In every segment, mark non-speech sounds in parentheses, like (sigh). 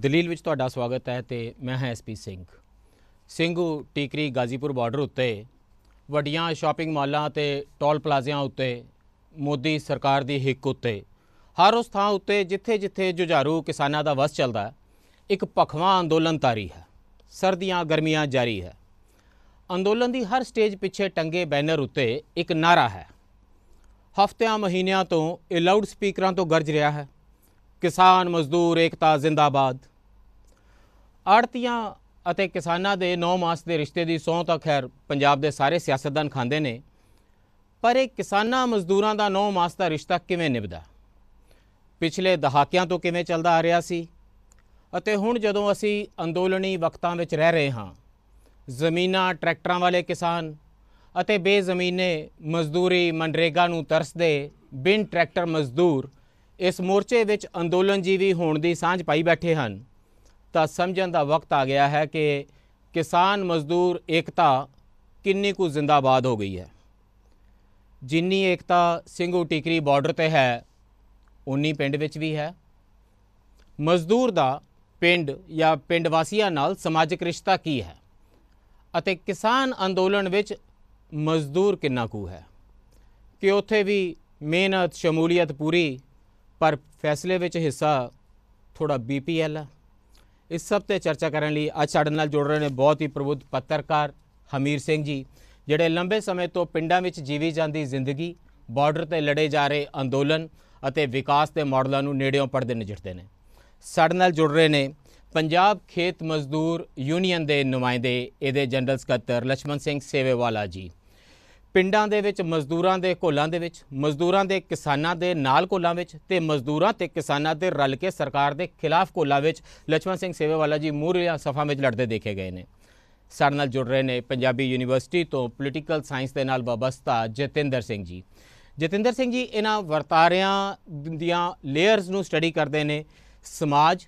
ਦਲੀਲ ਵਿੱਚ ਤੁਹਾਡਾ ਸਵਾਗਤ ਹੈ ਤੇ ਮੈਂ ਹਾਂ ਐਸਪੀ ਸਿੰਘ ਸਿੰਘੂ ਟੀਕਰੀ ਗਾਜ਼ੀਪੁਰ ਬਾਰਡਰ ਉੱਤੇ ਵੱਡੀਆਂ ਸ਼ਾਪਿੰਗ ਮਾਲਾਂ ਤੇ ਟੋਲ ਪਲਾਜ਼ਿਆਂ ਉੱਤੇ ਮੋਦੀ ਸਰਕਾਰ ਦੀ ਹਿੱਕ ਉੱਤੇ ਹਰ ਉਸ ਥਾਂ ਉੱਤੇ ਜਿੱਥੇ-ਜਿੱਥੇ ਜੁਝਾਰੂ ਕਿਸਾਨਾਂ ਦਾ ਵਸ ਚੱਲਦਾ ਇੱਕ ਪਖਵਾ ਅੰਦੋਲਨ ਤਾਰੀ ਹੈ ਸਰਦੀਆਂ ਗਰਮੀਆਂ ਜਾਰੀ ਹੈ ਅੰਦੋਲਨ ਦੀ ਹਰ ਸਟੇਜ ਪਿੱਛੇ ਟੰਗੇ ਬੈਨਰ ਉੱਤੇ ਇੱਕ ਨਾਰਾ ਹੈ ਹਫ਼ਤਿਆਂ ਮਹੀਨਿਆਂ ਤੋਂ ਇਹ ਲਾਊਡ ਸਪੀਕਰਾਂ ਤੋਂ ਗਰਜ ਰਿਹਾ ਹੈ ਕਿਸਾਨ ਮਜ਼ਦੂਰ ਏਕਤਾ ਜ਼ਿੰਦਾਬਾਦ ਆੜਤੀਆਂ ਅਤੇ ਕਿਸਾਨਾਂ ਦੇ 9 ਮਾਸ ਦੇ ਰਿਸ਼ਤੇ ਦੀ ਸੌਂ ਤਾਂ ਖੈਰ ਪੰਜਾਬ ਦੇ ਸਾਰੇ ਸਿਆਸਤਦਾਨ ਖਾਂਦੇ ਨੇ ਪਰ ਇਹ ਕਿਸਾਨਾਂ ਮਜ਼ਦੂਰਾਂ ਦਾ 9 ਮਾਸ ਦਾ ਰਿਸ਼ਤਾ ਕਿਵੇਂ ਨਿਭਦਾ ਪਿਛਲੇ ਦਹਾਕਿਆਂ ਤੋਂ ਕਿਵੇਂ ਚੱਲਦਾ ਆ ਰਿਹਾ ਸੀ ਅਤੇ ਹੁਣ ਜਦੋਂ ਅਸੀਂ ਅੰਦੋਲਨੀ ਵਕਤਾਂ ਵਿੱਚ ਰਹਿ ਰਹੇ ਹਾਂ ਜ਼ਮੀਨਾਂ ਟਰੈਕਟਰਾਂ ਵਾਲੇ ਕਿਸਾਨ ਅਤੇ ਬੇਜ਼ਮੀਨੇ ਮਜ਼ਦੂਰੀ ਮੰਡਰੇਗਾ ਨੂੰ ਤਰਸਦੇ ਬਿਨ ਟਰੈਕਟਰ ਮਜ਼ਦੂਰ ਇਸ ਮੋਰਚੇ ਵਿੱਚ ਅੰਦੋਲਨ ਜੀਵੀ ਹੋਣ ਦੀ ਸਾਂਝ ਪਾਈ ਬੈਠੇ ਹਨ ਤਾਂ ਸਮਝਣ ਦਾ ਵਕਤ ਆ ਗਿਆ ਹੈ ਕਿ ਕਿਸਾਨ ਮਜ਼ਦੂਰ ਏਕਤਾ ਕਿੰਨੀ ਕੁ ਜ਼ਿੰਦਾਬਾਦ ਹੋ ਗਈ ਹੈ ਜਿੰਨੀ ਏਕਤਾ ਸਿੰਘੂ ਟਿਕਰੀ ਬਾਰਡਰ ਤੇ ਹੈ ਉਨੀ ਪਿੰਡ ਵਿੱਚ ਵੀ ਹੈ ਮਜ਼ਦੂਰ ਦਾ ਪਿੰਡ ਜਾਂ ਪਿੰਡ ਵਾਸੀਆਂ ਨਾਲ ਸਮਾਜਿਕ ਰਿਸ਼ਤਾ ਕੀ ਹੈ ਅਤੇ ਕਿਸਾਨ ਅੰਦੋਲਨ ਵਿੱਚ ਮਜ਼ਦੂਰ ਕਿੰਨਾ ਕੁ ਹੈ ਕਿ ਉੱਥੇ ਵੀ ਮਿਹਨਤ ਸ਼ਮੂਲੀਅਤ ਪੂਰੀ ਪਰ ਫੈਸਲੇ ਵਿੱਚ ਹਿੱਸਾ ਥੋੜਾ ਬੀਪੀਐਲ ਹੈ ਇਸ ਸਭ ਤੇ ਚਰਚਾ ਕਰਨ ਲਈ ਅੱਜ ਸਾਡੇ ਨਾਲ ਜੁੜ ਰਹੇ ਨੇ ਬਹੁਤ ਹੀ ਪ੍ਰਬੁੱਧ ਪੱਤਰਕਾਰ ਹਮੀਰ ਸਿੰਘ ਜੀ ਜਿਹੜੇ ਲੰਬੇ ਸਮੇਂ ਤੋਂ ਪਿੰਡਾਂ ਵਿੱਚ ਜੀਵੀ ਜਾਂਦੀ ਜ਼ਿੰਦਗੀ ਬਾਰਡਰ ਤੇ ਲੜੇ ਜਾ ਰਹੇ ਅੰਦੋਲਨ ਅਤੇ ਵਿਕਾਸ ਦੇ ਮਾਡਲਾਂ ਨੂੰ ਨੇੜਿਓਂ ਪੜਦੇ ਨਜ਼ਰਦੇ ਨੇ ਸਾਡੇ ਨਾਲ ਜੁੜ ਰਹੇ ਨੇ ਪੰਜਾਬ ਖੇਤ ਮਜ਼ਦੂਰ ਯੂਨੀਅਨ ਦੇ ਨੁਮਾਇੰਦੇ ਇਹਦੇ ਜਨਰਲ ਸਕੱਤਰ ਲక్ష్మణ ਸਿੰਘ ਸੇਵੇਵਾਲਾ ਜੀ ਪਿੰਡਾਂ ਦੇ ਵਿੱਚ ਮਜ਼ਦੂਰਾਂ ਦੇ ਘੋਲਾਂ ਦੇ ਵਿੱਚ ਮਜ਼ਦੂਰਾਂ ਦੇ ਕਿਸਾਨਾਂ ਦੇ ਨਾਲ ਘੋਲਾਂ ਵਿੱਚ ਤੇ ਮਜ਼ਦੂਰਾਂ ਤੇ ਕਿਸਾਨਾਂ ਦੇ ਰਲ ਕੇ ਸਰਕਾਰ ਦੇ ਖਿਲਾਫ ਘੋਲਾਂ ਵਿੱਚ ਲਛਮਣ ਸਿੰਘ ਸੇਵੇਵਾਲਾ ਜੀ ਮੂਰੀਆਂ ਸਫਾ ਵਿੱਚ ਲੜਦੇ ਦੇਖੇ ਗਏ ਨੇ ਸਾਡੇ ਨਾਲ ਜੁੜ ਰਹੇ ਨੇ ਪੰਜਾਬੀ ਯੂਨੀਵਰਸਿਟੀ ਤੋਂ ਪੋਲੀਟੀਕਲ ਸਾਇੰਸ ਦੇ ਨਾਲ ਬਬਸਤਾ ਜਤਿੰਦਰ ਸਿੰਘ ਜੀ ਜਤਿੰਦਰ ਸਿੰਘ ਜੀ ਇਹਨਾਂ ਵਰਤਾਰਿਆਂ ਦੀਆਂ ਲੇਅਰਸ ਨੂੰ ਸਟੱਡੀ ਕਰਦੇ ਨੇ ਸਮਾਜ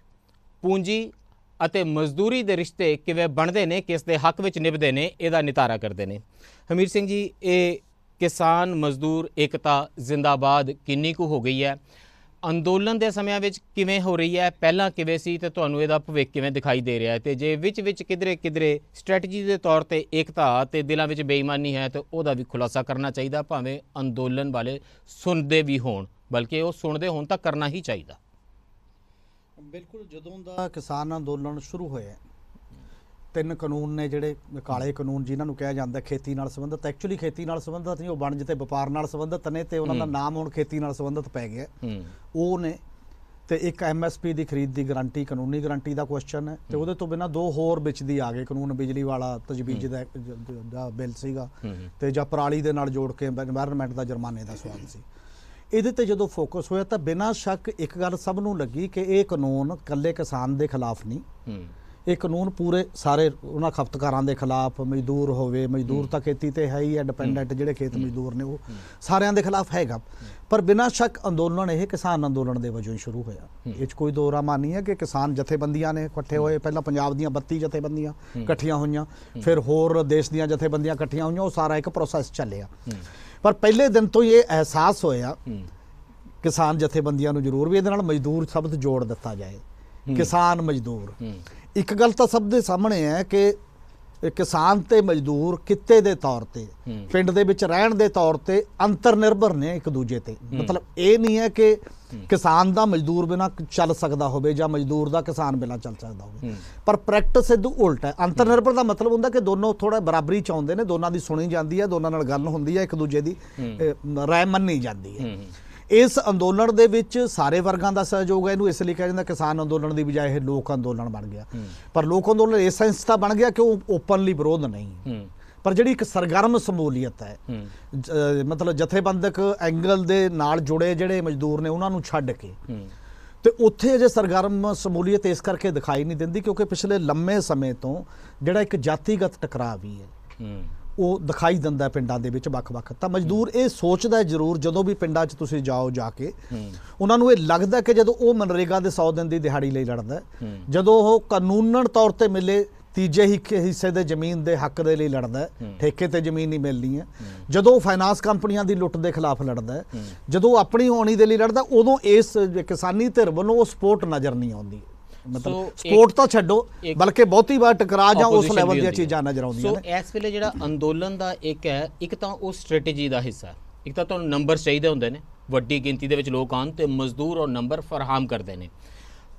ਪੂੰਜੀ ਅਤੇ ਮਜ਼ਦੂਰੀ ਦੇ ਰਿਸ਼ਤੇ ਕਿਵੇਂ ਬਣਦੇ ਨੇ ਕਿਸ ਦੇ ਹੱਕ ਵਿੱਚ ਨਿਭਦੇ ਨੇ ਇਹਦਾ ਨਿਤਾਰਾ ਕਰਦੇ ਨੇ ਹਮੀਰ ਸਿੰਘ ਜੀ ਇਹ ਕਿਸਾਨ ਮਜ਼ਦੂਰ ਇਕਤਾ ਜ਼ਿੰਦਾਬਾਦ ਕਿੰਨੀ ਕੁ ਹੋ ਗਈ ਹੈ ਅੰਦੋਲਨ ਦੇ ਸਮਿਆਂ ਵਿੱਚ ਕਿਵੇਂ ਹੋ ਰਹੀ ਹੈ ਪਹਿਲਾਂ ਕਿਵੇਂ ਸੀ ਤੇ ਤੁਹਾਨੂੰ ਇਹਦਾ ਭਵਿੱਖ ਕਿਵੇਂ ਦਿਖਾਈ ਦੇ ਰਿਹਾ ਹੈ ਤੇ ਜੇ ਵਿੱਚ ਵਿੱਚ ਕਿਧਰੇ ਕਿਧਰੇ ਸਟ੍ਰੈਟਜੀ ਦੇ ਤੌਰ ਤੇ ਇਕਤਾ ਤੇ ਦਿਲਾਂ ਵਿੱਚ ਬੇਈਮਾਨੀ ਹੈ ਤੇ ਉਹਦਾ ਵੀ ਖੁਲਾਸਾ ਕਰਨਾ ਚਾਹੀਦਾ ਭਾਵੇਂ ਅੰਦੋਲਨ ਵਾਲੇ ਸੁਣਦੇ ਵੀ ਹੋਣ ਬਲਕਿ ਉਹ ਸੁਣਦੇ ਹੋਣ ਤਾਂ ਕਰਨਾ ਹੀ ਚਾਹੀਦਾ ਬਿਲਕੁਲ ਜਦੋਂ ਦਾ ਕਿਸਾਨ ਅੰਦੋਲਨ ਸ਼ੁਰੂ ਹੋਇਆ ਤਿੰਨ ਕਾਨੂੰਨ ਨੇ ਜਿਹੜੇ ਕਾਲੇ ਕਾਨੂੰਨ ਜਿਨ੍ਹਾਂ ਨੂੰ ਕਿਹਾ ਜਾਂਦਾ ਖੇਤੀ ਨਾਲ ਸੰਬੰਧਤ ਐਕਚੁਅਲੀ ਖੇਤੀ ਨਾਲ ਸੰਬੰਧਤ ਨਹੀਂ ਉਹ ਵਣਜ ਤੇ ਵਪਾਰ ਨਾਲ ਸੰਬੰਧਤ ਨੇ ਤੇ ਉਹਨਾਂ ਦਾ ਨਾਮ ਹੁਣ ਖੇਤੀ ਨਾਲ ਸੰਬੰਧਤ ਪੈ ਗਿਆ ਉਹ ਨੇ ਤੇ ਇੱਕ ਐਮਐਸਪੀ ਦੀ ਖਰੀਦ ਦੀ ਗਾਰੰਟੀ ਕਾਨੂੰਨੀ ਗਾਰੰਟੀ ਦਾ ਕੁਐਸਚਨ ਹੈ ਤੇ ਉਹਦੇ ਤੋਂ ਬਿਨਾ ਦੋ ਹੋਰ ਵਿੱਚ ਦੀ ਆ ਗਏ ਕਾਨੂੰਨ ਬਿਜਲੀ ਵਾਲਾ ਤਜਵੀਜ਼ ਦਾ ਬਿੱਲ ਸੀਗਾ ਤੇ ਜਾਂ ਪਰਾਲੀ ਦੇ ਨਾਲ ਜੋੜ ਕੇ এনਵਾਇਰਨਮੈਂਟ ਦਾ ਜੁਰਮਾਨੇ ਦਾ ਸਵਾਲ ਸੀ ਇਹਦੇ ਤੇ ਜਦੋਂ ਫੋਕਸ ਹੋਇਆ ਤਾਂ ਬਿਨਾਂ ਸ਼ੱਕ ਇੱਕ ਗੱਲ ਸਭ ਨੂੰ ਲੱਗੀ ਕਿ ਇਹ ਕਾਨੂੰਨ ਇਕੱਲੇ ਕਿਸਾਨ ਦੇ ਖਿਲਾਫ ਨਹੀਂ ਇਹ ਕਾਨੂੰਨ ਪੂਰੇ ਸਾਰੇ ਉਹਨਾਂ ਖਪਤਕਾਰਾਂ ਦੇ ਖਿਲਾਫ ਮਜ਼ਦੂਰ ਹੋਵੇ ਮਜ਼ਦੂਰ ਤਾਂ ਖੇਤੀ ਤੇ ਹੈ ਹੀ ਹੈ ਡਿਪੈਂਡੈਂਟ ਜਿਹੜੇ ਖੇਤ ਮਜ਼ਦੂਰ ਨੇ ਉਹ ਸਾਰਿਆਂ ਦੇ ਖਿਲਾਫ ਹੈਗਾ ਪਰ ਬਿਨਾਂ ਸ਼ੱਕ ਅੰਦੋਲਨ ਇਹ ਕਿਸਾਨ ਅੰਦੋਲਨ ਦੇ ਵਜੋਂ ਸ਼ੁਰੂ ਹੋਇਆ ਇਹ 'ਚ ਕੋਈ ਦੋਰਾ ਮਾਨੀ ਨਹੀਂ ਹੈ ਕਿ ਕਿਸਾਨ ਜਥੇਬੰਦੀਆਂ ਨੇ ਇਕੱਠੇ ਹੋਏ ਪਹਿਲਾਂ ਪੰਜਾਬ ਦੀਆਂ 32 ਜਥੇਬੰਦੀਆਂ ਇਕੱਠੀਆਂ ਹੋਈਆਂ ਫਿਰ ਹੋਰ ਦੇਸ਼ ਦੀਆਂ ਜਥੇਬੰਦੀਆਂ ਇਕੱਠੀਆਂ ਹੋਈਆਂ ਉਹ ਸਾਰਾ ਇੱਕ ਪ੍ਰੋਸੈਸ ਚੱਲਿਆ ਪਰ ਪਹਿਲੇ ਦਿਨ ਤੋਂ ਇਹ ਅਹਿਸਾਸ ਹੋਇਆ ਕਿਸਾਨ ਜਥੇਬੰਦੀਆਂ ਨੂੰ ਜ਼ਰੂਰ ਵੀ ਇਹਦੇ ਨਾਲ ਮਜ਼ਦੂਰ ਸ਼ਬਦ ਜੋੜ ਦਿੱਤਾ ਜਾਏ ਕਿਸਾਨ ਮਜ਼ਦੂਰ ਇੱਕ ਗੱਲ ਤਾਂ ਸਭ ਦੇ ਸਾਹਮਣੇ ਹੈ ਕਿ ਕਿਸਾਨ ਤੇ ਮਜ਼ਦੂਰ ਕਿੱਤੇ ਦੇ ਤੌਰ ਤੇ ਪਿੰਡ ਦੇ ਵਿੱਚ ਰਹਿਣ ਦੇ ਤੌਰ ਤੇ ਅੰਤਰ ਨਿਰਭਰ ਨੇ ਇੱਕ ਦੂਜੇ ਤੇ ਮਤਲਬ ਇਹ ਨਹੀਂ ਹੈ ਕਿ ਕਿਸਾਨ ਦਾ ਮਜ਼ਦੂਰ ਬਿਨਾ ਚੱਲ ਸਕਦਾ ਹੋਵੇ ਜਾਂ ਮਜ਼ਦੂਰ ਦਾ ਕਿਸਾਨ ਬਿਨਾ ਚੱਲ ਸਕਦਾ ਹੋਵੇ ਪਰ ਪ੍ਰੈਕਟਿਸ ਇਦੋਂ ਉਲਟ ਹੈ ਅੰਤਰ ਨਿਰਭਰ ਦਾ ਮਤਲਬ ਹੁੰਦਾ ਕਿ ਦੋਨੋਂ ਥੋੜਾ ਬਰਾਬਰੀ ਚ ਆਉਂਦੇ ਨੇ ਦੋਨਾਂ ਦੀ ਸੁਣੀ ਜਾਂਦੀ ਹੈ ਦੋਨਾਂ ਨਾਲ ਗੱਲ ਹੁੰਦੀ ਹੈ ਇੱਕ ਦੂਜੇ ਦੀ ਰਾਏ ਮੰਨੀ ਜਾਂਦੀ ਹੈ ਇਸ ਅੰਦੋਲਨ ਦੇ ਵਿੱਚ ਸਾਰੇ ਵਰਗਾਂ ਦਾ ਸਹਿਯੋਗ ਹੈ ਇਹਨੂੰ ਇਸ ਲਈ ਕਿਹਾ ਜਾਂਦਾ ਕਿਸਾਨ ਅੰਦੋਲਨ ਦੀ ਬਜਾਏ ਇਹ ਲੋਕ ਅੰਦੋਲਨ ਬਣ ਗਿਆ ਪਰ ਲੋਕ ਅੰਦੋਲਨ ਇਸ ਸੈਂਸ ਤਾਂ ਬਣ ਗਿਆ ਕਿ ਉਹ ਓਪਨਲੀ ਵਿਰੋਧ ਨਹੀਂ ਪਰ ਜਿਹੜੀ ਇੱਕ ਸਰਗਰਮ ਸਮੂਲੀਅਤ ਹੈ ਮਤਲਬ ਜਥੇਬੰਦਕ ਐਂਗਲ ਦੇ ਨਾਲ ਜੁੜੇ ਜਿਹੜੇ ਮਜ਼ਦੂਰ ਨੇ ਉਹਨਾਂ ਨੂੰ ਛੱਡ ਕੇ ਤੇ ਉੱਥੇ ਅਜੇ ਸਰਗਰਮ ਸਮੂਲੀਅਤ ਇਸ ਕਰਕੇ ਦਿਖਾਈ ਨਹੀਂ ਦਿੰਦੀ ਕਿਉਂਕਿ ਪਿਛਲੇ ਲੰਮੇ ਸਮੇਂ ਤੋਂ ਜਿਹੜਾ ਇੱਕ ਜਾਤੀਗਤ ਟਕਰਾਅ ਵੀ ਹੈ ਉਹ ਦਿਖਾਈ ਦਿੰਦਾ ਪਿੰਡਾਂ ਦੇ ਵਿੱਚ ਵੱਖ-ਵੱਖ ਤਾਂ ਮਜ਼ਦੂਰ ਇਹ ਸੋਚਦਾ ਜ਼ਰੂਰ ਜਦੋਂ ਵੀ ਪਿੰਡਾਂ 'ਚ ਤੁਸੀਂ ਜਾਓ ਜਾ ਕੇ ਉਹਨਾਂ ਨੂੰ ਇਹ ਲੱਗਦਾ ਕਿ ਜਦੋਂ ਉਹ ਮਨਰੇਗਾ ਦੇ 100 ਦਿਨ ਦੀ ਦਿਹਾੜੀ ਲਈ ਲੜਦਾ ਜਦੋਂ ਉਹ ਕਾਨੂੰਨਨ ਤੌਰ ਤੇ ਮਿਲੇ ਤੀਜੇ ਹਿੱਸੇ ਦੇ ਜ਼ਮੀਨ ਦੇ ਹੱਕ ਦੇ ਲਈ ਲੜਦਾ ਹੈ ਠੇਕੇ ਤੇ ਜ਼ਮੀਨ ਨਹੀਂ ਮਿਲਦੀ ਹੈ ਜਦੋਂ ਫਾਈਨਾਂਸ ਕੰਪਨੀਆਂ ਦੀ ਲੁੱਟ ਦੇ ਖਿਲਾਫ ਲੜਦਾ ਹੈ ਜਦੋਂ ਆਪਣੀ ਹੋਣੀ ਦੇ ਲਈ ਲੜਦਾ ਉਦੋਂ ਇਸ ਕਿਸਾਨੀ ਧਿਰ ਵੱਲੋਂ ਉਹ ਸਪੋਰਟ ਨਜ਼ਰ ਨਹੀਂ ਆਉਂਦੀ ਮਤਲਬ ਸਪੋਰਟ ਤਾਂ ਛੱਡੋ ਬਲਕਿ ਬਹੁਤੀ ਵਾਰ ਟਕਰਾ ਜਾਂ ਉਸ ਲੈਵਲ ਦੀਆਂ ਚੀਜ਼ਾਂ ਨਜ਼ਰ ਆਉਂਦੀਆਂ ਨੇ ਸੋ ਇਸ ਵੇਲੇ ਜਿਹੜਾ ਅੰਦੋਲਨ ਦਾ ਇੱਕ ਹੈ ਇੱਕ ਤਾਂ ਉਹ ਸਟ੍ਰੈਟੇਜੀ ਦਾ ਹਿੱਸਾ ਇੱਕ ਤਾਂ ਤੁਹਾਨੂੰ ਨੰਬਰ ਚਾਹੀਦੇ ਹੁੰਦੇ ਨੇ ਵੱਡੀ ਗਿਣਤੀ ਦੇ ਵਿੱਚ ਲੋਕ ਆਣ ਤੇ ਮਜ਼ਦੂਰ ਔਰ ਨੰਬਰ ਫਰਹਾਮ ਕਰਦੇ ਨੇ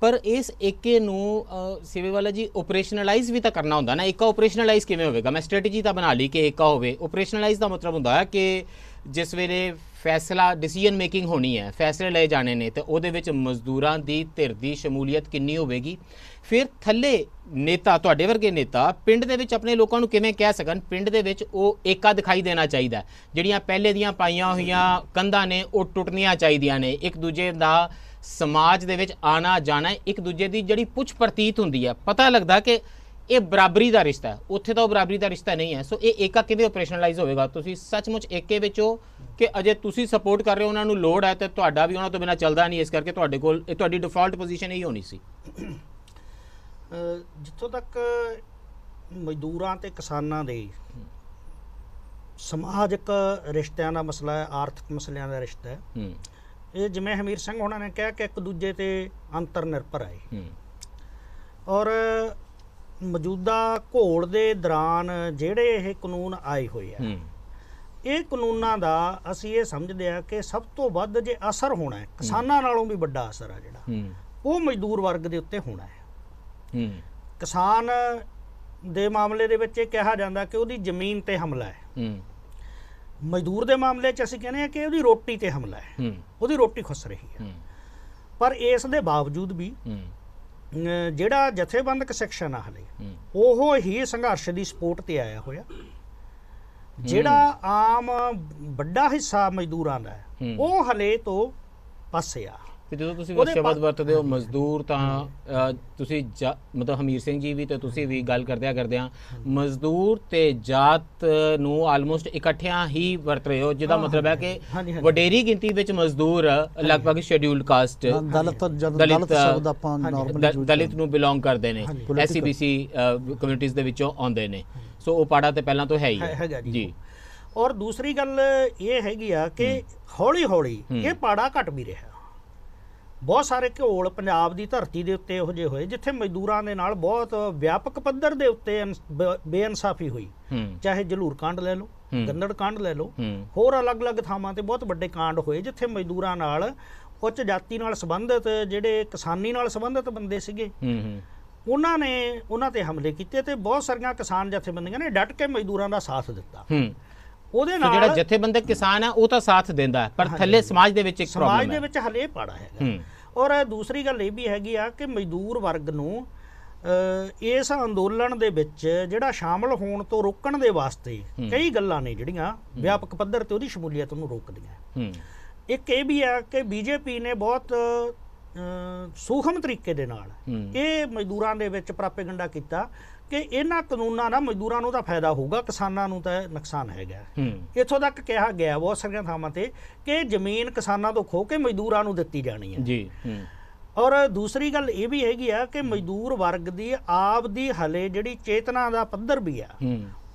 ਪਰ ਇਸ ਏਕੇ ਨੂੰ ਸਿਵੇ ਵਾਲਾ ਜੀ ਆਪਰੇਸ਼ਨਲਾਈਜ਼ ਵੀ ਤਾਂ ਕਰਨਾ ਹੁੰਦਾ ਨਾ ਇੱਕਾ ਆਪਰੇਸ਼ਨਲਾਈਜ਼ ਕਿਵੇਂ ਹੋਵੇਗਾ ਮੈਂ ਸਟ੍ਰੈਟੇਜੀ ਤਾਂ ਬਣਾ ਲਈ ਕਿ ਏਕਾ ਹੋਵੇ ਆਪਰੇਸ਼ਨਲਾਈਜ਼ ਦਾ ਮਤਲਬ ਹੁੰਦਾ ਹੈ ਕਿ ਜਿਸ ਵੇਲੇ ਫੈਸਲਾ ਡਿਸੀਜਨ ਮੇਕਿੰਗ ਹੋਣੀ ਹੈ ਫੈਸਲੇ ਲਏ ਜਾਣੇ ਨੇ ਤੇ ਉਹਦੇ ਵਿੱਚ ਮਜ਼ਦੂਰਾਂ ਦੀ ਧਿਰ ਦੀ ਸ਼ਮੂਲੀਅਤ ਕਿੰਨੀ ਹੋਵੇਗੀ ਫਿਰ ਥੱਲੇ ਨੇਤਾ ਤੁਹਾਡੇ ਵਰਗੇ ਨੇਤਾ ਪਿੰਡ ਦੇ ਵਿੱਚ ਆਪਣੇ ਲੋਕਾਂ ਨੂੰ ਕਿਵੇਂ ਕਹਿ ਸਕਣ ਪਿੰਡ ਦੇ ਵਿੱਚ ਉਹ ਏਕਾ ਦਿਖਾਈ ਦੇਣਾ ਚਾਹੀਦਾ ਜਿਹੜੀਆਂ ਪਹਿਲੇ ਦੀਆਂ ਪਾਈਆਂ ਹੋਈਆਂ ਕੰਧਾਂ ਨੇ ਉਹ ਟੁੱਟਣੀਆਂ ਚਾਹੀਦੀਆਂ ਨੇ ਇੱਕ ਦੂਜੇ ਦਾ ਸਮਾਜ ਦੇ ਵਿੱਚ ਆਣਾ ਜਾਣਾ ਇੱਕ ਦੂਜੇ ਦੀ ਜਿਹੜੀ ਪੁੱਛ ਪ੍ਰਤੀਤ ਹੁੰਦੀ ਹੈ ਪਤਾ ਲੱਗਦਾ ਕਿ ਇਹ ਬਰਾਬਰੀ ਦਾ ਰਿਸ਼ਤਾ ਹੈ ਉੱਥੇ ਤਾਂ ਉਹ ਬਰਾਬਰੀ ਦਾ ਰਿਸ਼ਤਾ ਨਹੀਂ ਹੈ ਸੋ ਇਹ ਏਕਾ ਕਿਵੇਂ ਆਪਰੇਸ਼ਨਲਾਈਜ਼ ਹੋਵੇਗਾ ਤੁਸੀਂ ਸੱਚਮੁੱਚ ਏਕੇ ਵਿੱਚ ਹੋ ਕਿ ਅਜੇ ਤੁਸੀਂ ਸਪੋਰਟ ਕਰ ਰਹੇ ਹੋ ਉਹਨਾਂ ਨੂੰ ਲੋਡ ਹੈ ਤੇ ਤੁਹਾਡਾ ਵੀ ਉਹਨਾਂ ਤੋਂ ਬਿਨਾ ਚੱਲਦਾ ਨਹੀਂ ਇਸ ਕਰਕੇ ਤੁਹਾਡੇ ਕੋਲ ਇਹ ਤੁਹਾਡੀ ਡਿਫਾਲਟ ਪੋਜੀਸ਼ਨ ਹੀ ਹੋਣੀ ਸੀ ਜਿੱਥੋਂ ਤੱਕ ਮਜ਼ਦੂਰਾਂ ਤੇ ਕਿਸਾਨਾਂ ਦੇ ਸਮਾਜਿਕ ਰਿਸ਼ਤਿਆਂ ਦਾ ਮਸਲਾ ਹੈ ਆਰਥਿਕ ਮਸਲਿਆਂ ਦਾ ਰਿਸ਼ਤਾ ਹੈ ਇਹ ਜਿਵੇਂ ਹਮੀਰ ਸਿੰਘ ਉਹਨਾਂ ਨੇ ਕਿਹਾ ਕਿ ਇੱਕ ਦੂਜੇ ਤੇ ਅੰਤਰ ਨਿਰਭਰ ਹੈ ਔਰ ਮੌਜੂਦਾ ਘੋੜ ਦੇ ਦੌਰਾਨ ਜਿਹੜੇ ਇਹ ਕਾਨੂੰਨ ਆਏ ਹੋਏ ਆ ਇਹ ਕਾਨੂੰਨਾਂ ਦਾ ਅਸੀਂ ਇਹ ਸਮਝਦੇ ਆ ਕਿ ਸਭ ਤੋਂ ਵੱਧ ਜੇ ਅਸਰ ਹੋਣਾ ਹੈ ਕਿਸਾਨਾਂ ਨਾਲੋਂ ਵੀ ਵੱਡਾ ਅਸਰ ਆ ਜਿਹੜਾ ਉਹ ਮਜ਼ਦੂਰ ਵਰਗ ਦੇ ਉੱਤੇ ਹੋਣਾ ਹੈ ਕਿਸਾਨ ਦੇ ਮਾਮਲੇ ਦੇ ਵਿੱਚ ਇਹ ਕਿਹਾ ਜਾਂਦਾ ਕਿ ਉਹਦੀ ਜ਼ਮੀਨ ਤੇ ਹਮਲਾ ਹੈ ਮਜ਼ਦੂਰ ਦੇ ਮਾਮਲੇ 'ਚ ਅਸੀਂ ਕਹਿੰਦੇ ਆ ਕਿ ਉਹਦੀ ਰੋਟੀ ਤੇ ਹਮਲਾ ਹੈ ਉਹਦੀ ਰੋਟੀ ਖੁੱਸ ਰਹੀ ਹੈ ਪਰ ਇਸ ਦੇ ਬਾਵਜੂਦ ਵੀ ਜਿਹੜਾ ਜਥੇਬੰਦਕ ਸੈਕਸ਼ਨ ਆ ਹਲੇ ਉਹ ਹੀ ਸੰਘਰਸ਼ ਦੀ ਸਪੋਰਟ ਤੇ ਆਇਆ ਹੋਇਆ ਜਿਹੜਾ ਆਮ ਵੱਡਾ ਹਿੱਸਾ ਮਜ਼ਦੂਰਾਂ ਦਾ ਉਹ ਹਲੇ ਤੋਂ ਪਾਸੇ ਆ ਤੇ ਜਦੋਂ ਤੁਸੀਂ ਉਹ ਸ਼ਬਦ ਵਰਤਦੇ ਹੋ ਮਜ਼ਦੂਰ ਤਾਂ ਤੁਸੀਂ ਮਤਲਬ ਹਮੀਰ ਸਿੰਘ ਜੀ ਵੀ ਤੇ ਤੁਸੀਂ ਵੀ ਗੱਲ ਕਰਦੇ ਆ ਕਰਦੇ ਆ ਮਜ਼ਦੂਰ ਤੇ ਜਾਤ ਨੂੰ ਆਲਮੋਸਟ ਇਕੱਠਿਆਂ ਹੀ ਵਰਤ ਰਹੇ ਹੋ ਜਿਹਦਾ ਮਤਲਬ ਹੈ ਕਿ ਵਡੇਰੀ ਗਿਣਤੀ ਵਿੱਚ ਮਜ਼ਦੂਰ ਲਗਭਗ ਸ਼ੈਡਿਊਲਡ ਕਾਸਟ ਦਲਿਤ ਦਲਿਤ ਸ਼ਬਦ ਆਪਾਂ ਨਾਰਮਲੀ ਦਲਿਤ ਨੂੰ ਬਿਲੋਂਗ ਕਰਦੇ ਨੇ ਐਸਸੀਬੀਸੀ ਕਮਿਊਨਿਟੀਆਂ ਦੇ ਵਿੱਚੋਂ ਆਉਂਦੇ ਨੇ ਸੋ ਉਹ ਪਾੜਾ ਤੇ ਪਹਿਲਾਂ ਤੋਂ ਹੈ ਹੀ ਜੀ ਔਰ ਦੂਸਰੀ ਗੱਲ ਇਹ ਹੈਗੀ ਆ ਕਿ ਹੌਲੀ ਹੌਲੀ ਇਹ ਪਾੜਾ ਘਟ ਵੀ ਰਿਹਾ ਬਹੁਤ ਸਾਰੇ ਘੋਲ ਪੰਜਾਬ ਦੀ ਧਰਤੀ ਦੇ ਉੱਤੇ ਉਹ ਜੇ ਹੋਏ ਜਿੱਥੇ ਮਜ਼ਦੂਰਾਂ ਦੇ ਨਾਲ ਬਹੁਤ ਵਿਆਪਕ ਪੱਧਰ ਦੇ ਉੱਤੇ ਬੇਇਨਸਾਫੀ ਹੋਈ ਚਾਹੇ ਜਲੂਰ ਕਾਂਡ ਲੈ ਲਓ ਗੰਨੜ ਕਾਂਡ ਲੈ ਲਓ ਹੋਰ ਅਲੱਗ-ਅਲੱਗ ਥਾਵਾਂ ਤੇ ਬਹੁਤ ਵੱਡੇ ਕਾਂਡ ਹੋਏ ਜਿੱਥੇ ਮਜ਼ਦੂਰਾਂ ਨਾਲ ਉੱਚ ਜਾਤੀ ਨਾਲ ਸੰਬੰਧਿਤ ਜਿਹੜੇ ਕਿਸਾਨੀ ਨਾਲ ਸੰਬੰਧਿਤ ਬੰਦੇ ਸੀਗੇ ਉਹਨਾਂ ਨੇ ਉਹਨਾਂ ਤੇ ਹਮਲੇ ਕੀਤੇ ਤੇ ਬਹੁਤ ਸਾਰੀਆਂ ਕਿਸਾਨ ਜਥੇਬੰਦੀਆਂ ਨੇ ਡਟ ਕੇ ਮਜ਼ਦੂਰਾਂ ਦਾ ਸਾਥ ਦਿੱਤਾ ਉਹਦੇ ਨਾਲ ਜਿਹੜਾ ਜਥੇਬੰਦਕ ਕਿਸਾਨ ਹੈ ਉਹ ਤਾਂ ਸਾਥ ਦਿੰਦਾ ਪਰ ਥੱਲੇ ਸਮਾਜ ਦੇ ਵਿੱਚ ਇੱਕ ਪ੍ਰੋਬਲਮ ਹੈ ਸਮਾਜ ਦੇ ਵਿੱਚ ਹਲੇ ਪਾੜਾ ਹੈਗਾ ਔਰ ਦੂਸਰੀ ਗੱਲ ਇਹ ਵੀ ਹੈਗੀ ਆ ਕਿ ਮਜ਼ਦੂਰ ਵਰਗ ਨੂੰ ਇਸ ਅੰਦੋਲਨ ਦੇ ਵਿੱਚ ਜਿਹੜਾ ਸ਼ਾਮਲ ਹੋਣ ਤੋਂ ਰੋਕਣ ਦੇ ਵਾਸਤੇ ਕਈ ਗੱਲਾਂ ਨੇ ਜਿਹੜੀਆਂ ਵਿਆਪਕ ਪੱਧਰ ਤੇ ਉਹਦੀ ਸ਼ਮੂਲੀਅਤ ਨੂੰ ਰੋਕਦੀਆਂ ਇੱਕ ਇਹ ਵੀ ਆ ਕਿ ਬੀਜੇਪੀ ਨੇ ਬਹੁਤ ਸੂਖਮ ਤਰੀਕੇ ਦੇ ਨਾਲ ਇਹ ਮਜ਼ਦੂਰਾਂ ਦੇ ਵਿੱਚ ਪ੍ਰਾਪੇਗੰਡਾ ਕੀਤਾ ਕਿ ਇਹਨਾਂ ਕਾਨੂੰਨਾਂ ਨਾਲ ਮਜ਼ਦੂਰਾਂ ਨੂੰ ਤਾਂ ਫਾਇਦਾ ਹੋਊਗਾ ਕਿਸਾਨਾਂ ਨੂੰ ਤਾਂ ਨੁਕਸਾਨ ਹੈਗਾ ਇੱਥੋਂ ਤੱਕ ਕਿਹਾ ਗਿਆ ਬਹੁਤ ਸਾਰੀਆਂ ਥਾਵਾਂ ਤੇ ਕਿ ਜ਼ਮੀਨ ਕਿਸਾਨਾਂ ਤੋਂ ਖੋ ਕੇ ਮਜ਼ਦੂਰਾਂ ਨੂੰ ਦਿੱਤੀ ਜਾਣੀ ਹੈ ਜੀ ਔਰ ਦੂਸਰੀ ਗੱਲ ਇਹ ਵੀ ਹੈਗੀ ਆ ਕਿ ਮਜ਼ਦੂਰ ਵਰਗ ਦੀ ਆਪ ਦੀ ਹਲੇ ਜਿਹੜੀ ਚੇਤਨਾ ਦਾ ਪੱਧਰ ਵੀ ਆ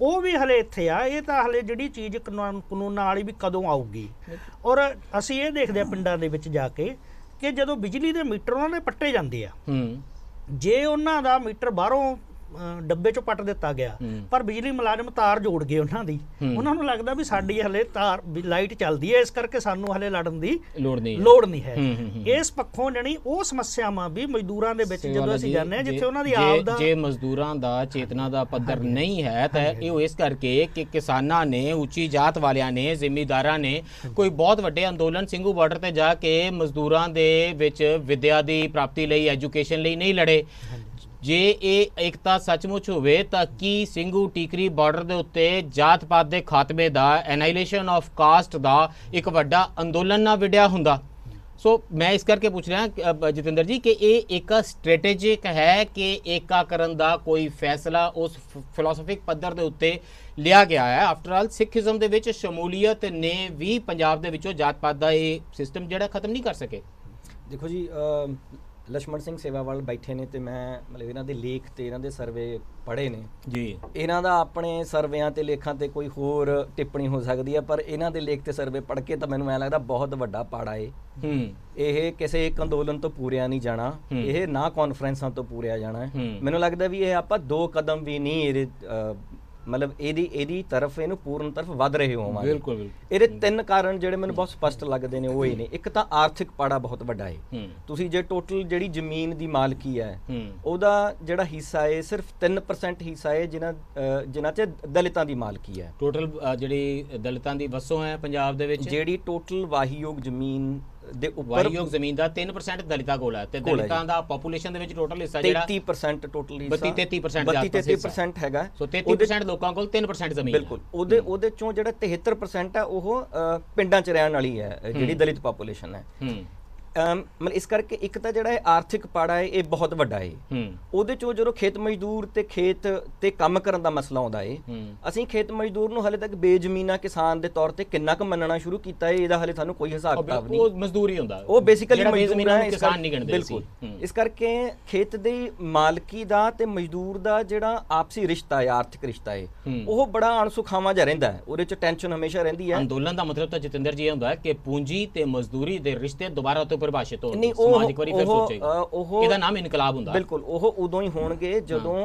ਉਹ ਵੀ ਹਲੇ ਇੱਥੇ ਆ ਇਹ ਤਾਂ ਹਲੇ ਜਿਹੜੀ ਚੀਜ਼ ਕਾਨੂੰਨਾਂ ਵਾਲੀ ਵੀ ਕਦੋਂ ਆਊਗੀ ਔਰ ਅਸੀਂ ਇਹ ਦੇਖਦੇ ਆ ਪਿੰਡਾਂ ਦੇ ਵਿੱਚ ਜਾ ਕੇ ਕਿ ਜਦੋਂ ਬਿਜਲੀ ਦੇ ਮੀਟਰ ਉਹਨਾਂ ਦੇ ਪੱਟੇ ਜਾਂਦੇ ਆ ਜੇ ਉਹਨਾਂ ਦਾ ਮੀਟਰ ਬਾਹਰੋਂ ਡੱਬੇ ਚੋਂ ਪੱਟ ਦਿੱਤਾ ਗਿਆ ਪਰ ਬਿਜਲੀ ਮੁਲਾਜ਼ਮ ਤਾਰ ਜੋੜ ਗਏ ਉਹਨਾਂ ਦੀ ਉਹਨਾਂ ਨੂੰ ਲੱਗਦਾ ਵੀ ਸਾਡੀ ਹਲੇ ਤਾਰ ਲਾਈਟ ਚੱਲਦੀ ਹੈ ਇਸ ਕਰਕੇ ਸਾਨੂੰ ਹਲੇ ਲੜਨ ਦੀ ਲੋੜ ਨਹੀਂ ਲੋੜ ਨਹੀਂ ਹੈ ਇਸ ਪੱਖੋਂ ਜਣੀ ਉਹ ਸਮੱਸਿਆਵਾਂ ਵੀ ਮਜ਼ਦੂਰਾਂ ਦੇ ਵਿੱਚ ਜਦੋਂ ਅਸੀਂ ਜਾਂਦੇ ਹਾਂ ਜਿੱਥੇ ਉਹਨਾਂ ਦੀ ਆਪ ਦਾ ਜੇ ਮਜ਼ਦੂਰਾਂ ਦਾ ਚੇਤਨਾ ਦਾ ਪੱਧਰ ਨਹੀਂ ਹੈ ਤਾਂ ਇਹ ਇਸ ਕਰਕੇ ਕਿ ਕਿਸਾਨਾਂ ਨੇ ਉੱਚੀ ਜਾਤ ਵਾਲਿਆਂ ਨੇ ਜ਼ਿਮੀਦਾਰਾਂ ਨੇ ਕੋਈ ਬਹੁਤ ਵੱਡੇ ਅੰਦੋਲਨ ਸਿੰਘੂ ਬਾਰਡਰ ਤੇ ਜਾ ਕੇ ਮਜ਼ਦੂਰਾਂ ਦੇ ਵਿੱਚ ਵਿਦਿਆ ਦੀ ਪ੍ਰਾਪਤੀ ਲਈ ਐਜੂਕੇਸ਼ਨ ਲਈ ਨਹੀਂ ਲੜੇ ਜੇ ਇਹ ਇਕਤਾ ਸੱਚਮੁੱਚ ਹੋਵੇ ਤਾਂ ਕੀ ਸਿੰਘੂ ਟਿਕਰੀ ਬਾਰਡਰ ਦੇ ਉੱਤੇ ਜਾਤ ਪਾਤ ਦੇ ਖਾਤਮੇ ਦਾ ਐਨਾਈਲੇਸ਼ਨ ਆਫ ਕਾਸਟ ਦਾ ਇੱਕ ਵੱਡਾ ਅੰਦੋਲਨ ਨਾ ਵਿੜਿਆ ਹੁੰਦਾ ਸੋ ਮੈਂ ਇਸ ਕਰਕੇ ਪੁੱਛ ਰਿਹਾ ਜਤਿੰਦਰ ਜੀ ਕਿ ਇਹ ਇੱਕ ਸਟ੍ਰੈਟੇਜਿਕ ਹੈ ਕਿ ਏਕਾ ਕਰਨ ਦਾ ਕੋਈ ਫੈਸਲਾ ਉਸ ਫਿਲਾਸਫਿਕ ਪੱਧਰ ਦੇ ਉੱਤੇ ਲਿਆ ਗਿਆ ਹੈ ਆਫਟਰ ਆਲ ਸਿੱਖੀਜ਼ਮ ਦੇ ਵਿੱਚ ਸ਼ਮੂਲੀਅਤ ਨੇ ਵੀ ਪੰਜਾਬ ਦੇ ਵਿੱਚੋਂ ਜਾਤ ਪਾਤ ਦਾ ਇਹ ਸਿਸਟਮ ਜਿਹੜਾ ਖਤਮ ਨਹੀਂ ਕਰ ਸਕੇ ਦੇਖੋ ਜੀ ਲਛਮਣ ਸਿੰਘ ਸੇਵਾਵਾਲ ਬੈਠੇ ਨੇ ਤੇ ਮੈਂ ਮਤਲਬ ਇਹਨਾਂ ਦੇ ਲੇਖ ਤੇ ਇਹਨਾਂ ਦੇ ਸਰਵੇ ਪੜ੍ਹੇ ਨੇ ਜੀ ਇਹਨਾਂ ਦਾ ਆਪਣੇ ਸਰਵੇਆਂ ਤੇ ਲੇਖਾਂ ਤੇ ਕੋਈ ਹੋਰ ਟਿੱਪਣੀ ਹੋ ਸਕਦੀ ਹੈ ਪਰ ਇਹਨਾਂ ਦੇ ਲੇਖ ਤੇ ਸਰਵੇ ਪੜ੍ਹ ਕੇ ਤਾਂ ਮੈਨੂੰ ਐ ਲੱਗਦਾ ਬਹੁਤ ਵੱਡਾ ਪਾੜਾ ਏ ਹੂੰ ਇਹ ਕਿਸੇ ਇੱਕ ਅੰਦੋਲਨ ਤੋਂ ਪੂਰਿਆ ਨਹੀਂ ਜਾਣਾ ਇਹ ਨਾ ਕਾਨਫਰੰਸਾਂ ਤੋਂ ਪੂਰਿਆ ਜਾਣਾ ਮੈਨੂੰ ਲੱਗਦਾ ਵੀ ਇਹ ਆਪਾਂ ਦੋ ਕਦਮ ਵੀ ਨਹੀਂ ਇਹ ਮਤਲਬ ਇਹਦੀ ਇਹਦੀ ਤਰਫ ਇਹਨੂੰ ਪੂਰਨ ਤਰਫ ਵੱਧ ਰਹੇ ਹੋਵਾਂਗੇ ਬਿਲਕੁਲ ਬਿਲਕੁਲ ਇਹਦੇ ਤਿੰਨ ਕਾਰਨ ਜਿਹੜੇ ਮੈਨੂੰ ਬਹੁਤ ਸਪਸ਼ਟ ਲੱਗਦੇ ਨੇ ਉਹ ਇਹ ਨੇ ਇੱਕ ਤਾਂ ਆਰਥਿਕ ਪਾੜਾ ਬਹੁਤ ਵੱਡਾ ਹੈ ਤੁਸੀਂ ਜੇ ਟੋਟਲ ਜਿਹੜੀ ਜ਼ਮੀਨ ਦੀ ਮਾਲਕੀ ਹੈ ਉਹਦਾ ਜਿਹੜਾ ਹਿੱਸਾ ਹੈ ਸਿਰਫ 3% ਹਿੱਸਾ ਹੈ ਜਿਨ੍ਹਾਂ ਜਿਨ੍ਹਾਂ 'ਚ ਦਲਿਤਾਂ ਦੀ ਮਾਲਕੀ ਹੈ ਟੋਟਲ ਜਿਹੜੀ ਦਲਿਤਾਂ ਦੀ ਵਸੋਂ ਹੈ ਪੰਜਾਬ ਦੇ ਵਿੱਚ ਜਿਹੜੀ ਟੋਟਲ ਵਾਹੀਯੋਗ ਜ਼ਮੀਨ ਦੇ ਉੱਪਰ ਵਾਹੀਯੋਗ ਜ਼ਮੀਨ ਦਾ 3% ਦਲਿਤਾਂ ਕੋਲ ਹੈ ਤੇ ਦਲਿਤਾਂ ਦਾ ਪੋਪੂਲੇਸ਼ਨ ਦੇ ਵਿੱਚ ਟੋਟਲ ਹਿੱਸਾ ਜਿਹੜਾ 33% ਟੋਟਲ ਹਿੱਸਾ 33 32-33% ਹੈਗਾ ਸੋ 33% ਲੋਕਾਂ ਕੋਲ 3% ਜ਼ਮੀਨ ਬਿਲਕੁਲ ਉਹਦੇ ਉਹਦੇ ਚੋਂ ਜਿਹੜਾ 73% ਹੈ ਉਹ ਪਿੰਡਾਂ 'ਚ ਰਹਿਣ ਵਾਲੀ ਹੈ ਜਿਹੜੀ ਦਲਿਤ ਪੋਪੂਲੇਸ਼ਨ ਹੈ ਮਤਲਬ ਇਸ ਕਰਕੇ ਇੱਕ ਤਾਂ ਜਿਹੜਾ ਇਹ ਆਰਥਿਕ ਪਾੜਾ ਹੈ ਇਹ ਬਹੁਤ ਵੱਡਾ ਹੈ ਉਹਦੇ ਚੋਂ ਜਦੋਂ ਖੇਤ ਮਜ਼ਦੂਰ ਤੇ ਖੇਤ ਤੇ ਕੰਮ ਕਰਨ ਦਾ ਮਸਲਾ ਆਉਂਦਾ ਹੈ ਅਸੀਂ ਖੇਤ ਮਜ਼ਦੂਰ ਨੂੰ ਹਲੇ ਤੱਕ ਬੇਜ਼ਮੀਨਾ ਕਿਸਾਨ ਦੇ ਤੌਰ ਤੇ ਕਿੰਨਾ ਕੁ ਮੰਨਣਾ ਸ਼ੁਰੂ ਕੀਤਾ ਹੈ ਇਹਦਾ ਹਲੇ ਸਾਨੂੰ ਕੋਈ ਹਿਸਾਬ ਕਿਤਾਬ ਨਹੀਂ ਉਹ ਮਜ਼ਦੂਰੀ ਹੁੰਦਾ ਉਹ ਬੇਸਿਕਲੀ ਮਜ਼ਦੂਰੀ ਹੈ ਕਿਸਾਨ ਨਹੀਂ ਗਿਣਦੇ ਬਿਲਕੁਲ ਇਸ ਕਰਕੇ ਖੇਤ ਦੇ ਮਾਲਕੀ ਦਾ ਤੇ ਮਜ਼ਦੂਰ ਦਾ ਜਿਹੜਾ ਆਪਸੀ ਰਿਸ਼ਤਾ ਹੈ ਆਰਥਿਕ ਰਿਸ਼ਤਾ ਹੈ ਉਹ ਬੜਾ ਅਣਸੁਖਾਵਾਂ ਜਿਹਾ ਰਹਿੰਦਾ ਹੈ ਉਹਦੇ ਚ ਟੈਨਸ਼ਨ ਹਮੇਸ਼ਾ ਰਹਿੰਦੀ ਹੈ ਅੰਦੋਲਨ ਦਾ ਮਤਲਬ ਤਾਂ ਜਤਿੰਦਰ ਜੀ ਇਹ ਹੁੰਦਾ ਹੈ ਕਿ ਪੂੰਜੀ ਤੇ ਮਜ਼ਦੂਰੀ ਦੇ ਰਿਸ਼ਤੇ ਦੁਬਾਰਾ ਤੋਂ ਪਰਿਭਾਸ਼ਿਤ ਹੋ ਸਮਾਜ ਇੱਕ ਵਾਰੀ ਫਿਰ ਸੋਚੇਗਾ ਇਹਦਾ ਨਾਮ ਇਨਕਲਾਬ ਹੁੰਦਾ ਬਿਲਕੁਲ ਉਹ ਉਦੋਂ ਹੀ ਹੋਣਗੇ ਜਦੋਂ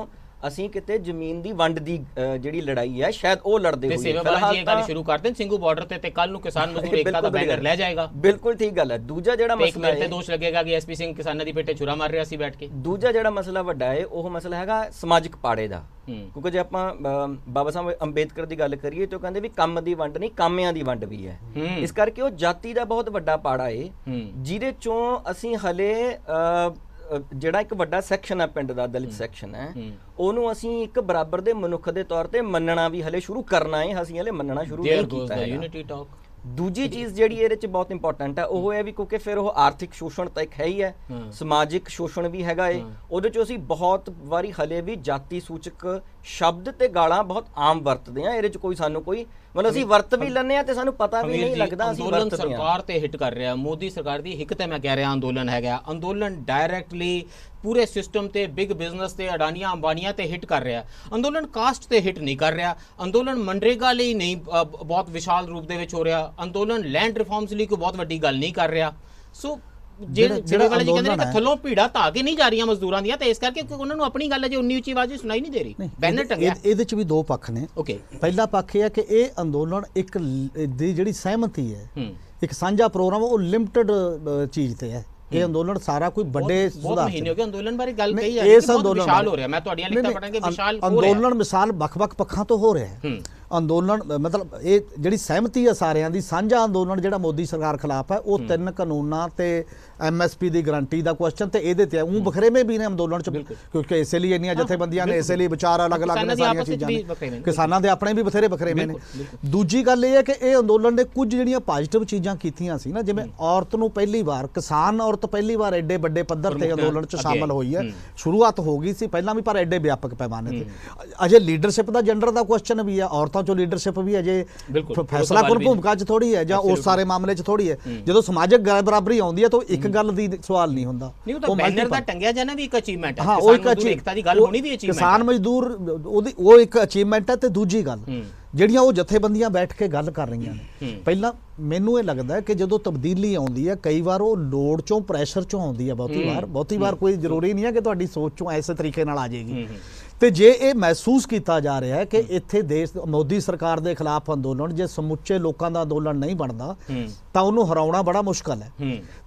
ਅਸੀਂ ਕਿਤੇ ਜ਼ਮੀਨ ਦੀ ਵੰਡ ਦੀ ਜਿਹੜੀ ਲੜਾਈ ਹੈ ਸ਼ਾਇਦ ਉਹ ਲੜਦੇ ਹੋਏ ਫਿਲਹਾਲ ਇਹ ਗੱਲ ਸ਼ੁਰੂ ਕਰਦੇ ਸਿੰਘੂ ਬਾਰਡਰ ਤੇ ਤੇ ਕੱਲ ਨੂੰ ਕਿਸਾਨ ਮਜ਼ਦੂਰ ਏਕਤਾ ਦਾ ਬੈਨਰ ਲੈ ਜਾਏਗਾ ਬਿਲਕੁਲ ਠੀਕ ਗੱਲ ਹੈ ਦੂਜਾ ਜਿਹੜਾ ਮਸਲਾ ਹੈ ਇੱਕ ਮਿੰਟ ਤੇ ਦੋਸ਼ ਲੱਗੇਗਾ ਕਿ ਐਸਪੀ ਸਿੰਘ ਕਿਸਾਨਾਂ ਦੀ ਪੇਟੇ ਛੁਰਾ ਮਾਰ ਰਿਹਾ ਸੀ ਬੈਠ ਕੇ ਦੂਜਾ ਜਿਹੜਾ ਮਸਲਾ ਵੱਡਾ ਹੈ ਉਹ ਮਸਲਾ ਹੈਗਾ ਸਮਾਜਿਕ ਪਾੜੇ ਦਾ ਕਿਉਂਕਿ ਜੇ ਆਪਾਂ ਬਾਬਾ ਸਾਹਿਬ ਅੰਬੇਦਕਰ ਦੀ ਗੱਲ ਕਰੀਏ ਤਾਂ ਉਹ ਕਹਿੰਦੇ ਵੀ ਕੰਮ ਦੀ ਵੰਡ ਨਹੀਂ ਕਾਮਿਆਂ ਦੀ ਵੰਡ ਵੀ ਹੈ ਇਸ ਕਰਕੇ ਉਹ ਜਾਤੀ ਦਾ ਬਹੁਤ ਵੱਡਾ ਪਾੜਾ ਹੈ ਜਿਹਦੇ ਚੋਂ ਅਸੀਂ ਹਲੇ ਜਿਹੜਾ ਇੱਕ ਵੱਡਾ ਸੈਕਸ਼ਨ ਹੈ ਪਿੰਡ ਦਾ ਦਲਿਤ ਸੈਕਸ਼ਨ ਹੈ ਉਹਨੂੰ ਅਸੀਂ ਇੱਕ ਬਰਾਬਰ ਦੇ ਮਨੁੱਖ ਦੇ ਤੌਰ ਤੇ ਮੰਨਣਾ ਵੀ ਹਲੇ ਸ਼ੁਰੂ ਕਰਨਾ ਹੈ ਅਸੀਂ ਹਲੇ ਮੰਨਣਾ ਸ਼ੁਰੂ ਨਹੀਂ ਕੀਤਾ ਹੈ ਯੂਨਿਟੀ ਟਾਕ ਦੂਜੀ ਚੀਜ਼ ਜਿਹੜੀ ਇਹਦੇ ਵਿੱਚ ਬਹੁਤ ਇੰਪੋਰਟੈਂਟ ਹੈ ਉਹ ਹੈ ਵੀ ਕਿਉਂਕਿ ਫਿਰ ਉਹ ਆਰਥਿਕ ਸ਼ੋਸ਼ਣ ਤਾਂ ਇੱਕ ਹੈ ਹੀ ਹੈ ਸਮਾਜਿਕ ਸ਼ੋਸ਼ਣ ਵੀ ਹੈਗਾ ਏ ਉਹਦੇ ਚ ਅਸੀਂ ਬਹੁਤ ਵਾਰੀ ਹਲੇ ਵੀ ਜਾਤੀ ਸੂਚਕ ਸ਼ਬਦ ਤੇ ਗਾਲਾਂ ਬਹੁਤ ਆਮ ਵਰਤਦੇ ਆ ਇਹਦੇ ਚ ਕੋਈ ਸਾਨੂੰ ਕੋਈ ਮਤਲਬ ਅਸੀਂ ਵਰਤ ਵੀ ਲੈਂਦੇ ਆ ਤੇ ਸਾਨੂੰ ਪਤਾ ਵੀ ਨਹੀਂ ਲੱਗਦਾ ਅਸੀਂ ਵਰਤਦੇ ਆ ਸਰਕਾਰ ਤੇ ਹਿੱਟ ਕਰ ਰਿਹਾ ਮੋਦੀ ਸਰਕਾਰ ਦੀ ਇੱਕ ਤੇ ਮੈਂ ਕਹਿ ਰਿਹਾ ਅੰਦੋਲਨ ਹੈਗਾ ਅੰਦੋਲਨ ਡਾਇਰੈਕਟਲੀ ਪੂਰੇ ਸਿਸਟਮ ਤੇ ਬਿਗ ਬਿਜ਼ਨਸ ਤੇ ਅਡਾਨੀਆਂ ਅੰਬਾਨੀਆਂ ਤੇ ਹਿੱਟ ਕਰ ਰਿਹਾ ਅੰਦੋਲਨ ਕਾਸਟ ਤੇ ਹਿੱਟ ਨਹੀਂ ਕਰ ਰਿਹਾ ਅੰਦੋਲਨ ਮੰਡਰੇਗਾ ਲਈ ਨਹੀਂ ਬਹੁਤ ਵਿਸ਼ਾਲ ਰੂਪ ਦੇ ਵਿੱਚ ਹੋ ਰਿਹਾ ਅੰਦੋਲਨ ਲੈਂਡ ਰਿਫਾਰਮਸ ਲਈ ਕੋਈ ਬਹੁਤ ਵੱਡੀ ਗੱਲ ਨਹੀਂ ਕਰ ਰਿਹਾ ਸੋ ਜਿਹੜੇ ਵਾਲੇ ਜੀ ਕਹਿੰਦੇ ਨੇ ਕਿ ਥੱਲੋਂ ਭੀੜਾ ਧਾ ਕੇ ਨਹੀਂ ਜਾ ਰਹੀਆਂ ਮਜ਼ਦੂਰਾਂ ਦੀਆਂ ਤੇ ਇਸ ਕਰਕੇ ਕਿ ਉਹਨਾਂ ਨੂੰ ਆਪਣੀ ਗੱਲ ਜੇ ਉਨੀ ਉੱਚੀ ਆਵਾਜ਼ ਸੁਣਾਈ ਨਹੀਂ ਦੇ ਰਹੀ ਬੈਨਰ ਟੰਗਿਆ ਇਹਦੇ ਚ ਵੀ ਦੋ ਪੱਖ ਨੇ ਓਕੇ ਪਹਿਲਾ ਪੱਖ ਇਹ ਹੈ ਕਿ ਇਹ ਅੰਦੋਲਨ ਇੱਕ ਦੀ ਜਿਹੜੀ ਸਹਿਮਤੀ ਹੈ ਇੱਕ ਸਾਂਝਾ ਪ੍ਰੋਗਰਾਮ ਉਹ ਲਿਮਟਿਡ ਚੀਜ਼ ਤੇ ਹੈ ਇਹ ਅੰਦੋਲਨ ਸਾਰਾ ਕੋਈ ਵੱਡੇ ਸੁਧਾਰ ਨਹੀਂ ਹੋ ਗਿਆ ਅੰਦੋਲਨ ਬਾਰੇ ਗੱਲ ਕਹੀ ਜਾ ਰਹੀ ਹੈ ਇਸ ਵਿਸ਼ਾਲ ਹੋ ਰਿਹਾ ਮੈਂ ਤੁਹਾਡੀਆਂ ਲਿਖਤਾਂ ਪੜਾਂਗੇ ਵਿਸ਼ਾਲ ਹੋ ਰਿਹਾ ਅੰਦੋਲਨ ਮਿਸਾਲ ਵੱਖ-ਵੱਖ ਪੱਖਾਂ ਤੋਂ ਹੋ ਰਿਹਾ ਹੈ ਅੰਦੋਲਨ ਮਤਲਬ ਇਹ ਜਿਹੜੀ ਸਹਿਮਤੀ ਹੈ ਸਾਰਿਆਂ ਦੀ ਸਾਂਝਾ ਅੰਦੋਲਨ ਜਿਹੜਾ ਮੋਦੀ ਸਰਕਾਰ ਖਿਲਾਫ ਹੈ ਉਹ ਤਿੰਨ ਕਾਨੂੰਨਾਂ ਤੇ ਐਮਐਸਪੀ ਦੀ ਗਾਰੰਟੀ ਦਾ ਕੁਐਸਚਨ ਤੇ ਇਹਦੇ ਤੇ ਉਹ ਬਖਰੇਵੇਂ ਵੀ ਨੇ ਅੰਦੋਲਨ ਚ ਕਿਉਂਕਿ ਇਸੇ ਲਈ ਇੰਨੀਆਂ ਜਥੇਬੰਦੀਆਂ ਨੇ ਇਸੇ ਲਈ ਵਿਚਾਰ ਅਲੱਗ-ਅਲੱਗ ਨੇ ਸਾਰੀਆਂ ਚੀਜ਼ਾਂ ਨੇ ਕਿਸਾਨਾਂ ਦੇ ਆਪਣੇ ਵੀ ਬਥੇਰੇ ਬਖਰੇਵੇਂ ਨੇ ਦੂਜੀ ਗੱਲ ਇਹ ਹੈ ਕਿ ਇਹ ਅੰਦੋਲਨ ਨੇ ਕੁਝ ਜਿਹੜੀਆਂ ਪੋਜ਼ਿਟਿਵ ਚੀਜ਼ਾਂ ਕੀਤੀਆਂ ਸੀ ਨਾ ਜਿਵੇਂ ਔਰਤ ਨੂੰ ਪਹਿਲੀ ਵਾਰ ਕਿਸਾਨ ਔਰਤ ਪਹਿਲੀ ਵਾਰ ਐਡੇ ਵੱਡੇ ਪੱਧਰ ਤੇ ਅੰਦੋਲਨ ਚ ਸ਼ਾਮਲ ਹੋਈ ਹੈ ਸ਼ੁਰੂਆਤ ਹੋ ਗਈ ਸੀ ਪਹਿਲਾਂ ਵੀ ਪਰ ਐਡੇ ਵਿਆਪਕ ਪੈਮਾਨੇ ਤੇ ਅਜੇ ਲੀਡਰਸ਼ਿਪ ਦਾ ਜੈਂਡਰ ਦਾ ਕੁਐਸਚਨ ਵੀ ਹੈ ਔਰਤ ਸੰਸਥਾ ਚੋਂ ਲੀਡਰਸ਼ਿਪ ਵੀ ਅਜੇ ਫੈਸਲਾਕੁਨ ਭੂਮਿਕਾ 'ਚ ਥੋੜੀ ਹੈ ਜਾਂ ਉਸ ਸਾਰੇ ਮਾਮਲੇ 'ਚ ਥੋੜੀ ਹੈ ਜਦੋਂ ਸਮਾਜਿਕ ਗੈਰ ਬਰਾਬਰੀ ਆਉਂਦੀ ਹੈ ਤਾਂ ਇੱਕ ਗੱਲ ਦੀ ਸਵਾਲ ਨਹੀਂ ਹੁੰਦਾ ਉਹ ਬੈਨਰ ਦਾ ਟੰਗਿਆ ਜਾਣਾ ਵੀ ਇੱਕ ਅਚੀਵਮੈਂਟ ਹੈ ਹਾਂ ਉਹ ਇੱਕ ਅਚੀਵਮੈਂਟ ਦੀ ਗੱਲ ਹੋਣੀ ਵੀ ਅਚੀਵਮੈਂਟ ਕਿਸਾਨ ਮਜ਼ਦੂਰ ਉਹਦੀ ਉਹ ਇੱਕ ਅਚੀਵਮੈਂਟ ਹੈ ਤੇ ਦੂਜੀ ਗੱਲ ਜਿਹੜੀਆਂ ਉਹ ਜਥੇਬੰਦੀਆਂ ਬੈਠ ਕੇ ਗੱਲ ਕਰ ਰਹੀਆਂ ਨੇ ਪਹਿਲਾਂ ਮੈਨੂੰ ਇਹ ਲੱਗਦਾ ਹੈ ਕਿ ਜਦੋਂ ਤਬਦੀਲੀ ਆਉਂਦੀ ਹੈ ਕਈ ਵਾਰ ਉਹ ਲੋੜ ਚੋਂ ਪ੍ਰੈਸ਼ਰ ਚੋਂ ਆਉਂਦੀ ਹੈ ਬਹੁਤੀ ਵਾਰ ਬਹੁਤੀ ਵਾਰ ਕੋਈ ਜ਼ਰੂਰੀ ਨਹੀਂ ਹੈ ਕਿ ਤੁਹਾਡੀ ਸੋਚ ਚੋਂ ਐਸੇ ਤਰੀਕੇ ਨਾਲ ਆ ਜਾਏਗੀ ਤੇ ਜੇ ਇਹ ਮਹਿਸੂਸ ਕੀਤਾ ਜਾ ਰਿਹਾ ਹੈ ਕਿ ਇੱਥੇ ਦੇਸ਼ ਮੋਦੀ ਸਰਕਾਰ ਦੇ ਖਿਲਾਫ ਅੰਦੋਲਨ ਜੇ ਸਮੁੱਚੇ ਲੋਕਾਂ ਦਾ ਅੰਦੋਲਨ ਨਹੀਂ ਬਣਦਾ ਤਾਂ ਉਹਨੂੰ ਹਰਾਉਣਾ ਬੜਾ ਮੁਸ਼ਕਲ ਹੈ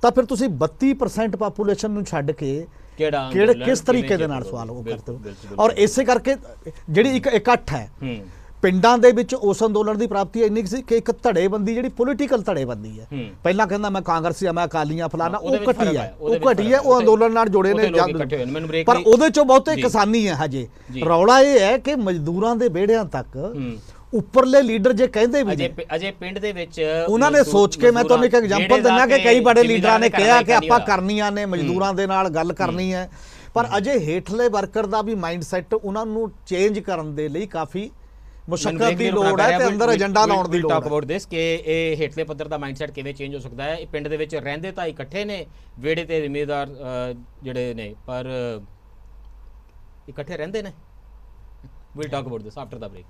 ਤਾਂ ਫਿਰ ਤੁਸੀਂ 32% ਪਾਪੂਲੇਸ਼ਨ ਨੂੰ ਛੱਡ ਕੇ ਕਿਹੜਾ ਕਿਹੜੇ ਕਿਸ ਤਰੀਕੇ ਦੇ ਨਾਲ ਸਵਾਲ ਉਹ ਕਰਦੇ ਹੋ ਔਰ ਇਸੇ ਕਰਕੇ ਜਿਹੜੀ ਇੱਕ ਇਕੱਠ ਹੈ ਪਿੰਡਾਂ ਦੇ ਵਿੱਚ ਉਸ ਅੰਦੋਲਨ ਦੀ ਪ੍ਰਾਪਤੀ ਇੰਨੀ ਸੀ ਕਿ ਇੱਕ ਧੜੇਬੰਦੀ ਜਿਹੜੀ ਪੋਲੀਟੀਕਲ ਧੜੇਬੰਦੀ ਹੈ ਪਹਿਲਾਂ ਕਹਿੰਦਾ ਮੈਂ ਕਾਂਗਰਸੀ ਆ ਮੈਂ ਅਕਾਲੀਆਂ ਫਲਾਣਾ ਉਹ ਘਟੀ ਹੈ ਉਹ ਘਟੀ ਹੈ ਉਹ ਅੰਦੋਲਨ ਨਾਲ ਜੁੜੇ ਨੇ ਪਰ ਉਹਦੇ ਚੋਂ ਬਹੁਤੇ ਕਿਸਾਨੀ ਹੈ ਹਜੇ ਰੌਲਾ ਇਹ ਹੈ ਕਿ ਮਜ਼ਦੂਰਾਂ ਦੇ ਵਿਹੜਿਆਂ ਤੱਕ ਉੱਪਰਲੇ ਲੀਡਰ ਜੇ ਕਹਿੰਦੇ ਵੀ ਅਜੇ ਅਜੇ ਪਿੰਡ ਦੇ ਵਿੱਚ ਉਹਨਾਂ ਨੇ ਸੋਚ ਕੇ ਮੈਂ ਤੁਹਾਨੂੰ ਇੱਕ ਐਗਜ਼ਾਮਪਲ ਦਿੰਨਾ ਕਿ ਕਈ ਬੜੇ ਲੀਡਰਾਂ ਨੇ ਕਿਹਾ ਕਿ ਆਪਾਂ ਕਰਨੀਆਂ ਨੇ ਮਜ਼ਦੂਰਾਂ ਦੇ ਨਾਲ ਗੱਲ ਕਰਨੀ ਹੈ ਪਰ ਅਜੇ ਹੇਠਲੇ ਵਰਕਰ ਦਾ ਵੀ ਮਾਈਂਡਸੈਟ ਉਹਨਾਂ ਨੂੰ ਚੇਂਜ ਕਰਨ ਦੇ ਲਈ ਕਾਫੀ ਮੁਸ਼ਕਲ ਦੀ ਲੋੜ ਹੈ ਤੇ ਅੰਦਰ ਏਜੰਡਾ ਲਾਉਣ ਦੀ ਲੋੜ ਹੈ ਟਾਕ ਅਬਾਊਟ ਦਿਸ ਕਿ ਇਹ ਹੇਠਲੇ ਪੱਧਰ ਦਾ ਮਾਈਂਡਸੈਟ ਕਿਵੇਂ ਚੇਂਜ ਹੋ ਸਕਦਾ ਹੈ ਇਹ ਪਿੰਡ ਦੇ ਵਿੱਚ ਰਹਿੰਦੇ ਤਾਂ ਇਕੱਠੇ ਨੇ ਵੇੜੇ ਤੇ ਜ਼ਿੰਮੇਦਾਰ ਜਿਹੜੇ ਨੇ ਪਰ ਇਕੱਠੇ ਰਹਿੰਦੇ ਨੇ we'll talk about this after ਦਾ ਬ੍ਰੇਕ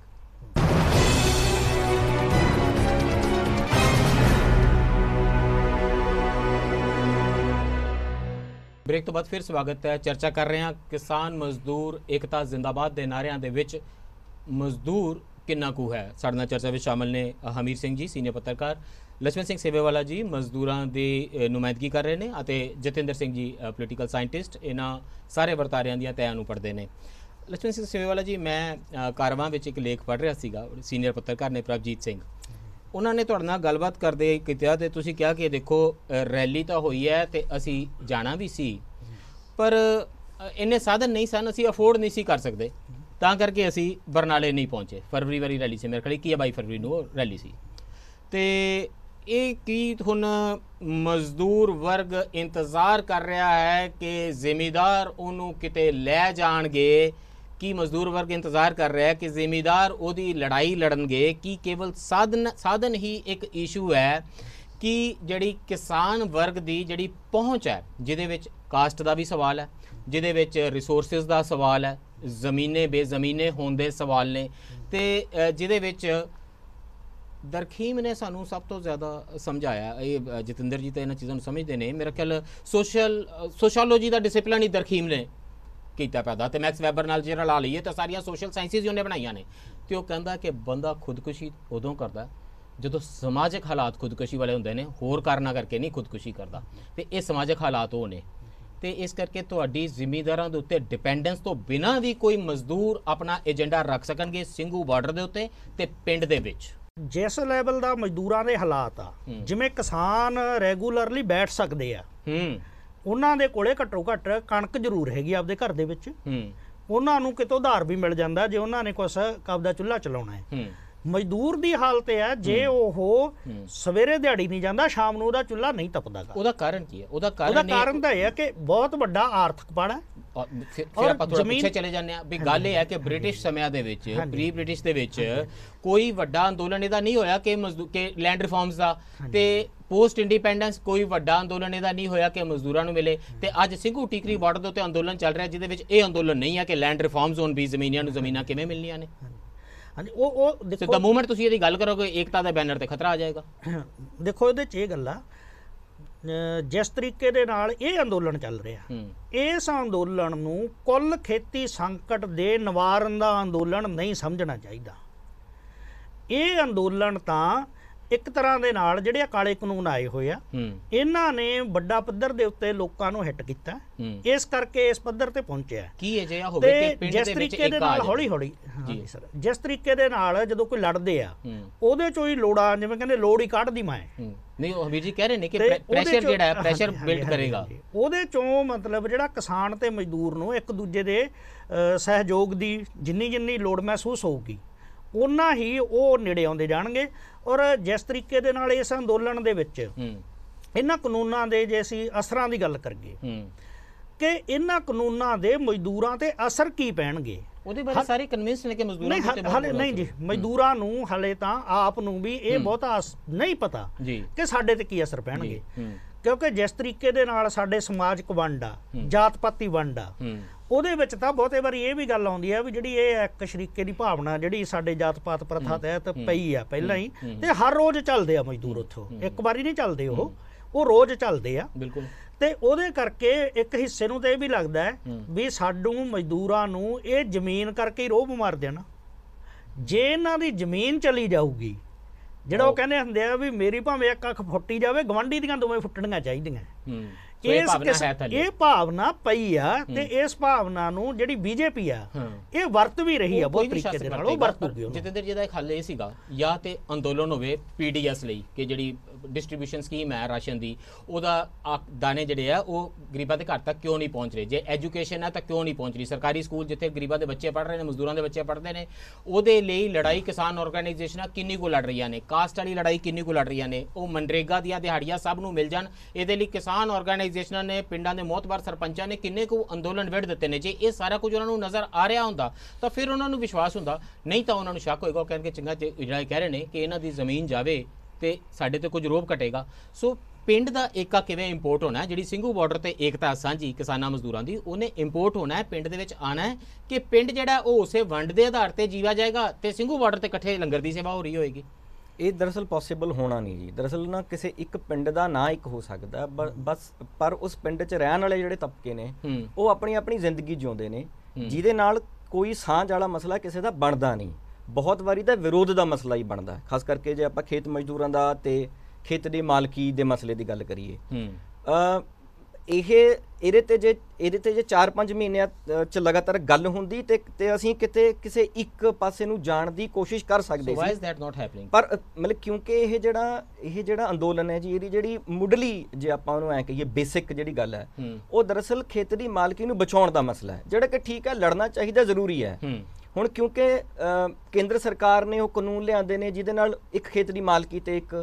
ਬ੍ਰੇਕ ਤੋਂ ਬਾਅਦ ਫਿਰ ਸਵਾਗਤ ਹੈ ਚਰਚਾ ਕਰ ਰਹੇ ਹਾਂ ਕਿਸਾਨ ਮਜ਼ਦੂਰ ਇਕਤਾ ਜ਼ਿੰਦਾਬਾਦ ਦੇ ਨਾਰਿਆਂ ਦੇ ਵਿੱਚ ਮਜ਼ਦੂਰ ਕਿੰਨਾ ਕੁ ਹੈ ਸਾਡੇ ਨਾਲ ਚਰਚਾ ਵਿੱਚ ਸ਼ਾਮਲ ਨੇ ਹਮੀਰ ਸਿੰਘ ਜੀ ਸੀਨੀਅਰ ਪੱਤਰਕਾਰ ਲక్ష్మణ ਸਿੰਘ ਸੇਵੇਵਾਲਾ ਜੀ ਮਜ਼ਦੂਰਾਂ ਦੀ ਨੁਮਾਇੰਦਗੀ ਕਰ ਰਹੇ ਨੇ ਅਤੇ ਜਤਿੰਦਰ ਸਿੰਘ ਜੀ ਪੋਲੀਟੀਕਲ ਸਾਇੰਟਿਸਟ ਇਹਨਾਂ ਸਾਰੇ ਵਰਤਾਰਿਆਂ ਦੀਆਂ ਤੈਆਂ ਨੂੰ ਪੜਦੇ ਨੇ ਲక్ష్మణ ਸਿੰਘ ਸੇਵੇਵਾਲਾ ਜੀ ਮੈਂ ਕਾਰਵਾਂ ਵਿੱਚ ਇੱਕ ਲੇਖ ਪੜ੍ਹ ਰਿਹਾ ਸੀਗਾ ਸੀਨੀਅਰ ਪੱਤਰਕਾਰ ਨੇ ਪ੍ਰਭਜੀਤ ਸਿੰਘ ਉਹਨਾਂ ਨੇ ਤੁਹਾਡੇ ਨਾਲ ਗੱਲਬਾਤ ਕਰਦੇ ਕਿਹਾ ਤੇ ਤੁਸੀਂ ਕਿਹਾ ਕਿ ਦੇਖੋ ਰੈਲੀ ਤਾਂ ਹੋਈ ਹੈ ਤੇ ਅਸੀਂ ਜਾਣਾ ਵੀ ਸੀ ਪਰ ਇੰਨੇ ਸਾਧਨ ਨਹੀਂ ਸਨ ਅਸੀਂ ਅਫੋਰਡ ਨਹੀਂ ਸੀ ਕਰ ਸਕਦੇ ਤਾਂ ਕਰਕੇ ਅਸੀਂ ਬਰਨਾਲੇ ਨਹੀਂ ਪਹੁੰਚੇ ਫਰਵਰੀ ਵਾਲੀ ਰੈਲੀ ਸੀ ਮੇਰੇ ਖਿਆਲ 21 22 ਫਰਵਰੀ ਨੂੰ ਰੈਲੀ ਸੀ ਤੇ ਇਹ ਕੀ ਹੁਣ ਮਜ਼ਦੂਰ ਵਰਗ ਇੰਤਜ਼ਾਰ ਕਰ ਰਿਹਾ ਹੈ ਕਿ ਜ਼ਿਮੀਦਾਰ ਉਹਨੂੰ ਕਿਤੇ ਲੈ ਜਾਣਗੇ ਕੀ ਮਜ਼ਦੂਰ ਵਰਗ ਇੰਤਜ਼ਾਰ ਕਰ ਰਿਹਾ ਹੈ ਕਿ ਜ਼ਿਮੀਦਾਰ ਉਹਦੀ ਲੜਾਈ ਲੜਨਗੇ ਕੀ ਕੇਵਲ ਸਾਧਨ ਸਾਧਨ ਹੀ ਇੱਕ ਇਸ਼ੂ ਹੈ ਕਿ ਜਿਹੜੀ ਕਿਸਾਨ ਵਰਗ ਦੀ ਜਿਹੜੀ ਪਹੁੰਚ ਹੈ ਜਿਹਦੇ ਵਿੱਚ ਕਾਸਟ ਦਾ ਵੀ ਸਵਾਲ ਹੈ ਜਿਹਦੇ ਵਿੱਚ ਰਿਸੋਰਸਸ ਦਾ ਸਵਾਲ ਹੈ ਜ਼ਮੀਨੇ ਬੇਜ਼ਮੀਨੇ ਹੋਣ ਦੇ ਸਵਾਲ ਨੇ ਤੇ ਜਿਹਦੇ ਵਿੱਚ ਦਰਖੀਮ ਨੇ ਸਾਨੂੰ ਸਭ ਤੋਂ ਜ਼ਿਆਦਾ ਸਮਝਾਇਆ ਇਹ ਜਤਿੰਦਰ ਜੀ ਤਾਂ ਇਹਨਾਂ ਚੀਜ਼ਾਂ ਨੂੰ ਸਮਝਦੇ ਨੇ ਮੇਰਾ ਖਿਆਲ ਸੋਸ਼ਲ ਸੋਸ਼ੀਓਲੋਜੀ ਦਾ ਡਿਸਪਲਿਨ ਹੀ ਦਰਖੀਮ ਨੇ ਕੀਤਾ ਪੈਦਾ ਤੇ ਮੈਕਸ ਵੈਬਰ ਨਾਲ ਜਿਹੜਾ ਲਾ ਲਈਏ ਤਾਂ ਸਾਰੀਆਂ ਸੋਸ਼ਲ ਸਾਇੰਸਿਸ ਉਹਨੇ ਬਣਾਈਆਂ ਨੇ ਤੇ ਉਹ ਕਹਿੰਦਾ ਕਿ ਬੰਦਾ ਖੁਦਕੁਸ਼ੀ ਉਦੋਂ ਕਰਦਾ ਜਦੋਂ ਸਮਾਜਿਕ ਹਾਲਾਤ ਖੁਦਕੁਸ਼ੀ ਵਾਲੇ ਹੁੰਦੇ ਨੇ ਹੋਰ ਕਾਰਨਾ ਕਰਕੇ ਨਹੀਂ ਖੁਦਕੁਸ਼ੀ ਕਰਦਾ ਤੇ ਇਹ ਸਮਾਜਿਕ ਹਾਲਾਤ ਉਹ ਨੇ ਤੇ ਇਸ ਕਰਕੇ ਤੁਹਾਡੀ ਜ਼ਿਮੀਂਦਾਰਾਂ ਦੇ ਉੱਤੇ ਡਿਪੈਂਡੈਂਸ ਤੋਂ ਬਿਨਾਂ ਵੀ ਕੋਈ ਮਜ਼ਦੂਰ ਆਪਣਾ ਏਜੰਡਾ ਰੱਖ ਸਕਣਗੇ ਸਿੰਘੂ ਬਾਰਡਰ ਦੇ ਉੱਤੇ ਤੇ ਪਿੰਡ ਦੇ ਵਿੱਚ ਜਿਸ ਲੈਵਲ ਦਾ ਮਜ਼ਦੂਰਾਂ ਦੇ ਹਾਲਾਤ ਆ ਜਿਵੇਂ ਕਿਸਾਨ ਰੈਗੂਲਰਲੀ ਬੈਠ ਸਕਦੇ ਆ ਹੂੰ ਉਹਨਾਂ ਦੇ ਕੋਲੇ ਘੱਟੋ ਘੱਟ ਕਣਕ ਜ਼ਰੂਰ ਹੈਗੀ ਆਪਦੇ ਘਰ ਦੇ ਵਿੱਚ ਹੂੰ ਉਹਨਾਂ ਨੂੰ ਕਿਤੋਂ ਉਧਾਰ ਵੀ ਮਿਲ ਜਾਂਦਾ ਜੇ ਉਹਨਾਂ ਨੇ ਕੁਝ ਕਬਦਾ ਚੁੱਲ੍ਹਾ ਚਲਾਉਣਾ ਹੈ ਮਜ਼ਦੂਰ ਦੀ ਹਾਲਤ ਇਹ ਹੈ ਜੇ ਉਹ ਸਵੇਰੇ ਦਿਹਾੜੀ ਨਹੀਂ ਜਾਂਦਾ ਸ਼ਾਮ ਨੂੰ ਉਹਦਾ ਚੁੱਲ੍ਹਾ ਨਹੀਂ ਤਪਦਾਗਾ ਉਹਦਾ ਕਾਰਨ ਕੀ ਹੈ ਉਹਦਾ ਕਾਰਨ ਉਹਦਾ ਕਾਰਨ ਤਾਂ ਇਹ ਹੈ ਕਿ ਬਹੁਤ ਵੱਡਾ ਆਰਥਿਕ ਪਾੜਾ ਫਿਰ ਆਪਾਂ ਥੋੜਾ ਪਿੱਛੇ ਚਲੇ ਜਾਂਦੇ ਆ ਵੀ ਗੱਲ ਇਹ ਹੈ ਕਿ ਬ੍ਰਿਟਿਸ਼ ਸਮਿਆਂ ਦੇ ਵਿੱਚ ਪ੍ਰੀ ਬ੍ਰਿਟਿਸ਼ ਦੇ ਵਿੱਚ ਕੋਈ ਵੱਡਾ ਅੰਦੋਲਨ ਇਹਦਾ ਨਹੀਂ ਹੋਇਆ ਕਿ ਮਜ਼ਦੂਰ ਕਿ ਲੈਂਡ ਰਿਫਾਰਮਸ ਦਾ ਤੇ ਪੋਸਟ ਇੰਡੀਪੈਂਡੈਂਸ ਕੋਈ ਵੱਡਾ ਅੰਦੋਲਨ ਇਹਦਾ ਨਹੀਂ ਹੋਇਆ ਕਿ ਮਜ਼ਦੂਰਾਂ ਨੂੰ ਮਿਲੇ ਤੇ ਅੱਜ ਸਿੰਘੂ ਟਿਕਰੀ ਬਾਰਡਰ ਦੇ ਉੱਤੇ ਅੰਦੋਲਨ ਚੱਲ ਰਿਹਾ ਜਿਹਦੇ ਵਿੱਚ ਇਹ ਅੰਦੋਲਨ ਨਹੀਂ ਹੈ ਕਿ ਲੈਂਡ ਰਿਫਾਰਮਸ ਹੋਣ ਵੀ ਜ਼ਮੀਨਾਂ ਨੂੰ ਜ਼ਮੀਨਾਂ ਕਿਵੇਂ ਮਿਲਣੀਆਂ ਨੇ ਹਾਂਜੀ ਉਹ ਉਹ ਦੇਖੋ ਸਿੱਧਾ ਮੂਵਮੈਂਟ ਤੁਸੀਂ ਇਹਦੀ ਗੱਲ ਕਰੋਗੇ ਏਕਤਾ ਦੇ ਬੈਨਰ ਤੇ ਖਤਰਾ ਆ ਜਾਏਗਾ (coughs) ਦੇਖੋ ਇਹਦੇ 'ਚ ਇਹ ਗੱਲ ਆ ਜਿਸ ਤਰੀਕੇ ਦੇ ਨਾਲ ਇਹ ਅੰਦੋਲਨ ਚੱਲ ਰਿਹਾ ਇਸ ਅੰਦੋਲਨ ਨੂੰ ਕੁੱਲ ਖੇਤੀ ਸੰਕਟ ਦੇ ਨਿਵਾਰਨ ਦਾ ਅੰਦੋਲਨ ਨਹੀਂ ਸਮਝਣਾ ਚਾਹੀਦਾ ਇਹ ਅੰਦੋਲਨ ਤਾਂ ਇੱਕ ਤਰ੍ਹਾਂ ਦੇ ਨਾਲ ਜਿਹੜੇ ਆ ਕਾਲੇ ਕਾਨੂੰਨ ਆਏ ਹੋਏ ਆ ਇਹਨਾਂ ਨੇ ਵੱਡਾ ਪੱਧਰ ਦੇ ਉੱਤੇ ਲੋਕਾਂ ਨੂੰ ਹਿੱਟ ਕੀਤਾ ਇਸ ਕਰਕੇ ਇਸ ਪੱਧਰ ਤੇ ਪਹੁੰਚਿਆ ਕੀ ਜੇ ਆ ਹੋਵੇ ਕਿ ਪਿੰਡ ਦੇ ਵਿੱਚ ਇੱਕ ਨਾਲ ਹੌਲੀ ਹੌਲੀ ਸਰ ਜਿਸ ਤਰੀਕੇ ਦੇ ਨਾਲ ਜਦੋਂ ਕੋਈ ਲੜਦੇ ਆ ਉਹਦੇ ਚੋਂ ਹੀ ਲੋੜਾ ਜਿਵੇਂ ਕਹਿੰਦੇ ਲੋੜ ਹੀ ਕੱਢਦੀ ਮੈਂ ਨਹੀਂ ਉਹ ਵੀਰ ਜੀ ਕਹਿ ਰਹੇ ਨੇ ਕਿ ਪ੍ਰੈਸ਼ਰ ਜਿਹੜਾ ਹੈ ਪ੍ਰੈਸ਼ਰ ਬਿਲਡ ਕਰੇਗਾ ਉਹਦੇ ਚੋਂ ਮਤਲਬ ਜਿਹੜਾ ਕਿਸਾਨ ਤੇ ਮਜ਼ਦੂਰ ਨੂੰ ਇੱਕ ਦੂਜੇ ਦੇ ਸਹਿਯੋਗ ਦੀ ਜਿੰਨੀ ਜਿੰਨੀ ਲੋੜ ਮਹਿਸੂਸ ਹੋਊਗੀ ਉਹਨਾਂ ਹੀ ਉਹ ਨੇੜੇ ਆਉਂਦੇ ਜਾਣਗੇ ਔਰ ਜਿਸ ਤਰੀਕੇ ਦੇ ਨਾਲ ਇਸ ਅੰਦੋਲਨ ਦੇ ਵਿੱਚ ਇਹਨਾਂ ਕਾਨੂੰਨਾਂ ਦੇ ਜੇ ਅਸੀਂ ਅਸਰਾਂ ਦੀ ਗੱਲ ਕਰੀਏ ਕਿ ਇਹਨਾਂ ਕਾਨੂੰਨਾਂ ਦੇ ਮਜ਼ਦੂਰਾਂ ਤੇ ਅਸਰ ਕੀ ਪੈਣਗੇ ਉਹਦੇ ਬਾਰੇ ਸਾਰੇ ਕਨਵਿੰਸ ਨੇ ਕਿ ਮਜ਼ਦੂਰਾਂ ਨਹੀਂ ਹਲੇ ਨਹੀਂ ਜੀ ਮਜ਼ਦੂਰਾਂ ਨੂੰ ਹਲੇ ਤਾਂ ਆਪ ਨੂੰ ਵੀ ਇਹ ਬਹੁਤਾ ਨਹੀਂ ਪਤਾ ਕਿ ਸਾਡੇ ਤੇ ਕੀ ਅਸਰ ਪੈਣਗੇ ਕਿਉਂਕਿ ਜਿਸ ਤਰੀਕੇ ਦੇ ਨਾਲ ਸਾਡੇ ਸਮਾਜਿਕ ਵੰਡ ਆ ਜਾਤ ਪਾਤੀ ਵੰਡ ਆ ਉਹਦੇ ਵਿੱਚ ਤਾਂ ਬਹੁਤੇ ਵਾਰੀ ਇਹ ਵੀ ਗੱਲ ਆਉਂਦੀ ਹੈ ਵੀ ਜਿਹੜੀ ਇਹ ਇੱਕ ਸ਼ਰੀਕੇ ਦੀ ਭਾਵਨਾ ਜਿਹੜੀ ਸਾਡੇ ਜਾਤ ਪਾਤ ਪ੍ਰਥਾ ਤਹਿਤ ਪਈ ਆ ਪਹਿਲਾਂ ਹੀ ਤੇ ਹਰ ਰੋਜ਼ ਚੱਲਦੇ ਆ ਮਜ਼ਦੂਰ ਉੱਥੋਂ ਇੱਕ ਵਾਰੀ ਨਹੀਂ ਚੱਲਦੇ ਉਹ ਉਹ ਰੋਜ਼ ਚੱਲਦੇ ਆ ਬਿਲਕੁਲ ਤੇ ਉਹਦੇ ਕਰਕੇ ਇੱਕ ਹਿੱਸੇ ਨੂੰ ਤੇ ਇਹ ਵੀ ਲੱਗਦਾ ਵੀ ਸਾਡੂ ਮਜ਼ਦੂਰਾਂ ਨੂੰ ਇਹ ਜ਼ਮੀਨ ਕਰਕੇ ਹੀ ਰੋਹ ਬਿਮਾਰ ਦੇਣਾ ਜੇ ਇਹਨਾਂ ਦੀ ਜ਼ਮੀਨ ਚਲੀ ਜਾਊਗੀ ਜਿਹੜਾ ਉਹ ਕਹਿੰਦੇ ਹੁੰਦੇ ਆ ਵੀ ਮੇਰੀ ਭਾਵੇਂ ਇੱਕ ਅੱਖ ਫੁੱਟੀ ਜਾਵੇ ਗਵੰਡੀ ਦੀਆਂ ਦੋਵੇਂ ਫੁੱਟਣੀਆਂ ਚਾਹੀਦੀਆਂ ਹੂੰ ਇਸ ਇਹ ਭਾਵਨਾ ਪਈ ਆ ਤੇ ਇਸ ਭਾਵਨਾ ਨੂੰ ਜਿਹੜੀ ਬੀਜੇਪੀ ਆ ਇਹ ਵਰਤ ਵੀ ਰਹੀ ਆ ਬਹੁਤ ਤਰੀਕੇ ਦੇ ਨਾਲ ਉਹ ਵਰਤੂਗੀ ਜਿਤੇਂਦਰ ਜੀ ਦਾ ਇੱਕ ਹੱਲ ਸੀਗਾ ਜਾਂ ਤੇ ਅੰਦੋਲਨ ਹੋਵੇ ਪੀਡੀਐਸ ਲਈ ਕਿ ਜਿਹੜੀ ਡਿਸਟ੍ਰਿਬਿਊਸ਼ਨ ਸਕੀਮ ਹੈ ਰਾਸ਼ਨ ਦੀ ਉਹਦਾ ਦਾਣੇ ਜਿਹੜੇ ਆ ਉਹ ਗਰੀਬਾਂ ਦੇ ਘਰ ਤੱਕ ਕਿਉਂ ਨਹੀਂ ਪਹੁੰਚ ਰਹੇ ਜੇ ਐਜੂਕੇਸ਼ਨ ਹੈ ਤਾਂ ਕਿਉਂ ਨਹੀਂ ਪਹੁੰਚ ਰਹੀ ਸਰਕਾਰੀ ਸਕੂਲ ਜਿੱਥੇ ਗਰੀਬਾਂ ਦੇ ਬੱਚੇ ਪੜ੍ਹ ਰਹੇ ਨੇ ਮਜ਼ਦੂਰਾਂ ਦੇ ਬੱਚੇ ਪੜ੍ਹਦੇ ਨੇ ਉਹਦੇ ਲਈ ਲੜਾਈ ਕਿਸਾਨ ਆਰਗੇਨਾਈਜੇਸ਼ਨਾਂ ਕਿੰਨੀ ਕੋ ਲੜ ਰਹੀਆਂ ਨੇ ਕਾਸਟ ਵਾਲੀ ਲੜਾਈ ਕਿੰਨੀ ਕੋ ਲੜ ਰਹੀਆਂ ਨੇ ਉਹ ਮਨਰੇਗਾ ਦੀਆਂ ਦਿਹਾੜੀਆਂ ਸਭ ਨੂੰ ਮਿਲ ਜਾਣ ਇਹਦੇ ਲਈ ਕਿਸਾਨ ਆਰਗੇਨਾਈਜੇਸ਼ਨਾਂ ਨੇ ਪਿੰਡਾਂ ਦੇ ਮੋਤਬਰ ਸਰਪੰਚਾਂ ਨੇ ਕਿੰਨੇ ਕੋ ਅੰਦੋਲਨ ਵੇੜ ਦਿੱਤੇ ਨੇ ਜੇ ਇਹ ਸਾਰਾ ਕੁਝ ਉਹਨਾਂ ਨੂੰ ਨਜ਼ਰ ਆ ਰਿਹਾ ਹੁੰਦਾ ਤਾਂ ਫਿਰ ਉਹਨਾਂ ਨੂੰ ਵਿਸ਼ਵਾਸ ਹੁੰਦਾ ਨਹੀਂ ਤਾਂ ਉਹਨਾਂ ਨੂੰ ਸ਼ੱਕ ਹੋਏਗਾ ਕਹਿੰਦੇ ਚੰਗਾ ਜਿਹੜਾ ਕਹਿ ਰਹੇ ਨੇ ਕਿ ਇਹਨਾਂ ਦੀ ਜ਼ਮੀਨ ਜਾਵੇ ਤੇ ਸਾਡੇ ਤੇ ਕੁਝ ਰੋਪ ਘਟੇਗਾ ਸੋ ਪਿੰਡ ਦਾ ਏਕਾ ਕਿਵੇਂ ਇੰਪੋਰਟ ਹੋਣਾ ਜਿਹੜੀ ਸਿੰਘੂ ਬਾਰਡਰ ਤੇ ਏਕਤਾ ਸਾਂਝੀ ਕਿਸਾਨਾਂ ਮਜ਼ਦੂਰਾਂ ਦੀ ਉਹਨੇ ਇੰਪੋਰਟ ਹੋਣਾ ਹੈ ਪਿੰਡ ਦੇ ਵਿੱਚ ਆਣਾ ਹੈ ਕਿ ਪਿੰਡ ਜਿਹੜਾ ਉਹ ਉਸੇ ਵੰਡ ਦੇ ਆਧਾਰ ਤੇ ਜੀਵਾ ਜਾਏਗਾ ਤੇ ਸਿੰਘੂ ਬਾਰਡਰ ਤੇ ਇਕੱਠੇ ਲੰਗਰ ਦੀ ਸੇਵਾ ਹੋ ਰਹੀ ਹੋਏਗੀ ਇਹ ਦਰਸਲ ਪੋਸੀਬਲ ਹੋਣਾ ਨਹੀਂ ਜੀ ਦਰਸਲ ਨਾ ਕਿਸੇ ਇੱਕ ਪਿੰਡ ਦਾ ਨਾਂ ਇੱਕ ਹੋ ਸਕਦਾ ਬਸ ਪਰ ਉਸ ਪਿੰਡ 'ਚ ਰਹਿਣ ਵਾਲੇ ਜਿਹੜੇ ਤਬਕੇ ਨੇ ਉਹ ਆਪਣੀ ਆਪਣੀ ਜ਼ਿੰਦਗੀ ਜਿਉਂਦੇ ਨੇ ਜਿਹਦੇ ਨਾਲ ਕੋਈ ਸਾਂਝ ਵਾਲਾ ਮਸਲਾ ਕਿਸੇ ਦਾ ਬਣਦਾ ਨਹੀਂ ਬਹੁਤ ਵਾਰੀ ਤਾਂ ਵਿਰੋਧ ਦਾ ਮਸਲਾ ਹੀ ਬਣਦਾ ਖਾਸ ਕਰਕੇ ਜੇ ਆਪਾਂ ਖੇਤ ਮਜ਼ਦੂਰਾਂ ਦਾ ਤੇ ਖੇਤ ਦੀ ਮਾਲਕੀ ਦੇ ਮਸਲੇ ਦੀ ਗੱਲ ਕਰੀਏ ਹੂੰ ਇਹ ਇਹਦੇ ਤੇ ਜੇ ਇਹਦੇ ਤੇ ਜੇ 4-5 ਮਹੀਨਿਆਂ ਚ ਲਗਾਤਾਰ ਗੱਲ ਹੁੰਦੀ ਤੇ ਤੇ ਅਸੀਂ ਕਿਤੇ ਕਿਸੇ ਇੱਕ ਪਾਸੇ ਨੂੰ ਜਾਣ ਦੀ ਕੋਸ਼ਿਸ਼ ਕਰ ਸਕਦੇ ਸੀ ਪਰ ਮਤਲਬ ਕਿਉਂਕਿ ਇਹ ਜਿਹੜਾ ਇਹ ਜਿਹੜਾ ਅੰਦੋਲਨ ਹੈ ਜੀ ਇਹਦੀ ਜਿਹੜੀ ਮੁੱਢਲੀ ਜੇ ਆਪਾਂ ਉਹਨੂੰ ਐ ਕਹੀਏ ਬੇਸਿਕ ਜਿਹੜੀ ਗੱਲ ਹੈ ਉਹ ਦਰਅਸਲ ਖੇਤ ਦੀ ਮਾਲਕੀ ਨੂੰ ਬਚਾਉਣ ਦਾ ਮਸਲਾ ਹੈ ਜਿਹੜਾ ਕਿ ਠੀਕ ਹੈ ਲੜਨਾ ਚਾਹੀਦਾ ਜ਼ਰੂਰੀ ਹੈ ਹੁਣ ਕਿਉਂਕਿ ਕੇਂਦਰ ਸਰਕਾਰ ਨੇ ਉਹ ਕਾਨੂੰਨ ਲਿਆਂਦੇ ਨੇ ਜਿਹਦੇ ਨਾਲ ਇੱਕ ਖੇਤ ਦੀ ਮਾਲਕੀ ਤੇ ਇੱਕ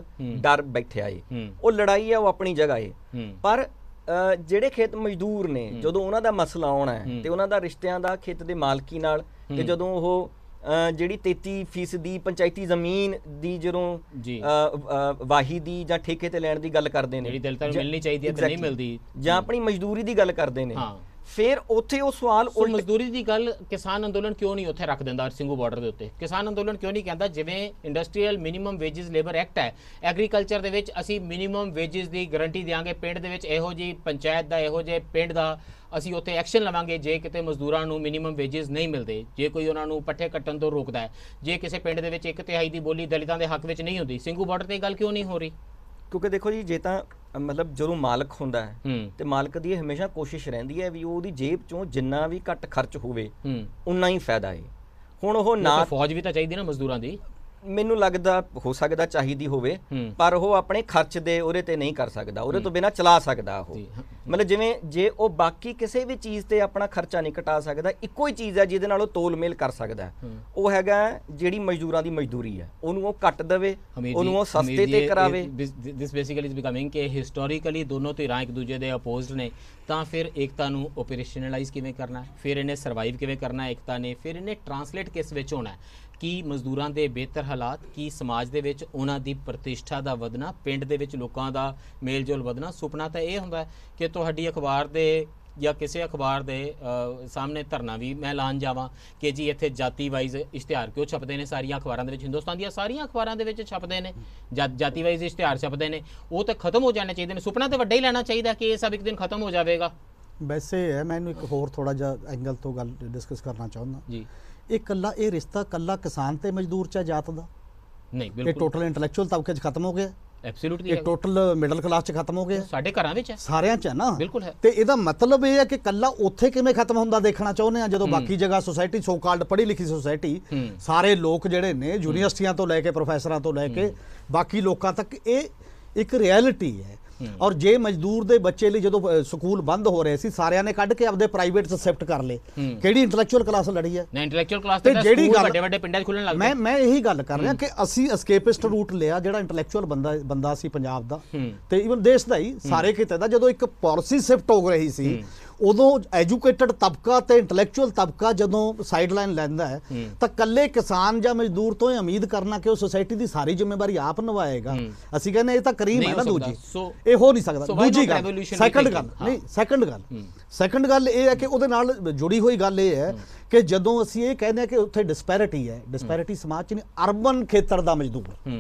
ਡਰ ਬੈਠਿਆ ਏ ਉਹ ਲੜਾਈ ਆ ਉਹ ਆਪਣੀ ਜਗ੍ਹਾ ਏ ਪਰ ਜਿਹੜੇ ਖੇਤ ਮਜ਼ਦੂਰ ਨੇ ਜਦੋਂ ਉਹਨਾਂ ਦਾ ਮਸਲਾ ਆਉਣਾ ਹੈ ਤੇ ਉਹਨਾਂ ਦਾ ਰਿਸ਼ਤਿਆਂ ਦਾ ਖੇਤ ਦੇ ਮਾਲਕੀ ਨਾਲ ਤੇ ਜਦੋਂ ਉਹ ਜਿਹੜੀ 33% ਦੀ ਪੰਚਾਇਤੀ ਜ਼ਮੀਨ ਦੀ ਜਦੋਂ ਵਾਹੀ ਦੀ ਜਾਂ ਠੇਕੇ ਤੇ ਲੈਣ ਦੀ ਗੱਲ ਕਰਦੇ ਨੇ ਜਿਹੜੀ ਦਿਲ ਤਾਂ ਮਿਲਣੀ ਚਾਹੀਦੀ ਹੈ ਤੇ ਨਹੀਂ ਮਿਲਦੀ ਜਾਂ ਆਪਣੀ ਮਜ਼ਦੂਰੀ ਦੀ ਗੱਲ ਕਰਦੇ ਨੇ ਫਿਰ ਉੱਥੇ ਉਹ ਸਵਾਲ ਉਹ ਮਜ਼ਦੂਰੀ ਦੀ ਗੱਲ ਕਿਸਾਨ ਅੰਦੋਲਨ ਕਿਉਂ ਨਹੀਂ ਉੱਥੇ ਰੱਖ ਦਿੰਦਾ ਸਿੰਘੂ ਬਾਰਡਰ ਦੇ ਉੱਤੇ ਕਿਸਾਨ ਅੰਦੋਲਨ ਕਿਉਂ ਨਹੀਂ ਕਹਿੰਦਾ ਜਿਵੇਂ industrial minimum wages labour act ਹੈ ਐਗਰੀਕਲਚਰ ਦੇ ਵਿੱਚ ਅਸੀਂ ਮਿਨੀਮਮ ਵੇਜਸ ਦੀ ਗਾਰੰਟੀ ਦੇਾਂਗੇ ਪਿੰਡ ਦੇ ਵਿੱਚ ਇਹੋ ਜੀ ਪੰਚਾਇਤ ਦਾ ਇਹੋ ਜੇ ਪਿੰਡ ਦਾ ਅਸੀਂ ਉੱਥੇ ਐਕਸ਼ਨ ਲਵਾਂਗੇ ਜੇ ਕਿਤੇ ਮਜ਼ਦੂਰਾਂ ਨੂੰ ਮਿਨੀਮਮ ਵੇਜਸ ਨਹੀਂ ਮਿਲਦੇ ਜੇ ਕੋਈ ਉਹਨਾਂ ਨੂੰ ਪੱਠੇ ਕੱਟਣ ਤੋਂ ਰੋਕਦਾ ਹੈ ਜੇ ਕਿਸੇ ਪਿੰਡ ਦੇ ਵਿੱਚ ਇੱਕ ਤਿਹਾਈ ਦੀ ਬੋਲੀ ਦਲਿਤਾਂ ਦੇ ਹੱਕ ਵਿੱਚ ਨਹੀਂ ਹੁੰਦੀ ਸਿੰਘੂ ਬਾਰਡਰ ਤੇ ਗੱਲ ਕਿਉਂ ਨਹੀਂ ਹੋ ਰਹੀ ਕਿਉਂਕਿ ਦੇਖੋ ਜੀ ਜੇ ਤਾਂ ਮਤਲਬ ਜਦੋਂ ਮਾਲਕ ਹੁੰਦਾ ਹੈ ਤੇ ਮਾਲਕ ਦੀ ਇਹ ਹਮੇਸ਼ਾ ਕੋਸ਼ਿਸ਼ ਰਹਿੰਦੀ ਹੈ ਵੀ ਉਹਦੀ ਜੇਬ ਚੋਂ ਜਿੰਨਾ ਵੀ ਘੱਟ ਖਰਚ ਹੋਵੇ ਉਨਾ ਹੀ ਫਾਇਦਾ ਹੈ ਹੁਣ ਉਹ ਨਾ ਫੌਜ ਵੀ ਤਾਂ ਚਾਹੀਦੀ ਨਾ ਮਜ਼ਦੂਰਾਂ ਦੀ ਮੈਨੂੰ ਲੱਗਦਾ ਹੋ ਸਕਦਾ ਚਾਹੀਦੀ ਹੋਵੇ ਪਰ ਉਹ ਆਪਣੇ ਖਰਚ ਦੇ ਉਹਦੇ ਤੇ ਨਹੀਂ ਕਰ ਸਕਦਾ ਉਹਦੇ ਤੋਂ ਬਿਨਾ ਚਲਾ ਸਕਦਾ ਉਹ ਮਤਲਬ ਜਿਵੇਂ ਜੇ ਉਹ ਬਾਕੀ ਕਿਸੇ ਵੀ ਚੀਜ਼ ਤੇ ਆਪਣਾ ਖਰਚਾ ਨਹੀਂ ਘਟਾ ਸਕਦਾ ਇੱਕੋ ਹੀ ਚੀਜ਼ ਹੈ ਜਿਹਦੇ ਨਾਲ ਉਹ ਤੋਲਮੇਲ ਕਰ ਸਕਦਾ ਉਹ ਹੈਗਾ ਜਿਹੜੀ ਮਜ਼ਦੂਰਾਂ ਦੀ ਮਜ਼ਦੂਰੀ ਹੈ ਉਹਨੂੰ ਉਹ ਕੱਟ ਦੇਵੇ ਉਹਨੂੰ ਉਹ ਸਸਤੇ ਤੇ ਕਰਾਵੇ ਦਿਸ ਬੇਸਿਕਲੀ ਇਜ਼ ਬਿਕਮਿੰਗ ਕਿ ਹਿਸਟੋਰੀਕਲੀ ਦੋਨੋਂ ਧਿਰਾਂ ਇੱਕ ਦੂਜੇ ਦੇ ਆਪੋਜ਼ਡ ਨੇ ਤਾਂ ਫਿਰ ਏਕਤਾ ਨੂੰ ਆਪਰੇਸ਼ਨਲਾਈਜ਼ ਕਿਵੇਂ ਕਰਨਾ ਫਿਰ ਇਹਨੇ ਸਰਵਾਈਵ ਕਿਵੇਂ ਕਰਨਾ ਏਕਤਾ ਨੇ ਫਿਰ ਇਹਨੇ ਟਰਾਂਸਲੇਟ ਕਿਸ ਵਿੱਚ ਹੋਣਾ ਕੀ ਮਜ਼ਦੂਰਾਂ ਦੇ ਬਿਹਤਰ ਹਾਲਾਤ ਕੀ ਸਮਾਜ ਦੇ ਵਿੱਚ ਉਹਨਾਂ ਦੀ ਪ੍ਰਤਿਸ਼ਠਾ ਦਾ ਵਧਣਾ ਪਿੰਡ ਦੇ ਵਿੱਚ ਲੋਕਾਂ ਦਾ ਮੇਲਜੋਲ ਵਧਣਾ ਸੁਪਨਾ ਤਾਂ ਇਹ ਹੁੰਦਾ ਕਿ ਤੁਹਾਡੀ ਅਖਬਾਰ ਦੇ ਜਾਂ ਕਿਸੇ ਅਖਬਾਰ ਦੇ ਸਾਹਮਣੇ ਧਰਨਾ ਵੀ ਮੈਂ ਲਾਣ ਜਾਵਾਂ ਕਿ ਜੀ ਇੱਥੇ ਜਾਤੀ ਵਾਈਜ਼ ਇਸ਼ਤਿਹਾਰ ਕਿਉਂ ਛਪਦੇ ਨੇ ਸਾਰੀਆਂ ਅਖਬਾਰਾਂ ਦੇ ਵਿੱਚ ਹਿੰਦੁਸਤਾਨ ਦੀਆਂ ਸਾਰੀਆਂ ਅਖਬਾਰਾਂ ਦੇ ਵਿੱਚ ਛਪਦੇ ਨੇ ਜਾਤੀ ਵਾਈਜ਼ ਇਸ਼ਤਿਹਾਰ ਛਪਦੇ ਨੇ ਉਹ ਤਾਂ ਖਤਮ ਹੋ ਜਾਣੇ ਚਾਹੀਦੇ ਨੇ ਸੁਪਨਾ ਤਾਂ ਵੱਡਾ ਹੀ ਲੈਣਾ ਚਾਹੀਦਾ ਕਿ ਇਹ ਸਭ ਇੱਕ ਦਿਨ ਖਤਮ ਹੋ ਜਾਵੇਗਾ ਵੈਸੇ ਹੈ ਮੈਨੂੰ ਇੱਕ ਹੋਰ ਥੋੜਾ ਜਿਹਾ ਐਂਗਲ ਤੋਂ ਗੱਲ ਡਿਸਕਸ ਕਰਨਾ ਚਾਹੁੰਦਾ ਜੀ ਇਹ ਕੱਲਾ ਇਹ ਰਿਸ਼ਤਾ ਕੱਲਾ ਕਿਸਾਨ ਤੇ ਮਜ਼ਦੂਰ ਚ ਜਾਤ ਦਾ ਨਹੀਂ ਬਿਲਕੁਲ ਇਹ ਟੋਟਲ ਇੰਟੈਲੈਕਚੁਅਲ ਤਬਕੇ 'ਚ ਖਤਮ ਹੋ ਗਿਆ ਐਬਸੋਲੂਟਲੀ ਇਹ ਟੋਟਲ ਮਿਡਲ ਕਲਾਸ 'ਚ ਖਤਮ ਹੋ ਗਿਆ ਸਾਡੇ ਘਰਾਂ ਵਿੱਚ ਹੈ ਸਾਰਿਆਂ 'ਚ ਹੈ ਨਾ ਬਿਲਕੁਲ ਹੈ। ਤੇ ਇਹਦਾ ਮਤਲਬ ਇਹ ਹੈ ਕਿ ਕੱਲਾ ਉੱਥੇ ਕਿਵੇਂ ਖਤਮ ਹੁੰਦਾ ਦੇਖਣਾ ਚਾਹੁੰਦੇ ਆ ਜਦੋਂ ਬਾਕੀ ਜਗ੍ਹਾ ਸੋਸਾਇਟੀ ਸੋ ਕਾਲਡ ਪੜ੍ਹੀ ਲਿਖੀ ਸੋਸਾਇਟੀ ਸਾਰੇ ਲੋਕ ਜਿਹੜੇ ਨੇ ਯੂਨੀਵਰਸਿਟੀਆਂ ਤੋਂ ਲੈ ਕੇ ਪ੍ਰੋਫੈਸਰਾਂ ਤੋਂ ਲੈ ਕੇ ਬਾਕੀ ਲੋਕਾਂ ਤੱਕ ਇਹ ਇੱਕ ਰਿਐਲਿਟੀ ਹੈ ਔਰ ਜੇ ਮਜ਼ਦੂਰ ਦੇ ਬੱਚੇ ਲਈ ਜਦੋਂ ਸਕੂਲ ਬੰਦ ਹੋ ਰਹੇ ਸੀ ਸਾਰਿਆਂ ਨੇ ਕੱਢ ਕੇ ਆਪਦੇ ਪ੍ਰਾਈਵੇਟ ਚ ਸ਼ਿਫਟ ਕਰ ਲਏ ਕਿਹੜੀ ਇੰਟੈਲੈਕਚੁਅਲ ਕਲਾਸ ਲੜੀ ਹੈ ਨਾ ਇੰਟੈਲੈਕਚੁਅਲ ਕਲਾਸ ਤੇ ਜਿਹੜੀ ਵੱਡੇ ਵੱਡੇ ਪਿੰਡਾਂ 'ਚ ਖੁੱਲਣ ਲੱਗ ਮੈਂ ਮੈਂ ਇਹੀ ਗੱਲ ਕਰ ਰਿਹਾ ਕਿ ਅਸੀਂ ਐਸਕੇਪਿਸਟ ਰੂਟ ਲਿਆ ਜਿਹੜਾ ਇੰਟੈਲੈਕਚੁਅਲ ਬੰਦਾ ਬੰਦਾ ਸੀ ਪੰਜਾਬ ਦਾ ਤੇ ਇਵਨ ਦੇਸ਼ ਦਾ ਹੀ ਸਾਰੇ ਕਿਤੇ ਦਾ ਜਦੋਂ ਇੱਕ ਪਾਲਿਸੀ ਸ਼ਿਫਟ ਹੋ ਰਹੀ ਸੀ ਉਦੋਂ ਐਜੂਕੇਟਡ ਤਬਕਾ ਤੇ ਇੰਟੈਲੈਕਚੁਅਲ ਤਬਕਾ ਜਦੋਂ ਸਾਈਡਲਾਈਨ ਲੈਂਦਾ ਹੈ ਤਾਂ ਕੱਲੇ ਕਿਸਾਨ ਜਾਂ ਮਜ਼ਦੂਰ ਤੋਂ ਹੀ ਉਮੀਦ ਕਰਨਾ ਕਿ ਉਹ ਸੋਸਾਇਟੀ ਦੀ ਸਾਰੀ ਜ਼ਿੰਮੇਵਾਰੀ ਆਪ ਨਿਭਾਏਗਾ ਅਸੀਂ ਕਹਿੰਦੇ ਇਹ ਤਾਂ ਕਰੀਮ ਹੈ ਨਾ ਦੂਜੀ ਇਹ ਹੋ ਨਹੀਂ ਸਕਦਾ ਦੂਜੀ ਗੱਲ ਸੈਕੰਡ ਗੱਲ ਨਹੀਂ ਸੈਕੰਡ ਗੱਲ ਸੈਕੰਡ ਗੱਲ ਇਹ ਹੈ ਕਿ ਉਹਦੇ ਨਾਲ ਜੁੜੀ ਹੋਈ ਗੱਲ ਇਹ ਹੈ ਕਿ ਜਦੋਂ ਅਸੀਂ ਇਹ ਕਹਿੰਦੇ ਆ ਕਿ ਉੱਥੇ ਡਿਸਪੈਰਿਟੀ ਹੈ ਡਿਸਪੈਰਿਟੀ ਸਮਾਜ 'ਚ ਨਹੀਂ ਅਰਬਨ ਖੇਤਰ ਦਾ ਮਜ਼ਦੂਰ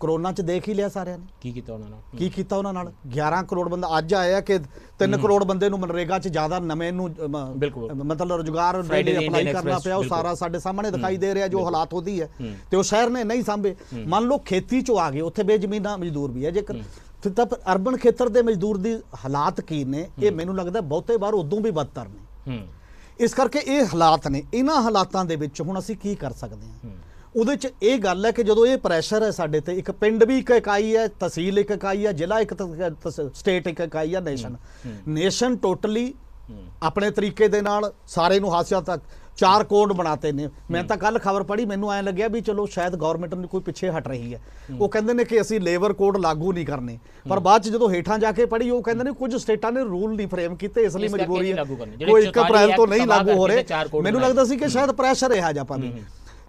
ਕਰੋਨਾ 'ਚ ਦੇਖ ਹੀ ਲਿਆ ਸਾਰਿਆਂ ਨੇ ਕੀ ਕੀਤਾ ਉਹਨਾਂ ਨਾਲ ਕੀ ਕੀਤਾ ਉਹਨਾਂ ਨਾਲ 11 ਕਰੋੜ ਬੰਦਾ ਅੱਜ ਆਇਆ ਕਿ 3 ਕਰੋੜ ਬੰਦੇ ਨੂੰ ਮਨਰੇਗਾ 'ਚ ਜ਼ਿਆਦਾ ਨਵੇਂ ਨੂੰ ਮਤਲਬ ਰੋਜ਼ਗਾਰ ਲਈ ਅਪਲਾਈ ਕਰਨਾ ਪਿਆ ਉਹ ਸਾਰਾ ਸਾਡੇ ਸਾਹਮਣੇ ਦਿਖਾਈ ਦੇ ਰਿਹਾ ਜੋ ਹਾਲਾਤ ਹੋਦੀ ਹੈ ਤੇ ਉਹ ਸ਼ਹਿਰ ਨੇ ਨਹੀਂ ਸੰਭੇ ਮੰਨ ਲਓ ਖੇਤੀ 'ਚੋਂ ਆ ਗਏ ਉੱਥੇ ਬੇਜ਼ਮੀਨਾ ਮਜ਼ਦੂਰ ਵੀ ਹੈ ਜੇਕਰ ਫਿਰ ਤਾਂ ਅਰਬਨ ਖੇਤਰ ਦੇ ਮਜ਼ਦੂਰ ਦੀ ਹਾਲਾਤ ਕੀ ਨੇ ਇਹ ਮੈਨੂੰ ਲੱਗਦਾ ਬਹੁਤੇ ਵਾਰ ਉਦੋਂ ਵੀ ਬਦਤਰ ਨੇ ਇਸ ਕਰਕੇ ਇਹ ਹਾਲਾਤ ਨੇ ਇਹਨਾਂ ਹਾਲਾਤਾਂ ਦੇ ਵਿੱਚ ਹੁਣ ਅਸੀਂ ਕੀ ਕਰ ਸਕਦੇ ਹਾਂ ਉਹਦੇ 'ਚ ਇਹ ਗੱਲ ਹੈ ਕਿ ਜਦੋਂ ਇਹ ਪ੍ਰੈਸ਼ਰ ਹੈ ਸਾਡੇ ਤੇ ਇੱਕ ਪਿੰਡ ਵੀ ਇੱਕ ਇਕਾਈ ਹੈ ਤਹਿਸੀਲ ਇੱਕ ਇਕਾਈ ਹੈ ਜ਼ਿਲ੍ਹਾ ਇੱਕ ਸਟੇਟ ਇੱਕ ਇਕਾਈ ਹੈ ਨੇਸ਼ਨ ਨੇਸ਼ਨ ਟੋਟਲੀ ਆਪਣੇ ਤਰੀਕੇ ਦੇ ਨਾਲ ਸਾਰੇ ਨੂੰ ਹਾਸਿਆਂ ਤੱਕ ਚਾਰ ਕੋਡ ਬਣਾਤੇ ਨੇ ਮੈਂ ਤਾਂ ਕੱਲ ਖਬਰ ਪੜ੍ਹੀ ਮੈਨੂੰ ਐ ਲੱਗਿਆ ਵੀ ਚਲੋ ਸ਼ਾਇਦ ਗਵਰਨਮੈਂਟ ਨੂੰ ਕੋਈ ਪਿੱਛੇ ਹਟ ਰਹੀ ਹੈ ਉਹ ਕਹਿੰਦੇ ਨੇ ਕਿ ਅਸੀਂ ਲੇਬਰ ਕੋਡ ਲਾਗੂ ਨਹੀਂ ਕਰਨੇ ਪਰ ਬਾਅਦ ਚ ਜਦੋਂ ਹੇਠਾਂ ਜਾ ਕੇ ਪੜ੍ਹੀ ਉਹ ਕਹਿੰਦੇ ਨੇ ਕੁਝ ਸਟੇਟਾਂ ਨੇ ਰੂਲ ਨਹੀਂ ਫਰੇਮ ਕੀਤੇ ਇਸ ਲਈ ਮਜਬੂਰੀ ਹੈ ਕੋਈ 1 ਅਪ੍ਰੈਲ ਤੋਂ ਨਹੀਂ ਲਾਗੂ ਹੋ ਰਹੇ ਮੈਨੂੰ ਲੱਗਦਾ ਸੀ ਕਿ ਸ਼ਾਇਦ ਪ੍ਰੈਸ਼ਰ ਰਿਹਾ ਜਾਪਾ ਵੀ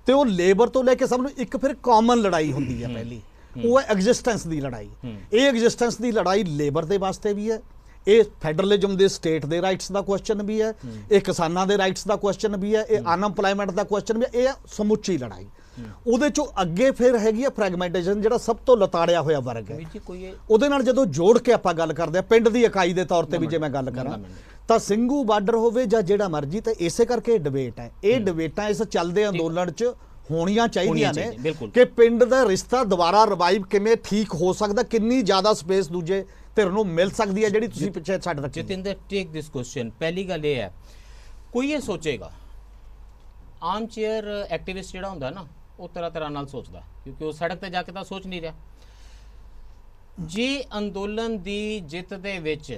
ਤੇ ਉਹ ਲੇਬਰ ਤੋਂ ਲੈ ਕੇ ਸਭ ਨੂੰ ਇੱਕ ਫਿਰ ਕਾਮਨ ਲੜਾਈ ਹੁੰਦੀ ਹੈ ਪਹਿਲੀ ਉਹ ਹੈ ਐਗਜ਼ਿਸਟੈਂਸ ਦੀ ਲੜਾਈ ਇਹ ਐਗਜ਼ਿਸਟੈਂਸ ਦੀ ਲੜਾਈ ਲੇਬਰ ਦੇ ਵਾਸਤੇ ਵੀ ਹੈ ਇਹ ਫੈਡਰਲਿਜ਼ਮ ਦੇ ਸਟੇਟ ਦੇ ਰਾਈਟਸ ਦਾ ਕੁਐਸਚਨ ਵੀ ਹੈ ਇਹ ਕਿਸਾਨਾਂ ਦੇ ਰਾਈਟਸ ਦਾ ਕੁਐਸਚਨ ਵੀ ਹੈ ਇਹ ਅਨਐਮਪਲੋਇਮੈਂਟ ਦਾ ਕੁਐਸਚਨ ਵੀ ਹੈ ਇਹ ਸਮੁੱਚੀ ਲੜਾਈ ਉਹਦੇ ਚੋਂ ਅੱਗੇ ਫਿਰ ਹੈਗੀ ਹੈ ਫ੍ਰੈਗਮੈਂਟੇਸ਼ਨ ਜਿਹੜਾ ਸਭ ਤੋਂ ਲਤਾੜਿਆ ਹੋਇਆ ਵਰਗ ਹੈ ਉਹਦੇ ਨਾਲ ਜਦੋਂ ਜੋੜ ਕੇ ਆਪਾਂ ਗੱਲ ਕਰਦੇ ਆ ਪਿੰਡ ਦੀ ਇਕਾਈ ਦੇ ਤੌਰ ਤੇ ਵੀ ਜੇ ਮੈਂ ਗੱਲ ਕਰਾਂ ਤਾਂ ਸਿੰਘੂ ਬਾਰਡਰ ਹੋਵੇ ਜਾਂ ਜਿਹੜਾ ਮਰਜ਼ੀ ਤਾਂ ਇਸੇ ਕਰਕੇ ਡਿਬੇਟ ਹੈ ਇਹ ਡਿਬੇਟਾਂ ਇਸ ਚੱਲਦੇ ਅੰਦੋਲਨ 'ਚ ਹੋਣੀਆਂ ਚਾਹੀਦੀਆਂ ਨੇ ਕਿ ਪਿੰਡ ਦਾ ਰਿਸ਼ਤਾ ਦੁਬਾਰਾ ਰਿਵਾਈਵ ਕਿਵੇਂ ਠੀਕ ਹੋ ਸਕਦਾ ਕਿੰਨੀ ਜ਼ਿਆਦਾ ਸਪੇਸ ਦੂਜੇ ਧਿਰ ਨੂੰ ਮਿਲ ਸਕਦੀ ਹੈ ਜਿਹੜੀ ਤੁਸੀਂ ਪਿੱਛੇ ਛੱਡ ਰੱਖੀ ਜਿਤਿੰਦਰ ਟੇਕ ਦਿਸ ਕੁਐਸਚਨ ਪਹਿਲੀ ਗੱਲ ਇਹ ਹੈ ਕੋਈ ਇਹ ਸੋਚੇਗਾ ਆਮ ਚੇਅਰ ਐਕਟਿਵਿਸਟ ਜਿਹੜਾ ਹੁੰਦਾ ਨਾ ਉਹ ਤਰ੍ਹਾਂ ਤਰ੍ਹਾਂ ਨਾਲ ਸੋਚਦਾ ਕਿਉਂਕਿ ਉਹ ਸੜਕ ਤੇ ਜਾ ਕੇ ਤਾਂ ਸੋਚ ਨਹੀਂ ਰਿਹਾ ਜੇ ਅੰਦੋਲਨ ਦੀ ਜਿੱਤ ਦੇ ਵਿੱਚ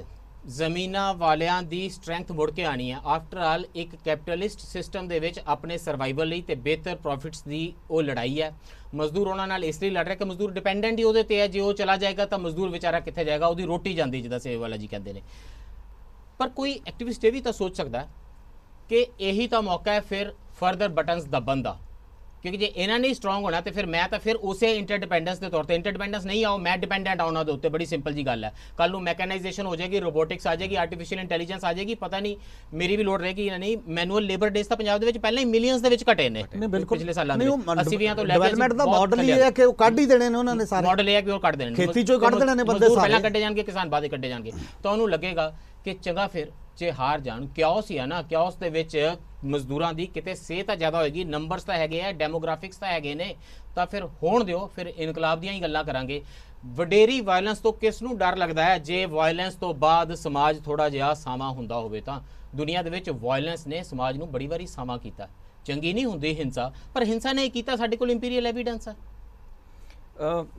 ਜ਼ਮੀਨਾਂ ਵਾਲਿਆਂ ਦੀ ਸਟਰੈਂਥ ਮੁੜ ਕੇ ਆਣੀ ਹੈ ਆਫਟਰ ਆਲ ਇੱਕ ਕੈਪੀਟਲਿਸਟ ਸਿਸਟਮ ਦੇ ਵਿੱਚ ਆਪਣੇ ਸਰਵਾਈਵਲ ਲਈ ਤੇ ਬਿਹਤਰ ਪ੍ਰੋਫਿਟਸ ਦੀ ਉਹ ਲੜਾਈ ਹੈ ਮਜ਼ਦੂਰ ਉਹਨਾਂ ਨਾਲ ਇਸ ਲਈ ਲੜ ਰਿਹਾ ਕਿ ਮਜ਼ਦੂਰ ਡਿਪੈਂਡੈਂਟ ਹੀ ਉਹਦੇ ਤੇ ਹੈ ਜੇ ਉਹ ਚਲਾ ਜਾਏਗਾ ਤਾਂ ਮਜ਼ਦੂਰ ਵਿਚਾਰਾ ਕਿੱਥੇ ਜਾਏਗਾ ਉਹਦੀ ਰੋਟੀ ਜਾਂਦੀ ਜਿਹਦਾ ਸੇਵ ਵਾਲਾ ਜੀ ਕਹਿੰਦੇ ਨੇ ਪਰ ਕੋਈ ਐਕਟਿਵਿਸਟ ਇਹ ਵੀ ਤਾਂ ਸੋਚ ਸਕਦਾ ਕਿ ਇਹੀ ਤਾਂ ਮੌਕਾ ਹੈ ਫਿਰ ਫਰਦਰ ਬਟਨਸ ਦਬਨ ਦਾ ਕਿਉਂਕਿ ਜੇ ਇਹਨਾਂ ਨੇ ਸਟਰੋਂਗ ਹੋਣਾ ਤੇ ਫਿਰ ਮੈਂ ਤਾਂ ਫਿਰ ਉਸੇ ਇੰਟਰਡਿਪੈਂਡੈਂਸ ਦੇ ਤੌਰ ਤੇ ਇੰਟਰਡਿਪੈਂਡੈਂਸ ਨਹੀਂ ਆਉ ਮੈਂ ਡਿਪੈਂਡੈਂਟ ਆ ਉਹਨਾਂ ਦੇ ਉੱਤੇ ਬੜੀ ਸਿੰਪਲ ਜੀ ਗੱਲ ਹੈ ਕੱਲ ਨੂੰ ਮੈਕੈਨਾਈਜੇਸ਼ਨ ਹੋ ਜਾਏਗੀ ਰੋਬੋਟਿਕਸ ਆ ਜਾਏਗੀ ਆਰਟੀਫੀਸ਼ੀਅਲ ਇੰਟੈਲੀਜੈਂਸ ਆ ਜਾਏਗੀ ਪਤਾ ਨਹੀਂ ਮੇਰੀ ਵੀ ਲੋੜ ਰਹੇਗੀ ਜਾਂ ਨਹੀਂ ਮੈਨੂਅਲ ਲੇਬਰ ਡੇਸ ਤਾਂ ਪੰਜਾਬ ਦੇ ਵਿੱਚ ਪਹਿਲਾਂ ਹੀ ਮਿਲੀਅਨਸ ਦੇ ਵਿੱਚ ਘਟੇ ਨੇ ਪਿਛਲੇ ਸਾਲਾਂ ਦੇ ਅਸੀਂ ਵੀ ਆ ਤੋਂ ਲੈ ਕੇ ਡਿਵੈਲਪਮੈਂਟ ਦਾ ਮਾਡਲ ਹੀ ਹੈ ਕਿ ਉਹ ਕੱਢ ਹੀ ਦੇਣੇ ਨੇ ਉਹਨਾਂ ਨੇ ਸਾਰੇ ਮਾਡਲ ਇਹ ਹੈ ਕਿ ਉਹ ਕੱਢ ਦੇਣੇ ਨੇ ਖੇਤੀ ਚੋਂ ਕੱਢ ਦੇਣੇ ਨੇ ਬੰਦੇ ਸਾਰੇ ਪਹਿਲਾਂ ਕੱਢੇ ਜਾਣਗੇ ਕਿਸਾਨ ਬਾਅਦ ਕੱਢੇ ਜਾਣਗੇ ਤਾਂ ਉਹਨੂੰ ਲੱਗੇਗਾ ਕਿ ਚੰਗਾ ਫਿਰ 'ਚ ਹਾਰ ਜਾਣ ਕਿਓਸ ਹੀ ਹੈ ਨਾ ਕਿਓਸ ਦੇ ਵਿੱਚ ਮਜ਼ਦੂਰਾਂ ਦੀ ਕਿਤੇ ਸੇਹ ਤਾਂ ਜ਼ਿਆਦਾ ਹੋਏਗੀ ਨੰਬਰਸ ਤਾਂ ਹੈਗੇ ਆ ਡੈਮੋਗ੍ਰਾਫਿਕਸ ਤਾਂ ਹੈਗੇ ਨੇ ਤਾਂ ਫਿਰ ਹੋਣ ਦਿਓ ਫਿਰ ਇਨਕਲਾਬ ਦੀਆਂ ਹੀ ਗੱਲਾਂ ਕਰਾਂਗੇ ਵਡੇਰੀ ਵਾਇਲੈਂਸ ਤੋਂ ਕਿਸ ਨੂੰ ਡਰ ਲੱਗਦਾ ਹੈ ਜੇ ਵਾਇਲੈਂਸ ਤੋਂ ਬਾਅਦ ਸਮਾਜ ਥੋੜਾ ਜਿਹਾ ਸਾਵਾ ਹੁੰਦਾ ਹੋਵੇ ਤਾਂ ਦੁਨੀਆ ਦੇ ਵਿੱਚ ਵਾਇਲੈਂਸ ਨੇ ਸਮਾਜ ਨੂੰ ਬੜੀ ਵਾਰੀ ਸਾਵਾ ਕੀਤਾ ਚੰਗੀ ਨਹੀਂ ਹੁੰਦੀ ਹਿੰਸਾ ਪਰ ਹਿੰਸਾ ਨੇ ਕੀਤਾ ਸਾਡੇ ਕੋਲ ਇੰਪੀਰੀਅਲ ਐਵੀਡੈਂਸ ਹੈ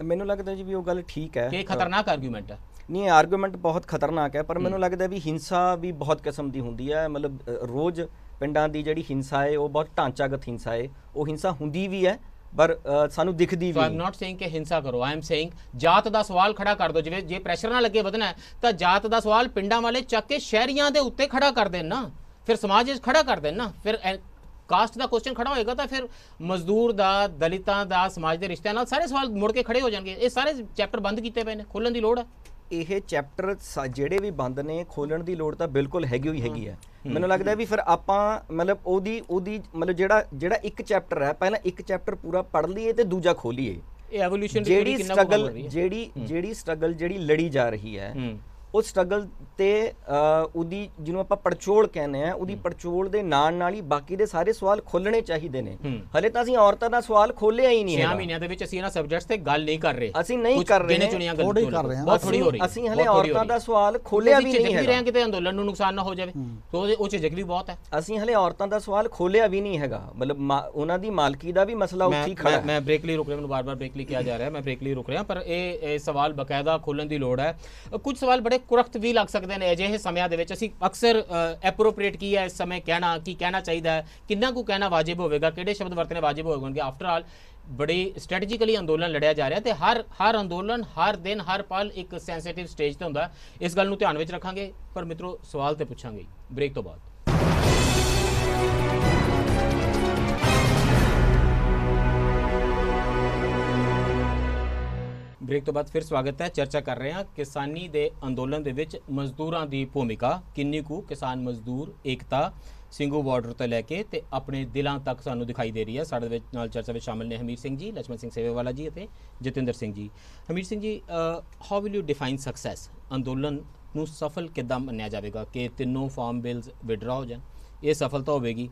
ਮੈਨੂੰ ਲੱਗਦਾ ਜੀ ਵੀ ਉਹ ਗੱਲ ਠੀਕ ਹੈ ਕਿ ਖਤਰਨਾਕ ਆਰਗੂਮੈਂਟ ਹੈ ਨਹੀਂ ਆਰਗੂਮੈਂਟ ਬਹੁਤ ਖਤਰਨਾਕ ਹੈ ਪਰ ਮੈਨੂੰ ਲੱਗਦਾ ਵੀ ਹਿੰਸਾ ਵੀ ਬਹੁਤ ਕਿਸਮ ਦੀ ਹੁੰਦੀ ਹੈ ਮਤਲਬ ਰੋਜ਼ ਪਿੰਡਾਂ ਦੀ ਜਿਹੜੀ ਹਿੰਸਾ ਹੈ ਉਹ ਬਹੁਤ ਢਾਂਚਾਗਤ ਹਿੰਸਾ ਹੈ ਉਹ ਹਿੰਸਾ ਹੁੰਦੀ ਵੀ ਹੈ ਪਰ ਸਾਨੂੰ ਦਿਖਦੀ ਵੀ ਸੋ ਆਮ ਨਾਟ ਸੇਇੰਗ ਕਿ ਹਿੰਸਾ ਕਰੋ ਆਮ ਸੇਇੰਗ ਜਾਤ ਦਾ ਸਵਾਲ ਖੜਾ ਕਰ ਦੋ ਜਿਵੇਂ ਜੇ ਪ੍ਰੈਸ਼ਰ ਨਾਲ ਲੱਗੇ ਵਧਣਾ ਤਾਂ ਜਾਤ ਦਾ ਸਵਾਲ ਪਿੰਡਾਂ ਵਾਲੇ ਚੱਕ ਕੇ ਸ਼ਹਿਰੀਆਂ ਦੇ ਉੱਤੇ ਖੜਾ ਕਰ ਦੇਣ ਨਾ ਫਿਰ ਸਮਾਜ ਵਿੱਚ ਖੜਾ ਕਰ ਦੇਣ ਨਾ ਫਿਰ ਕਾਸਟ ਦਾ ਕੁਐਸਚਨ ਖੜਾ ਹੋਏਗਾ ਤਾਂ ਫਿਰ ਮਜ਼ਦੂਰ ਦਾ ਦਲਿਤਾਂ ਦਾ ਸਮਾਜ ਦੇ ਰਿਸ਼ਤਿਆਂ ਨਾਲ ਸਾਰੇ ਸਵਾਲ ਮੁੜ ਕੇ ਖੜੇ ਹੋ ਜਾਣਗੇ ਇਹ ਸਾਰੇ ਚੈਪਟਰ ਬੰਦ ਕੀਤੇ ਪਏ ਨੇ ਖੋਲਣ ਦੀ ਲੋੜ ਹੈ ਇਹ ਚੈਪਟਰ ਜਿਹੜੇ ਵੀ ਬੰਦ ਨੇ ਖੋਲਣ ਦੀ ਲੋੜ ਤਾਂ ਬਿਲਕੁਲ ਹੈਗੀ ਹੋਈ ਹੈਗੀ ਆ ਮੈਨੂੰ ਲੱਗਦਾ ਵੀ ਫਿਰ ਆਪਾਂ ਮਤਲਬ ਉਹਦੀ ਉਹਦੀ ਮਤਲਬ ਜਿਹੜਾ ਜਿਹੜਾ ਇੱਕ ਚੈਪਟਰ ਹੈ ਪਹਿਲਾਂ ਇੱਕ ਚੈਪਟਰ ਪੂਰਾ ਪੜ ਲਈਏ ਤੇ ਦੂਜਾ ਖੋਲੀਏ ਇਹ ਐਵੋਲੂਸ਼ਨ ਜਿਹੜੀ ਸਟਰਗਲ ਜਿਹੜੀ ਜਿਹੜੀ ਸਟਰਗਲ ਜਿਹੜੀ ਲੜੀ ਜਾ ਰਹੀ ਹੈ ਉਹ ਸਟਰਗਲ ਤੇ ਉਹਦੀ ਜਿਹਨੂੰ ਆਪਾਂ ਪਰਚੋਲ ਕਹਿੰਦੇ ਆ ਉਹਦੀ ਪਰਚੋਲ ਦੇ ਨਾਲ ਨਾਲ ਹੀ ਬਾਕੀ ਦੇ ਸਾਰੇ ਸਵਾਲ ਖੋਲਣੇ ਚਾਹੀਦੇ ਨੇ ਹਲੇ ਤਾਂ ਅਸੀਂ ਔਰਤਾਂ ਦਾ ਸਵਾਲ ਖੋਲਿਆ ਹੀ ਨਹੀਂ ਹੈ 6 ਮਹੀਨਿਆਂ ਦੇ ਵਿੱਚ ਅਸੀਂ ਇਹਨਾਂ ਸਬਜੈਕਟਸ ਤੇ ਗੱਲ ਨਹੀਂ ਕਰ ਰਹੇ ਅਸੀਂ ਨਹੀਂ ਕਰ ਰਹੇ ਚੁਣੀਆਂ ਗੱਲ ਥੋੜੀ ਕਰ ਰਹੇ ਹਾਂ ਬਹੁਤ ਥੋੜੀ ਹੋ ਰਹੀ ਅਸੀਂ ਹਲੇ ਔਰਤਾਂ ਦਾ ਸਵਾਲ ਖੋਲਿਆ ਵੀ ਨਹੀਂ ਹੈ ਵੀ ਕਿਤੇ ਅੰਦੋਲਨ ਨੂੰ ਨੁਕਸਾਨ ਨਾ ਹੋ ਜਾਵੇ ਸੋ ਉਹ ਝਿਜਕ ਵੀ ਬਹੁਤ ਹੈ ਅਸੀਂ ਹਲੇ ਔਰਤਾਂ ਦਾ ਸਵਾਲ ਖੋਲਿਆ ਵੀ ਨਹੀਂ ਹੈਗਾ ਮਤਲਬ ਉਹਨਾਂ ਦੀ ਮਾਲਕੀ ਦਾ ਵੀ ਮਸਲਾ ਉੱਥੇ ਖੜਾ ਮੈਂ ਬ੍ਰੇਕ ਲਈ ਰੁਕ ਰਿਹਾ ਮੈਨੂੰ ਬਾਰ-ਬਾਰ ਬ੍ਰੇਕ ਲਈ ਕਿਹਾ ਜਾ ਰਿਹਾ ਮੈਂ ਬ੍ਰੇਕ ਲਈ ਰੁਕ ਰਿਹਾ ਪਰ ਇਹ ਸਵਾਲ ਬਕਾਇਦਾ ਖੋਲਣ ਦੀ ਲੋੜ ਹੈ ਕੁਝ ਸਵਾਲ ਬੜੇ ਕੁਰਖਤ ਵੀ ਲੱਗ ਸਕਦੇ ਨੇ ਅਜਿਹੇ ਸਮਿਆਂ ਦੇ ਵਿੱਚ ਅਸੀਂ ਅਕਸਰ ਐਪਰੋਪ੍ਰੀਏਟ ਕੀ ਹੈ ਇਸ ਸਮੇਂ ਕਹਿਣਾ ਕੀ ਕਹਿਣਾ ਚਾਹੀਦਾ ਹੈ ਕਿੰਨਾ ਕੁ ਕਹਿਣਾ ਵਾਜਿਬ ਹੋਵੇਗਾ ਕਿਹੜੇ ਸ਼ਬਦ ਵਰਤਨੇ ਵਾਜਿਬ ਹੋਣਗੇ ਆਫਟਰ ਆਲ ਬੜੇ ਸਟ੍ਰੈਟੇਜੀਕਲੀ ਅੰਦੋਲਨ ਲੜਿਆ ਜਾ ਰਿਹਾ ਤੇ ਹਰ ਹਰ ਅੰਦੋਲਨ ਹਰ ਦਿਨ ਹਰ ਪਲ ਇੱਕ ਸੈਂਸਿਟਿਵ ਸਟੇਜ ਤੇ ਹੁੰਦਾ ਇਸ ਗੱਲ ਨੂੰ ਧਿਆਨ ਵਿੱਚ ਰੱਖਾਂਗੇ ਪਰ ਮਿੱਤਰੋ ਸਵਾਲ ਤੇ ਪੁੱਛਾਂਗੇ ਬ੍ਰੇਕ ਤੋਂ ਬਾਅਦ ਬ੍ਰੇਕ ਤੋਂ ਬਾਅਦ ਫਿਰ ਸਵਾਗਤ ਹੈ ਚਰਚਾ ਕਰ ਰਹੇ ਹਾਂ ਕਿਸਾਨੀ ਦੇ ਅੰਦੋਲਨ ਦੇ ਵਿੱਚ ਮਜ਼ਦੂਰਾਂ ਦੀ ਭੂਮਿਕਾ ਕਿੰਨੀ ਕੁ ਕਿਸਾਨ ਮਜ਼ਦੂਰ ਏਕਤਾ ਸਿੰਘੂ ਬਾਰਡਰ ਤੋਂ ਲੈ ਕੇ ਤੇ ਆਪਣੇ ਦਿਲਾਂ ਤੱਕ ਸਾਨੂੰ ਦਿਖਾਈ ਦੇ ਰਹੀ ਹੈ ਸਾਡੇ ਵਿੱਚ ਨਾਲ ਚਰਚਾ ਵਿੱਚ ਸ਼ਾਮਲ ਨੇ ਹਮੀਰ ਸਿੰਘ ਜੀ ਲక్ష్మణ ਸਿੰਘ ਸੇਵੇਵਾਲਾ ਜੀ ਅਤੇ ਜਤਿੰਦਰ ਸਿੰਘ ਜੀ Hamir Singh ji how will you define success ਅੰਦੋਲਨ ਨੂੰ ਸਫਲ ਕਿਦਾਂ ਮੰਨਿਆ ਜਾਵੇਗਾ ਕਿ ਤਿੰਨੋਂ ਫਾਰਮ ਬਿਲਸ ਵਿਡਰਾ ਹੋ ਜਾਣ ਇਹ ਸਫਲਤਾ ਹੋਵੇਗੀ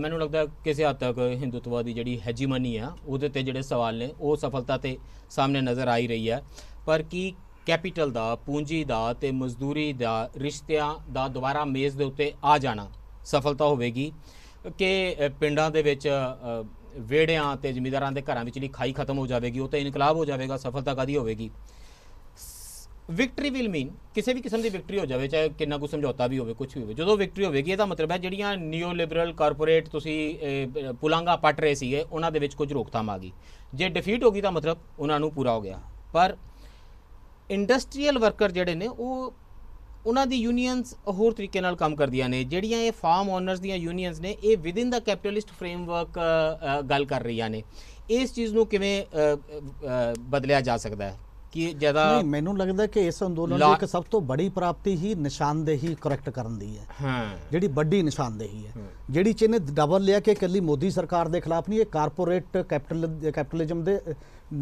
ਮੈਨੂੰ ਲੱਗਦਾ ਕਿਸੇ ਹੱਦ ਤੱਕ ਹਿੰਦੂਤਵਾ ਦੀ ਜਿਹੜੀ ਹੈਜੀਮਨੀ ਆ ਉਹਦੇ ਤੇ ਜਿਹੜੇ ਸਵਾਲ ਨੇ ਉਹ ਸਫਲਤਾ ਤੇ ਸਾਹਮਣੇ ਨਜ਼ਰ ਆਈ ਰਹੀ ਹੈ ਪਰ ਕੀ ਕੈਪੀਟਲ ਦਾ ਪੂੰਜੀ ਦਾ ਤੇ ਮਜ਼ਦੂਰੀ ਦਾ ਰਿਸ਼ਤਿਆਂ ਦਾ ਦੁਬਾਰਾ ਮੇਜ਼ ਦੇ ਉੱਤੇ ਆ ਜਾਣਾ ਸਫਲਤਾ ਹੋਵੇਗੀ ਕਿ ਪਿੰਡਾਂ ਦੇ ਵਿੱਚ ਵੇੜਿਆਂ ਤੇ ਜ਼ਮੀਂਦਾਰਾਂ ਦੇ ਘਰਾਂ ਵਿੱਚਲੀ ਖਾਈ ਖਤਮ ਹੋ ਜਾਵੇਗੀ ਉਹ ਤੇ ਇਨਕਲਾਬ ਹੋ ਜਾਵੇਗਾ ਸਫਲਤਾ ਕਦੀ ਹੋਵੇਗੀ ਵਿਕਟਰੀ ਵਿਲ ਮੀਨ ਕਿਸੇ ਵੀ ਕਿਸਮ ਦੀ ਵਿਕਟਰੀ ਹੋ ਜਾਵੇ ਚਾਹੇ ਕਿੰਨਾ ਕੁ ਸਮਝੌਤਾ ਵੀ ਹੋਵੇ ਕੁਝ ਵੀ ਹੋਵੇ ਜਦੋਂ ਵਿਕਟਰੀ ਹੋਵੇਗੀ ਇਹਦਾ ਮਤਲਬ ਹੈ ਜਿਹੜੀਆਂ ਨਿਓ ਲਿਬਰਲ ਕਾਰਪੋਰੇਟ ਤੁਸੀਂ ਪੁਲਾਂਗਾ ਪੱਟ ਰਹੇ ਸੀਗੇ ਉਹਨਾਂ ਦੇ ਵਿੱਚ ਕੁਝ ਰੋਕਥਾਮ ਆ ਗਈ ਜੇ ਡਿਫੀਟ ਹੋ ਗਈ ਤਾਂ ਮਤਲਬ ਉਹਨਾਂ ਨੂੰ ਪੂਰਾ ਹੋ ਗਿਆ ਪਰ ਇੰਡਸਟਰੀਅਲ ਵਰਕਰ ਜਿਹੜੇ ਨੇ ਉਹ ਉਹਨਾਂ ਦੀ ਯੂਨੀਅਨਸ ਹੋਰ ਤਰੀਕੇ ਨਾਲ ਕੰਮ ਕਰਦੀਆਂ ਨੇ ਜਿਹੜੀਆਂ ਇਹ ਫਾਰਮ ਓਨਰਸ ਦੀਆਂ ਯੂਨੀਅਨਸ ਨੇ ਇਹ ਵਿਦਿਨ ਦਾ ਕੈਪੀਟਲਿਸਟ ਫਰੇਮਵਰਕ ਗੱਲ ਕਰ ਰਹੀਆਂ ਨੇ ਇਸ ਚੀਜ਼ ਨੂੰ ਕਿਵੇਂ ਬਦਲਿਆ ਜਾ ਸਕਦਾ ਹੈ ਕਿ ਜਿਆਦਾ ਨਹੀਂ ਮੈਨੂੰ ਲੱਗਦਾ ਕਿ ਇਸ ਅੰਦੋਲਨ ਦੀ ਇੱਕ ਸਭ ਤੋਂ ਬੜੀ ਪ੍ਰਾਪਤੀ ਹੀ ਨਿਸ਼ਾਨਦੇਹੀ ਕਰੈਕਟ ਕਰਨ ਦੀ ਹੈ ਹਾਂ ਜਿਹੜੀ ਵੱਡੀ ਨਿਸ਼ਾਨਦੇਹੀ ਹੈ ਜਿਹੜੀ ਚਿੰਨ ਡਬਲ ਲਿਆ ਕਿ ਕੱਲੀ ਮੋਦੀ ਸਰਕਾਰ ਦੇ ਖਿਲਾਫ ਨਹੀਂ ਇਹ ਕਾਰਪੋਰੇਟ ਕੈਪੀਟਲ ਕੈਪੀਟਲਿਜ਼ਮ ਦੇ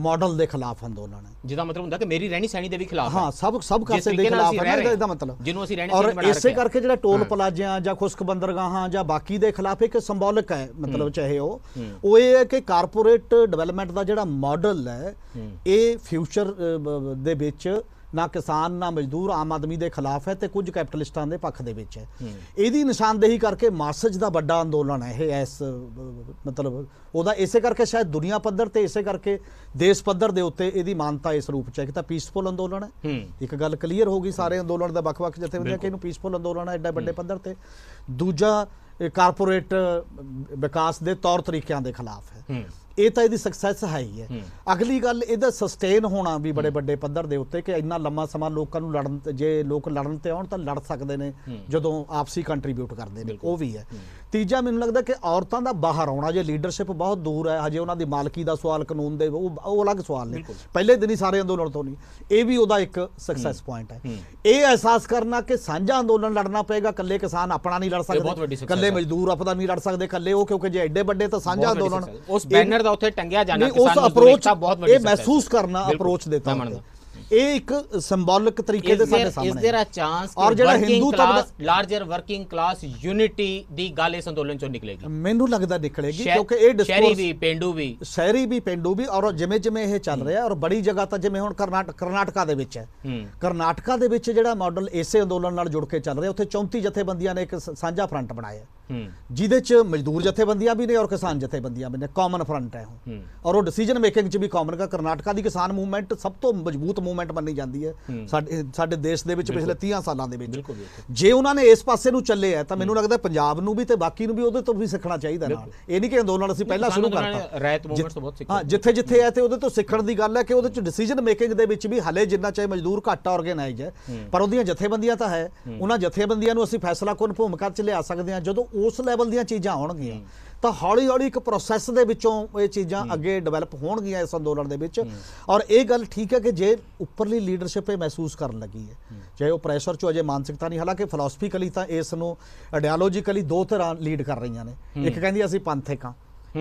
ਮਾਡਲ ਦੇ ਖਿਲਾਫ ਅੰਦੋਲਨ ਹੈ ਜਿਹਦਾ ਮਤਲਬ ਹੁੰਦਾ ਕਿ ਮੇਰੀ ਰਹਿਣੀ ਸਹਿਣੀ ਦੇ ਵੀ ਖਿਲਾਫ ਹਾਂ ਸਭ ਸਭ ਕਾਸੇ ਦੇ ਖਿਲਾਫ ਹੈ ਇਹਦਾ ਮਤਲਬ ਜਿਹਨੂੰ ਅਸੀਂ ਰਹਿਣੀ ਸਹਿਣੀ ਬਣਾ ਔਰ ਇਸੇ ਕਰਕੇ ਜਿਹੜਾ ਟੋਲ ਪਲਾਜ਼ਿਆਂ ਜਾਂ ਖੁਸ਼ਕ ਬੰਦਰਗਾਹਾਂ ਜਾਂ ਬਾਕੀ ਦੇ ਖਿਲਾਫ ਇੱਕ ਸਿੰਬੋਲਿਕ ਹੈ ਮਤਲਬ ਚਾਹੇ ਉਹ ਉਹ ਇਹ ਹੈ ਕਿ ਕਾਰਪੋਰੇਟ ਡਿਵੈਲਪਮੈਂਟ ਦਾ ਜਿਹੜਾ ਮਾਡਲ ਹੈ ਇਹ ਫਿਊਚਰ ਦੇ ਵਿੱਚ ਨਾ ਕਿਸਾਨ ਨਾ ਮਜ਼ਦੂਰ ਆਮ ਆਦਮੀ ਦੇ ਖਿਲਾਫ ਹੈ ਤੇ ਕੁਝ ਕੈਪੀਟਲਿਸਟਾਂ ਦੇ ਪੱਖ ਦੇ ਵਿੱਚ ਹੈ ਇਹਦੀ ਨਿਸ਼ਾਨਦੇਹੀ ਕਰਕੇ ਮਾਰਸਜ ਦਾ ਵੱਡਾ ਅੰਦੋਲਨ ਹੈ ਇਹ ਇਸ ਮਤਲਬ ਉਹਦਾ ਇਸੇ ਕਰਕੇ ਸ਼ਾਇਦ ਦੁਨੀਆ ਪੱਧਰ ਤੇ ਇਸੇ ਕਰਕੇ ਦੇਸ਼ ਪੱਧਰ ਦੇ ਉੱਤੇ ਇਹਦੀ ਮਾਨਤਾ ਇਸ ਰੂਪ ਚ ਹੈ ਕਿ ਤਾਂ ਪੀਸਫੁਲ ਅੰਦੋਲਨ ਹੈ ਇੱਕ ਗੱਲ ਕਲੀਅਰ ਹੋ ਗਈ ਸਾਰੇ ਅੰਦੋਲਨ ਦਾ ਵੱਖ-ਵੱਖ ਜਥੇਬੰਦੀਆਂ ਕਿ ਇਹਨੂੰ ਪੀਸਫੁਲ ਅੰਦੋਲਨ ਹੈ ਐਡਾ ਵੱਡੇ ਪੱਧਰ ਤੇ ਦੂਜਾ ਕਾਰਪੋਰੇਟ ਵਿਕਾਸ ਦੇ ਤੌਰ ਤਰੀਕਿਆਂ ਦੇ ਖਿਲਾਫ ਹੈ ਇਹ ਤਾਂ ਇਹਦੀ ਸਕਸੈਸ ਹੈ ਹੀ ਹੈ ਅਗਲੀ ਗੱਲ ਇਹਦਾ ਸਸਟੇਨ ਹੋਣਾ ਵੀ ਬੜੇ ਵੱਡੇ ਪੱਧਰ ਦੇ ਉੱਤੇ ਕਿ ਇੰਨਾ ਲੰਮਾ ਸਮਾਂ ਲੋਕਾਂ ਨੂੰ ਲੜਨ ਜੇ ਲੋਕ ਲੜਨ ਤੇ ਆਉਣ ਤਾਂ ਲੜ ਸਕਦੇ ਨੇ ਜਦੋਂ ਆਪਸੀ ਕੰਟਰੀਬਿਊਟ ਕਰਦੇ ਨੇ ਉਹ ਵੀ ਹੈ ਤੀਜਾ ਮੈਨੂੰ ਲੱਗਦਾ ਕਿ ਔਰਤਾਂ ਦਾ ਬਾਹਰ ਆਉਣਾ ਜੇ ਲੀਡਰਸ਼ਿਪ ਬਹੁਤ ਦੂਰ ਹੈ ਹਜੇ ਉਹਨਾਂ ਦੀ ਮਾਲਕੀ ਦਾ ਸਵਾਲ ਕਾਨੂੰਨ ਦੇ ਉਹ ਅਲੱਗ ਸਵਾਲ ਨੇ ਪਹਿਲੇ ਦਿਨ ਹੀ ਸਾਰੇ ਅੰਦੋਲਨ ਤੋਂ ਨਹੀਂ ਇਹ ਵੀ ਉਹਦਾ ਇੱਕ ਸਕਸੈਸ ਪੁਆਇੰਟ ਹੈ ਇਹ ਅਹਿਸਾਸ ਕਰਨਾ ਕਿ ਸਾਂਝਾ ਅੰਦੋਲਨ ਲੜਨਾ ਪਏਗਾ ਇਕੱਲੇ ਕਿਸਾਨ ਆਪਣਾ ਨਹੀਂ ਲੜ ਸਕਦੇ ਇਕੱਲੇ ਮਜ਼ਦੂਰ ਆਪਣਾ ਨਹੀਂ ਲੜ ਸਕਦੇ ਇਕੱਲੇ ਉਹ ਕਿਉਂਕਿ ਜੇ ਐਡੇ ਵੱਡੇ ਤਾਂ ਸਾਂਝਾ ਅੰਦੋਲਨ ਉਸ ਬੈਨਰ ਦਾ ਉੱਥੇ ਟੰਗਿਆ ਜਾਣਾ ਕਿ ਉਸ ਅਪਰੋਚ ਬਹੁਤ ਵੱਡੀ ਇਹ ਮਹਿਸੂਸ ਕਰਨਾ ਅਪਰੋਚ ਦਿੱਤਾ ਮੰਨਦਾ ਇਹ ਇੱਕ ਸਿੰਬੋਲਿਕ ਤਰੀਕੇ ਦੇ ਸਾਡੇ ਸਾਹਮਣੇ ਇਸ ਰਾ ਚਾਂਸ ਔਰ ਜਿਹੜਾ ਹਿੰਦੂ ਤਬਕ ਲਾਰਜਰ ਵਰਕਿੰਗ ਕਲਾਸ ਯੂਨਿਟੀ ਦੀ ਗੱਲ ਇਸ ਅੰਦੋਲਨ ਚੋਂ ਨਿਕਲੇਗੀ ਮੈਨੂੰ ਲੱਗਦਾ ਨਿਕਲੇਗੀ ਕਿਉਂਕਿ ਇਹ ਡਿਸਕੋਰਸ ਸ਼ਹਿਰੀ ਵੀ ਪਿੰਡੂ ਵੀ ਸ਼ਹਿਰੀ ਵੀ ਪਿੰਡੂ ਵੀ ਔਰ ਜਿਵੇਂ ਜਿਵੇਂ ਇਹ ਚੱਲ ਰਿਹਾ ਔਰ ਬੜੀ ਜਗ੍ਹਾ ਤਾਂ ਜਿਵੇਂ ਹੁਣ ਕਰਨਾਟਕ ਕਰਨਾਟਕਾ ਦੇ ਵਿੱਚ ਹੈ ਕਰਨਾਟਕਾ ਦੇ ਵਿੱਚ ਜਿਹੜਾ ਮਾਡਲ ਇਸੇ ਅੰਦੋਲਨ ਨਾਲ ਜੁੜ ਕੇ ਚੱਲ ਰਿਹਾ ਉੱਥੇ 34 ਜਥੇਬੰਦੀਆਂ ਨੇ ਇੱਕ ਸਾਂਝਾ ਫਰੰਟ ਬਣਾਇਆ ਜਿਹਦੇ 'ਚ ਮਜ਼ਦੂਰ ਜਥੇਬੰਦੀਆਂ ਵੀ ਨੇ ਔਰ ਕਿਸਾਨ ਜਥੇਬੰਦੀਆਂ ਵੀ ਨੇ ਕਾਮਨ ਫਰੰਟ ਹੈ ਉਹ ਔਰ ਉਹ ਡਿਸੀਜਨ ਮੇਕਿੰਗ 'ਚ ਵੀ ਕਾਮਨ ਦਾ ਕਰਨਾਟਕਾ ਦੀ ਕਿਸਾਨ ਮੂਵਮੈਂਟ ਸਭ ਤੋਂ ਮਜ਼ਬੂਤ ਮੂਵਮੈਂਟ ਮੰਨੀ ਜਾਂਦੀ ਹੈ ਸਾਡੇ ਸਾਡੇ ਦੇਸ਼ ਦੇ ਵਿੱਚ ਪਿਛਲੇ 30 ਸਾਲਾਂ ਦੇ ਵਿੱਚ ਜੇ ਉਹਨਾਂ ਨੇ ਇਸ ਪਾਸੇ ਨੂੰ ਚੱਲੇ ਆ ਤਾਂ ਮੈਨੂੰ ਲੱਗਦਾ ਪੰਜਾਬ ਨੂੰ ਵੀ ਤੇ ਬਾਕੀ ਨੂੰ ਵੀ ਉਹਦੇ ਤੋਂ ਵੀ ਸਿੱਖਣਾ ਚਾਹੀਦਾ ਨਾਲ ਇਹ ਨਹੀਂ ਕਿ ਅੰਦੋਲਨ ਅਸੀਂ ਪਹਿਲਾਂ ਸ਼ੁਰੂ ਕਰਤਾ ਰਾਇਤ ਮੂਵਮੈਂਟ ਤੋਂ ਬਹੁਤ ਸਿੱਖਿਆ ਹਾਂ ਜਿੱਥੇ ਜਿੱਥੇ ਆ ਤੇ ਉਹਦੇ ਤੋਂ ਸਿੱਖਣ ਦੀ ਗੱਲ ਹੈ ਕਿ ਉਹਦੇ 'ਚ ਡਿਸੀਜਨ ਮੇਕਿੰਗ ਦੇ ਵਿੱਚ ਵੀ ਹਲੇ ਜਿੰਨਾ ਚਾਹੇ ਮਜ਼ਦੂਰ ਘੱਟ ਆਰਗੇਨਾਈਜ਼ ਹੈ ਪਰ ਉਹਦੀਆਂ ਜਥੇਬੰਦੀਆਂ ਤਾਂ ਹੈ ਉਹਨਾਂ ਜਥੇਬੰਦੀਆਂ ਨੂੰ ਅਸੀਂ ਫੈਸਲਾ ਕੋਣ ਭੂਮਿਕਾ 'ਚ ਲਿਆ ਸਕਦੇ ਹਾਂ ਜਦੋਂ ਉਸ ਲੈਵਲ ਦੀਆਂ ਚੀਜ਼ਾਂ ਆਉਣਗੀਆਂ ਤਾਂ ਹੌਲੀ ਹੌਲੀ ਇੱਕ ਪ੍ਰੋਸੈਸ ਦੇ ਵਿੱਚੋਂ ਇਹ ਚੀਜ਼ਾਂ ਅੱਗੇ ਡਿਵੈਲਪ ਹੋਣਗੀਆਂ ਇਸ ਅੰਦੋਲਨ ਦੇ ਵਿੱਚ ਔਰ ਇਹ ਗੱਲ ਠੀਕ ਹੈ ਕਿ ਜੇ ਉੱਪਰਲੀ ਲੀਡਰਸ਼ਿਪ ਇਹ ਮਹਿਸੂਸ ਕਰਨ ਲੱਗੀ ਹੈ ਚਾਹੇ ਉਹ ਪ੍ਰੈਸ਼ਰ ਚੋਂ ਅਜੇ ਮਾਨਸਿਕਤਾ ਨਹੀਂ ਹਾਲਾਂਕਿ ਫਿਲਾਸਫੀਕਲੀ ਤਾਂ ਇਸ ਨੂੰ ਆਈਡੀਓਲੋਜੀਕਲੀ ਦੋ ਤਰ੍ਹਾਂ ਲੀਡ ਕਰ ਰਹੀਆਂ ਨੇ ਇੱਕ ਕਹਿੰਦੀ ਅਸੀਂ ਪੰਥਕਾਂ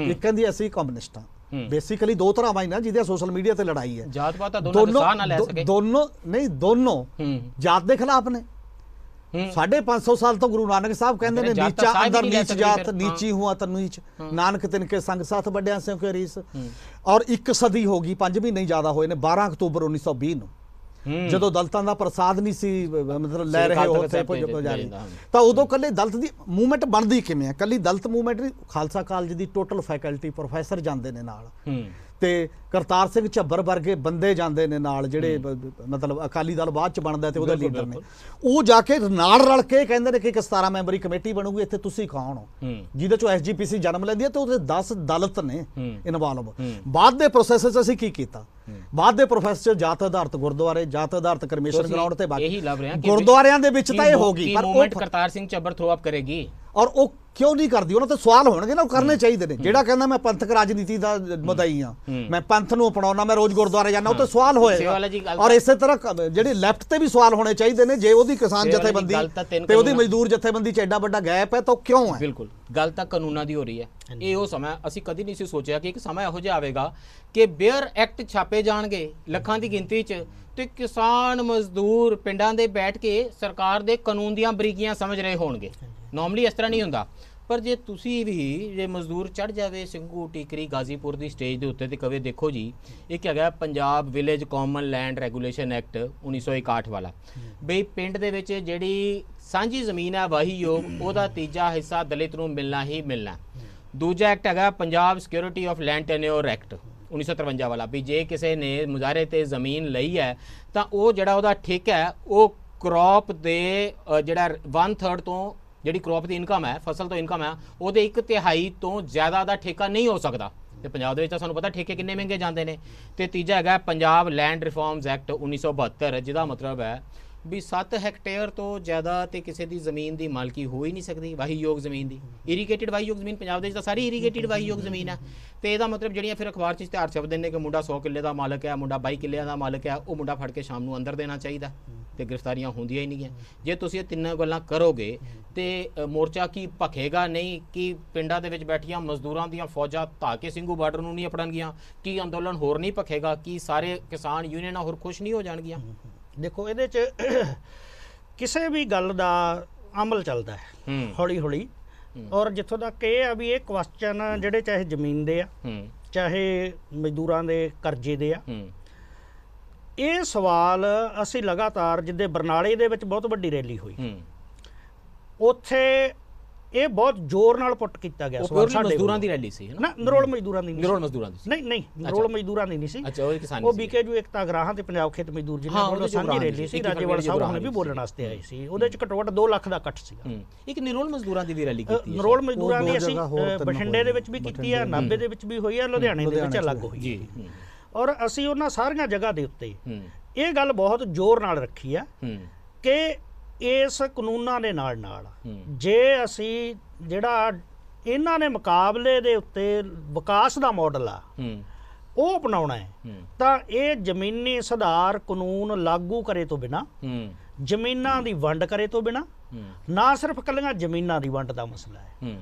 ਇੱਕ ਕਹਿੰਦੀ ਅਸੀਂ ਕਮਿਊਨਿਸਟਾਂ ਬੇਸਿਕਲੀ ਦੋ ਤਰ੍ਹਾਂ ਵਾਈਨਾਂ ਨਾ ਜਿਹਦੇ ਸੋਸ਼ਲ ਮੀਡੀਆ ਤੇ ਲੜਾਈ ਹੈ ਜਾਤ ਪਾਤ ਦੋਨੋਂ ਦੋਨੋਂ ਨਹੀਂ ਦੋਨੋਂ ਜਾਤ ਦੇ ਖਿਲਾਫ ਨੇ 550 ਸਾਲ ਤੋਂ ਗੁਰੂ ਨਾਨਕ ਸਾਹਿਬ ਕਹਿੰਦੇ ਨੇ ਨੀਚਾ ਅੰਦਰ ਨੀਚ ਜਾਤ ਨੀਚੀ ਹੂੰ ਤਨ ਨੀਚ ਨਾਨਕ ਕੇ ਸੰਗ ਸਾਥ ਵੱਡਿਆਂ ਸਿਓ ਕੇ ਰੀਸ ਔਰ ਇੱਕ ਸਦੀ ਹੋ ਗਈ 5 ਮਹੀਨੇ ਜ਼ਿਆਦਾ ਹੋਏ ਨੇ 12 ਅਕਤੂਬਰ 1920 ਨੂੰ ਜਦੋਂ ਦਲਤਾਂ ਦਾ ਪ੍ਰਸਾਦ ਨਹੀਂ ਸੀ ਮਤਲਬ ਲੈ ਰਹੇ ਜਾ ਪੁਜਾਰੀ ਤਾਂ ਉਦੋਂ ਕੱਲੇ ਦਲਤ ਦੀ ਮੂਵਮੈਂਟ ਬਣਦੀ ਕਿਵੇਂ ਆ ਕੱਲੀ ਦਲਤ ਮੂਵਮੈਂਟ ਖਾਲਸਾ ਕਾਲਜ ਦੀ ਟੋਟਲ ਫੈਕਲਟੀ ਪ੍ਰੋਫੈਸਰ ਜਾਂਦੇ ਨੇ ਨਾਲ ਤੇ ਕਰਤਾਰ ਸਿੰਘ ਝੱਬਰ ਵਰਗੇ ਬੰਦੇ ਜਾਂਦੇ ਨੇ ਨਾਲ ਜਿਹੜੇ ਮਤਲਬ ਅਕਾਲੀ ਦਲ ਬਾਅਦ ਚ ਬਣਦਾ ਤੇ ਉਹਦੇ ਲੀਡਰ ਨੇ ਉਹ ਜਾ ਕੇ ਨਾਲ ਰਲ ਕੇ ਕਹਿੰਦੇ ਨੇ ਕਿ ਇੱਕ 17 ਮੈਂਬਰੀ ਕਮੇਟੀ ਬਣੂਗੀ ਇੱਥੇ ਤੁਸੀਂ ਕੌਣ ਹੋ ਜਿਹਦੇ ਚੋਂ ਐਸਜੀਪੀਸੀ ਜਨਮ ਲੈਂਦੀ ਹੈ ਤੇ ਉਹਦੇ 10 ਦਲਤ ਨੇ ਇਨਵੋਲਵ ਬਾਅਦ ਦੇ ਪ੍ਰੋਸੈਸ 'ਚ ਅਸੀਂ ਕੀ ਕੀਤਾ ਬਾਅਦ ਦੇ ਪ੍ਰੋਫੈਸਰ ਜਾਤ ਆਧਾਰਤ ਗੁਰਦੁਆਰੇ ਜਾਤ ਆਧਾਰਤ ਕਰਮੇਸ਼ਰ ਗਰਾਊਂਡ ਤੇ ਬਾਕੀ ਗੁਰਦੁਆਰਿਆਂ ਦੇ ਵਿੱਚ ਤਾਂ ਇਹ ਹੋ ਗਈ ਪਰ ਉਹ ਕਰਤਾਰ ਸਿੰਘ ਚੱਬਰ ਥਰੋ ਅਪ ਕਰੇਗੀ ਔਰ ਉਹ ਕਿਉਂ ਨਹੀਂ ਕਰਦੀ ਉਹਨਾਂ ਤੇ ਸਵਾਲ ਹੋਣਗੇ ਨਾ ਉਹ ਕਰਨੇ ਚਾਹੀਦੇ ਨੇ ਜਿਹੜਾ ਕਹਿੰਦਾ ਮੈਂ ਪੰਥਕ ਰਾਜਨੀਤੀ ਦਾ ਮਦਾਈ ਆ ਮੈਂ ਪੰਥ ਨੂੰ ਅਪਣਾਉਣਾ ਮੈਂ ਰੋਜ਼ ਗੁਰਦੁਆਰੇ ਜਾਣਾ ਉਹ ਤੇ ਸਵਾਲ ਹੋਏਗਾ ਔਰ ਇਸੇ ਤਰ੍ਹਾਂ ਜਿਹੜੇ ਲੈਫਟ ਤੇ ਵੀ ਸਵਾਲ ਹੋਣੇ ਚਾਹੀਦੇ ਨੇ ਜੇ ਉਹਦੀ ਕਿਸਾਨ ਜਥੇਬੰਦੀ ਤੇ ਉਹਦੀ ਮਜ਼ਦੂਰ ਜਥੇਬੰਦੀ ਚ ਐਡਾ ਵੱਡਾ ਗੈਪ ਹੈ ਤਾਂ ਉਹ ਕਿਉਂ ਹੈ ਬਿਲਕੁਲ ਗੱਲ ਤਾਂ ਕਾਨੂੰਨਾਂ ਦੀ ਹੋ ਰਹੀ ਹੈ ਇਹ ਉਹ ਸਮਾਂ ਅਸੀਂ ਕਦੀ ਨਹੀਂ ਸੀ ਸੋਚਿਆ ਕਿ ਇੱਕ ਸਮਾਂ ਇਹੋ ਜਿਹਾ ਆਵੇਗਾ ਕਿ ਬੇਅਰ ਐਕਟ ਛਾਪੇ ਜਾਣਗੇ ਲੱਖਾਂ ਦੀ ਗਿਣਤੀ 'ਚ ਤੇ ਕਿਸਾਨ ਮਜ਼ਦੂਰ ਪਿੰਡਾਂ ਦੇ ਬੈਠ ਕੇ ਸਰਕਾਰ ਦੇ ਕਾਨੂੰਨ ਦੀਆਂ ਬਰੀਕੀਆਂ ਸਮਝ ਰਹੇ ਹੋਣਗੇ ਨਾਰਮਲੀ ਇਸ ਤਰ੍ਹਾਂ ਨਹੀਂ ਹੁੰਦਾ ਪਰ ਜੇ ਤੁਸੀਂ ਵੀ ਜੇ ਮਜ਼ਦੂਰ ਚੜ ਜਾਵੇ ਸਿੰਘੂ ਟਿਕਰੀ ਗਾਜ਼ੀਪੁਰ ਦੀ ਸਟੇਜ ਦੇ ਉੱਤੇ ਤੇ ਕਵੇ ਦੇਖੋ ਜੀ ਇਹ ਕੀ ਹੈਗਾ Punjab village common land regulation act 1961 ਵਾਲਾ ਬਈ ਪਿੰਡ ਦੇ ਵਿੱਚ ਜਿਹੜੀ ਸਾਂਝੀ ਜ਼ਮੀਨ ਹੈ ਵਾਹੀਯੋਗ ਉਹਦਾ ਤੀਜਾ ਹਿੱਸਾ ਦਲਿਤ ਨੂੰ ਮਿਲਣਾ ਹੀ ਮਿਲਣਾ ਦੂਜਾ ਐਕਟ ਹੈਗਾ Punjab security of land tenure act 1953 ਵਾਲਾ ਵੀ ਜੇ ਕਿਸੇ ਨੇ ਮੁਜ਼ਾਰੇ ਤੇ ਜ਼ਮੀਨ ਲਈ ਹੈ ਤਾਂ ਉਹ ਜਿਹੜਾ ਉਹਦਾ ਠੇਕਾ ਹੈ ਉਹ ਕ੍ਰੌਪ ਦੇ ਜਿਹੜਾ 1/3 ਤੋਂ ਜਿਹੜੀ ਕ੍ਰੌਪ ਦੀ ਇਨਕਮ ਹੈ ਫਸਲ ਤੋਂ ਇਨਕਮ ਹੈ ਉਹਦੇ ਇੱਕ ਤਿਹਾਈ ਤੋਂ ਜ਼ਿਆਦਾ ਦਾ ਠੇਕਾ ਨਹੀਂ ਹੋ ਸਕਦਾ ਤੇ ਪੰਜਾਬ ਦੇ ਵਿੱਚ ਤਾਂ ਸਾਨੂੰ ਪਤਾ ਠੇਕੇ ਕਿੰਨੇ ਮਹਿੰਗੇ ਜਾਂਦੇ ਨੇ ਤੇ ਤੀਜਾ ਹੈਗਾ ਪੰਜਾਬ ਲੈਂਡ ਰਿਫਾਰਮਸ ਐਕਟ 1972 ਜਿਹਦਾ ਮਤਲਬ ਹੈ ਵੀ 7 ਹੈਕਟੇਅਰ ਤੋਂ ਜ਼ਿਆਦਾ ਤੇ ਕਿਸੇ ਦੀ ਜ਼ਮੀਨ ਦੀ ਮਾਲਕੀ ਹੋ ਹੀ ਨਹੀਂ ਸਕਦੀ ਵਾਹੀਯੋਗ ਜ਼ਮੀਨ ਦੀ ਇਰੀਗੇਟਿਡ ਵਾਹੀਯੋਗ ਜ਼ਮੀਨ ਪੰਜਾਬ ਦੇ ਵਿੱਚ ਤਾਂ ਸਾਰੀ ਇਰੀਗੇਟਿਡ ਵਾਹੀਯੋਗ ਜ਼ਮੀਨ ਹੈ ਤੇ ਇਹਦਾ ਮਤਲਬ ਜਿਹੜੀਆਂ ਫਿਰ ਅਖਬਾਰ 'ਚ ਇਸ਼ਤਿਹਾਰ ਛਪਦੇ ਨੇ ਕਿ ਮੁੰਡਾ 100 ਕਿੱਲੇ ਦਾ ਮਾਲਕ ਹੈ ਮੁੰਡਾ 22 ਕਿੱਲੇ ਦਾ ਮਾਲਕ ਹੈ ਉਹ ਮੁੰਡਾ ਫੜ ਕੇ ਸ਼ਾਮ ਨੂੰ ਅੰਦਰ ਦੇਣਾ ਚਾਹੀਦਾ ਤੇ ਗ੍ਰਿਫਤਾਰੀਆਂ ਹੁੰਦੀਆਂ ਹੀ ਨਹੀਂ ਜੇ ਤੁਸੀਂ ਇਹ ਤਿੰਨਾਂ ਗੱਲਾਂ ਕਰੋਗੇ ਤੇ ਮੋਰਚਾ ਕੀ ਭਖੇਗਾ ਨਹੀਂ ਕਿ ਪਿੰਡਾਂ ਦੇ ਵਿੱਚ ਬੈਠੀਆਂ ਮਜ਼ਦੂਰਾਂ ਦੀਆਂ ਫੌਜਾਂ ਧਾਕੇ ਸਿੰਘੂ ਬਾਰਡਰ ਨੂੰ ਨਹੀਂ ਅਪੜਨਗੀਆਂ ਕੀ ਅੰਦੋਲਨ ਹੋਰ ਨਹੀਂ ਭਖੇਗਾ ਕੀ ਸਾਰੇ ਕਿਸਾਨ ਯੂਨੀਅਨਾਂ ਹੋਰ ਖੁਸ਼ ਨਹੀਂ ਹੋ ਜਾਣਗੀਆਂ ਦੇਖੋ ਇਹਦੇ 'ਚ ਕਿਸੇ ਵੀ ਗੱਲ ਦਾ ਅਮਲ ਚੱਲਦਾ ਹੈ ਹੌਲੀ ਹੌਲੀ ਔਰ ਜਿੱਥੋਂ ਤੱਕ ਇਹ ਆ ਵੀ ਇਹ ਕੁਐਸਚਨ ਜਿਹੜੇ ਚਾਹੇ ਜ਼ਮੀਨ ਦੇ ਆ ਚਾਹੇ ਮਜ਼ਦੂਰਾਂ ਦੇ ਕਰਜ਼ੇ ਦੇ ਆ ਇਹ ਸਵਾਲ ਅਸੀਂ ਲਗਾਤਾਰ ਜਿੱਦੇ ਬਰਨਾਲੇ ਦੇ ਵਿੱਚ ਬਹੁਤ ਵੱਡੀ ਰੈਲੀ ਹੋਈ ਉੱਥੇ ਇਹ ਬਹੁਤ ਜ਼ੋਰ ਨਾਲ ਪੁੱਟ ਕੀਤਾ ਗਿਆ ਸਵਾਲ ਸਾਡੇ ਮਜ਼ਦੂਰਾਂ ਦੀ ਰੈਲੀ ਸੀ ਨਾ ਨਰੋਲ ਮਜ਼ਦੂਰਾਂ ਦੀ ਨਰੋਲ ਮਜ਼ਦੂਰਾਂ ਦੀ ਨਹੀਂ ਨਹੀਂ ਨਰੋਲ ਮਜ਼ਦੂਰਾਂ ਦੀ ਨਹੀਂ ਸੀ ਅੱਛਾ ਉਹ ਕਿਸਾਨ ਉਹ ਬੀਕੇ ਜੋ ਇਕਤਾ ਗਰਾਹਾਂ ਤੇ ਪੰਜਾਬ ਖੇਤ ਮਜ਼ਦੂਰ ਜਿਨ੍ਹਾਂ ਵੱਲੋਂ ਸਾਂਝੀ ਰੈਲੀ ਸੀ ਰਾਜੇਵਾਲ ਸਾਹਿਬ ਨੇ ਵੀ ਬੋਲਣ ਵਾਸਤੇ ਆਏ ਸੀ ਉਹਦੇ ਚ ਘਟੋਟ 2 ਲੱਖ ਦਾ ਇਕੱਠ ਸੀਗਾ ਇੱਕ ਨਰੋਲ ਮਜ਼ਦੂਰਾਂ ਦੀ ਵੀ ਰੈਲੀ ਕੀਤੀ ਨਰੋਲ ਮਜ਼ਦੂਰਾਂ ਦੀ ਅਸੀਂ ਬਠਿੰਡੇ ਦੇ ਵਿੱਚ ਵੀ ਕੀਤੀ ਆ ਨਾਭੇ ਦੇ ਵਿੱਚ ਵੀ ਹੋਈ ਆ ਲੁਧਿਆਣੇ ਦੇ ਵਿੱਚ ਅਲੱਗ ਹੋਈ ਜੀ ਔਰ ਅਸੀਂ ਉਹਨਾਂ ਸਾਰੀਆਂ ਜਗ੍ਹਾ ਦੇ ਉੱਤੇ ਇਹ ਗੱਲ ਬਹੁਤ ਜ਼ੋਰ ਨਾਲ ਰੱਖੀ ਆ ਕਿ ਇਸ ਕਾਨੂੰਨਾਂ ਦੇ ਨਾਲ ਨਾਲ ਜੇ ਅਸੀਂ ਜਿਹੜਾ ਇਹਨਾਂ ਨੇ ਮੁਕਾਬਲੇ ਦੇ ਉੱਤੇ ਵਿਕਾਸ ਦਾ ਮਾਡਲ ਆ ਉਹ ਅਪਣਾਉਣਾ ਹੈ ਤਾਂ ਇਹ ਜ਼ਮੀਨੀ ਸੁਧਾਰ ਕਾਨੂੰਨ ਲਾਗੂ ਕਰੇ ਤੋਂ ਬਿਨਾ ਜ਼ਮੀਨਾਂ ਦੀ ਵੰਡ ਕਰੇ ਤੋਂ ਬਿਨਾ ਨਾ ਸਿਰਫ ਕੱਲੀਆਂ ਜ਼ਮੀਨਾਂ ਦੀ ਵੰਡ ਦਾ ਮਸਲਾ ਹੈ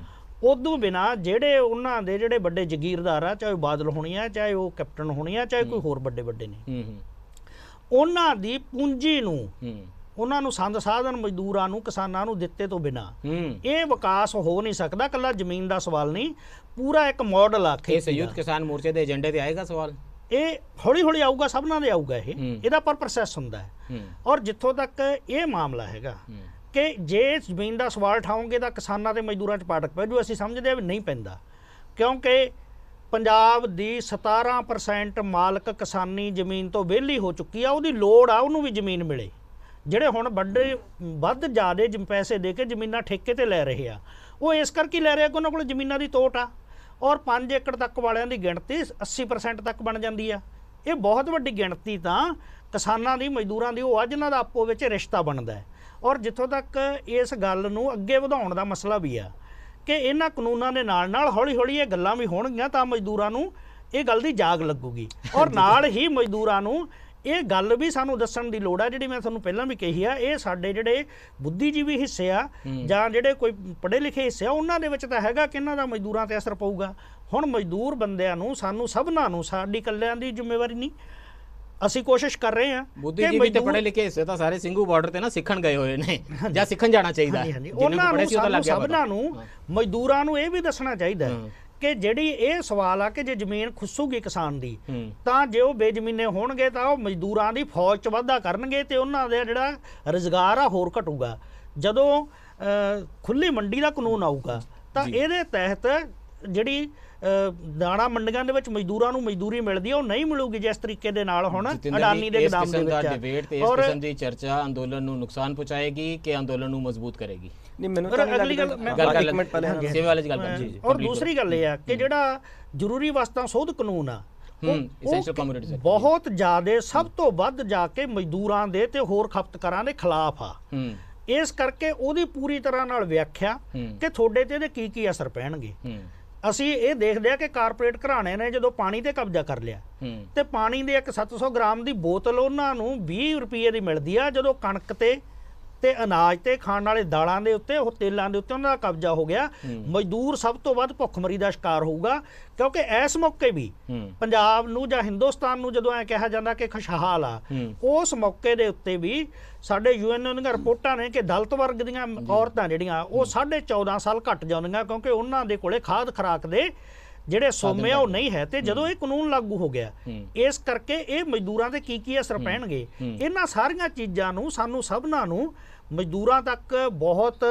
ਉਦੋਂ ਬਿਨਾ ਜਿਹੜੇ ਉਹਨਾਂ ਦੇ ਜਿਹੜੇ ਵੱਡੇ ਜ਼ਗੀਰਦਾਰ ਆ ਚਾਹੇ ਬਾਦਲ ਹੋਣੀ ਆ ਚਾਹੇ ਉਹ ਕੈਪਟਨ ਹੋਣੀ ਆ ਚਾਹੇ ਕੋਈ ਹੋਰ ਵੱਡੇ ਵੱਡੇ ਨੇ ਉਹਨਾਂ ਦੀ ਪੂੰਜੀ ਨੂੰ ਉਹਨਾਂ ਨੂੰ ਸੰਦ ਸਾਧਨ ਮਜ਼ਦੂਰਾਂ ਨੂੰ ਕਿਸਾਨਾਂ ਨੂੰ ਦਿੱਤੇ ਤੋਂ ਬਿਨਾ ਇਹ ਵਿਕਾਸ ਹੋ ਨਹੀਂ ਸਕਦਾ ਕੱਲਾ ਜ਼ਮੀਨ ਦਾ ਸਵਾਲ ਨਹੀਂ ਪੂਰਾ ਇੱਕ ਮਾਡਲ ਆ ਕੇ ਇਸ ਯੂਥ ਕਿਸਾਨ ਮੋਰਚੇ ਦੇ ਏਜੰਡੇ ਤੇ ਆਏਗਾ ਸਵਾਲ ਇਹ ਹੌਲੀ ਹੌਲੀ ਆਊਗਾ ਸਭਨਾਂ ਦੇ ਆਊਗਾ ਇਹ ਇਹਦਾ ਪਰ ਪ੍ਰੋਸੈਸ ਹੁੰਦਾ ਹੈ ਔਰ ਜਿੱਥੋਂ ਤੱਕ ਇਹ ਮਾਮਲਾ ਹੈਗਾ ਕਿ ਜੇ ਜ਼ਮੀਨ ਦਾ ਸਵਾਲ ਠਾਉਂਗੇ ਤਾਂ ਕਿਸਾਨਾਂ ਤੇ ਮਜ਼ਦੂਰਾਂ 'ਚ ਪਾਟਕ ਪੈ ਜੂ ਅਸੀਂ ਸਮਝਦੇ ਆ ਵੀ ਨਹੀਂ ਪੈਂਦਾ ਕਿਉਂਕਿ ਪੰਜਾਬ ਦੀ 17% ਮਾਲਕ ਕਿਸਾਨੀ ਜ਼ਮੀਨ ਤੋਂ ਵਿਹਲੀ ਹੋ ਚੁੱਕੀ ਆ ਉਹਦੀ ਲੋੜ ਆ ਉਹਨੂੰ ਵੀ ਜ਼ਮੀਨ ਮਿਲੇ ਜਿਹੜੇ ਹੁਣ ਵੱਡੇ ਵੱਧ ਜ਼ਿਆਦੇ ਜਿਮ ਪੈਸੇ ਦੇ ਕੇ ਜ਼ਮੀਨਾਂ ਠੇਕੇ ਤੇ ਲੈ ਰਹੇ ਆ ਉਹ ਇਸ ਕਰਕੇ ਲੈ ਰਹੇ ਕਿ ਉਹਨਾਂ ਕੋਲ ਜ਼ਮੀਨਾਂ ਦੀ ਤੋਟ ਆ ਔਰ 5 ਏਕੜ ਤੱਕ ਵਾਲਿਆਂ ਦੀ ਗਿਣਤੀ 80% ਤੱਕ ਬਣ ਜਾਂਦੀ ਆ ਇਹ ਬਹੁਤ ਵੱਡੀ ਗਿਣਤੀ ਤਾਂ ਕਿਸਾਨਾਂ ਦੀ ਮਜ਼ਦੂਰਾਂ ਦੀ ਉਹ ਆ ਜਿਨ੍ਹਾਂ ਦਾ ਆਪੋ ਵਿੱਚ ਰਿਸ਼ਤਾ ਬਣਦਾ ਹੈ ਔਰ ਜਿੱਥੋਂ ਤੱਕ ਇਸ ਗੱਲ ਨੂੰ ਅੱਗੇ ਵਧਾਉਣ ਦਾ ਮਸਲਾ ਵੀ ਆ ਕਿ ਇਹਨਾਂ ਕਾਨੂੰਨਾਂ ਦੇ ਨਾਲ ਨਾਲ ਹੌਲੀ-ਹੌਲੀ ਇਹ ਗੱਲਾਂ ਵੀ ਹੋਣਗੀਆਂ ਤਾਂ ਮਜ਼ਦੂਰਾਂ ਨੂੰ ਇਹ ਗੱਲ ਦੀ ਜਾਗ ਲੱਗੂਗੀ ਔਰ ਨਾਲ ਹੀ ਮਜ਼ਦੂਰਾਂ ਨੂੰ ਇਹ ਗੱਲ ਵੀ ਸਾਨੂੰ ਦੱਸਣ ਦੀ ਲੋੜ ਹੈ ਜਿਹੜੀ ਮੈਂ ਤੁਹਾਨੂੰ ਪਹਿਲਾਂ ਵੀ ਕਹੀ ਆ ਇਹ ਸਾਡੇ ਜਿਹੜੇ ਬੁੱਧੀਜੀਵੀ ਹਿੱਸੇ ਆ ਜਾਂ ਜਿਹੜੇ ਕੋਈ ਪੜ੍ਹੇ ਲਿਖੇ ਹਿੱਸੇ ਆ ਉਹਨਾਂ ਦੇ ਵਿੱਚ ਤਾਂ ਹੈਗਾ ਕਿ ਇਹਨਾਂ ਦਾ ਮਜ਼ਦੂਰਾਂ ਤੇ ਅਸਰ ਪਊਗਾ ਹੁਣ ਮਜ਼ਦੂਰ ਬੰਦਿਆਂ ਨੂੰ ਸਾਨੂੰ ਸਭਨਾਂ ਨੂੰ ਸਾਡੀ ਕੱਲਿਆਂ ਦੀ ਜ਼ਿੰਮੇਵਾਰੀ ਨਹੀਂ ਅਸੀਂ ਕੋਸ਼ਿਸ਼ ਕਰ ਰਹੇ ਹਾਂ ਮੋਦੀ ਜੀ ਵੀ ਤੇ ਪੜ੍ਹੇ ਲਿਖੇ ਹਿੱਸੇ ਤਾਂ ਸਾਰੇ ਸਿੰਘੂ ਬਾਰਡਰ ਤੇ ਨਾ ਸਿੱਖਣ ਗਏ ਹੋਏ ਨੇ ਜਾਂ ਸਿੱਖਣ ਜਾਣਾ ਚਾਹੀਦਾ ਹੈ ਉਹਨਾਂ ਨੂੰ ਸਾਨੂੰ ਸਭਨਾਂ ਨੂੰ ਮਜ਼ਦੂਰਾਂ ਨੂੰ ਇਹ ਵੀ ਦੱਸਣਾ ਚਾਹੀਦਾ ਕਿ ਜਿਹੜੀ ਇਹ ਸਵਾਲ ਆ ਕਿ ਜੇ ਜ਼ਮੀਨ ਖੁੱਸੂਗੀ ਕਿਸਾਨ ਦੀ ਤਾਂ ਜੇ ਉਹ ਬੇਜ਼ਮੀਨੇ ਹੋਣਗੇ ਤਾਂ ਉਹ ਮਜ਼ਦੂਰਾਂ ਦੀ ਫੌਜ 'ਚ ਵਾਧਾ ਕਰਨਗੇ ਤੇ ਉਹਨਾਂ ਦਾ ਜਿਹੜਾ ਰੁਜ਼ਗਾਰ ਆ ਹੋਰ ਘਟੂਗਾ ਜਦੋਂ ਖੁੱਲੀ ਮੰਡੀ ਦਾ ਕਾਨੂੰਨ ਆਊਗਾ ਤਾਂ ਇਹਦੇ ਤਹਿਤ ਜਿਹੜੀ ਦਾਣਾ ਮੰਡੀਆਂ ਦੇ ਵਿੱਚ ਮਜ਼ਦੂਰਾਂ ਨੂੰ ਮਜ਼ਦੂਰੀ ਮਿਲਦੀ ਹੈ ਉਹ ਨਹੀਂ ਮਿਲੂਗੀ ਜਿਸ ਤਰੀਕੇ ਦੇ ਨਾਲ ਹੁਣ ਅਡਾਨੀ ਦੇ ਗਦਾਮ ਦੇ ਵਿੱਚ ਡਿਬੇਟ ਤੇ ਇਸ ਕਿਸਮ ਦੀ ਚਰਚਾ ਅੰਦੋਲਨ ਨੂੰ ਨੁਕਸਾਨ ਪਹੁੰਚਾਏਗੀ ਕਿ ਅੰਦੋਲਨ ਨੂੰ ਮਜ਼ਬੂਤ ਕਰੇਗੀ ਨਹੀਂ ਮੈਨੂੰ ਤਾਂ ਅਗਲੀ ਗੱਲ ਮੈਂ ਇੱਕ ਮਿੰਟ ਪਹਿਲੇ ਸੇਵਾ ਵਾਲੀ ਗੱਲ ਕਰ ਜੀ ਜੀ ਔਰ ਦੂਸਰੀ ਗੱਲ ਇਹ ਆ ਕਿ ਜਿਹੜਾ ਜ਼ਰੂਰੀ ਵਸਤਾਂ ਸੋਧ ਕਾਨੂੰਨ ਆ ਬਹੁਤ ਜ਼ਿਆਦਾ ਸਭ ਤੋਂ ਵੱਧ ਜਾ ਕੇ ਮਜ਼ਦੂਰਾਂ ਦੇ ਤੇ ਹੋਰ ਖਪਤਕਾਰਾਂ ਦੇ ਖਿਲਾਫ ਆ ਇਸ ਕਰਕੇ ਉਹਦੀ ਪੂਰੀ ਤਰ੍ਹਾਂ ਨਾਲ ਵਿਆਖਿਆ ਕਿ ਤੁਹਾਡੇ ਤੇ ਇਹਦੇ ਕੀ ਕੀ ਅਸਰ ਪੈਣਗੇ ਅਸੀਂ ਇਹ ਦੇਖਦੇ ਆ ਕਿ ਕਾਰਪੋਰੇਟ ਘਰਾਣੇ ਨੇ ਜਦੋਂ ਪਾਣੀ ਤੇ ਕਬਜ਼ਾ ਕਰ ਲਿਆ ਤੇ ਪਾਣੀ ਦੇ ਇੱਕ 700 ਗ੍ਰਾਮ ਦੀ ਬੋਤਲ ਉਹਨਾਂ ਨੂੰ 20 ਰੁਪਏ ਦੀ ਮਿਲਦੀ ਆ ਜਦੋਂ ਕਣਕ ਤੇ ਤੇ ਅਨਾਜ ਤੇ ਖਾਣ ਵਾਲੇ ਦਾਲਾਂ ਦੇ ਉੱਤੇ ਉਹ ਤੇਲਾਂ ਦੇ ਉੱਤੇ ਉਹਨਾਂ ਦਾ ਕਬਜ਼ਾ ਹੋ ਗਿਆ ਮਜ਼ਦੂਰ ਸਭ ਤੋਂ ਵੱਧ ਭੁੱਖਮਰੀ ਦਾ ਸ਼ਿਕਾਰ ਹੋਊਗਾ ਕਿਉਂਕਿ ਇਸ ਮੌਕੇ ਵੀ ਪੰਜਾਬ ਨੂੰ ਜਾਂ ਹਿੰਦੁਸਤਾਨ ਨੂੰ ਜਦੋਂ ਐ ਕਿਹਾ ਜਾਂਦਾ ਕਿ ਖੁਸ਼ਹਾਲ ਆ ਉਸ ਮੌਕੇ ਦੇ ਉੱਤੇ ਵੀ ਸਾਡੇ ਯੂਐਨਓ ਦੀਆਂ ਰਿਪੋਰਟਾਂ ਨੇ ਕਿ ਦਲਤ ਵਰਗ ਦੀਆਂ ਔਰਤਾਂ ਜਿਹੜੀਆਂ ਉਹ 14.5 ਸਾਲ ਘਟ ਜਾਂਦੀਆਂ ਕਿਉਂਕਿ ਉਹਨਾਂ ਦੇ ਕੋਲੇ ਖਾਦ ਖਰਾਕ ਦੇ ਜਿਹੜੇ ਸੋਮੇ ਉਹ ਨਹੀਂ ਹੈ ਤੇ ਜਦੋਂ ਇਹ ਕਾਨੂੰਨ ਲਾਗੂ ਹੋ ਗਿਆ ਇਸ ਕਰਕੇ ਇਹ ਮਜ਼ਦੂਰਾਂ ਤੇ ਕੀ ਕੀ ਅਸਰ ਪੈਣਗੇ ਇਹਨਾਂ ਸਾਰੀਆਂ ਚੀਜ਼ਾਂ ਨੂੰ ਸਾਨੂੰ ਸਭਨਾਂ ਨੂੰ ਮਜ਼ਦੂਰਾਂ ਤੱਕ ਬਹੁਤ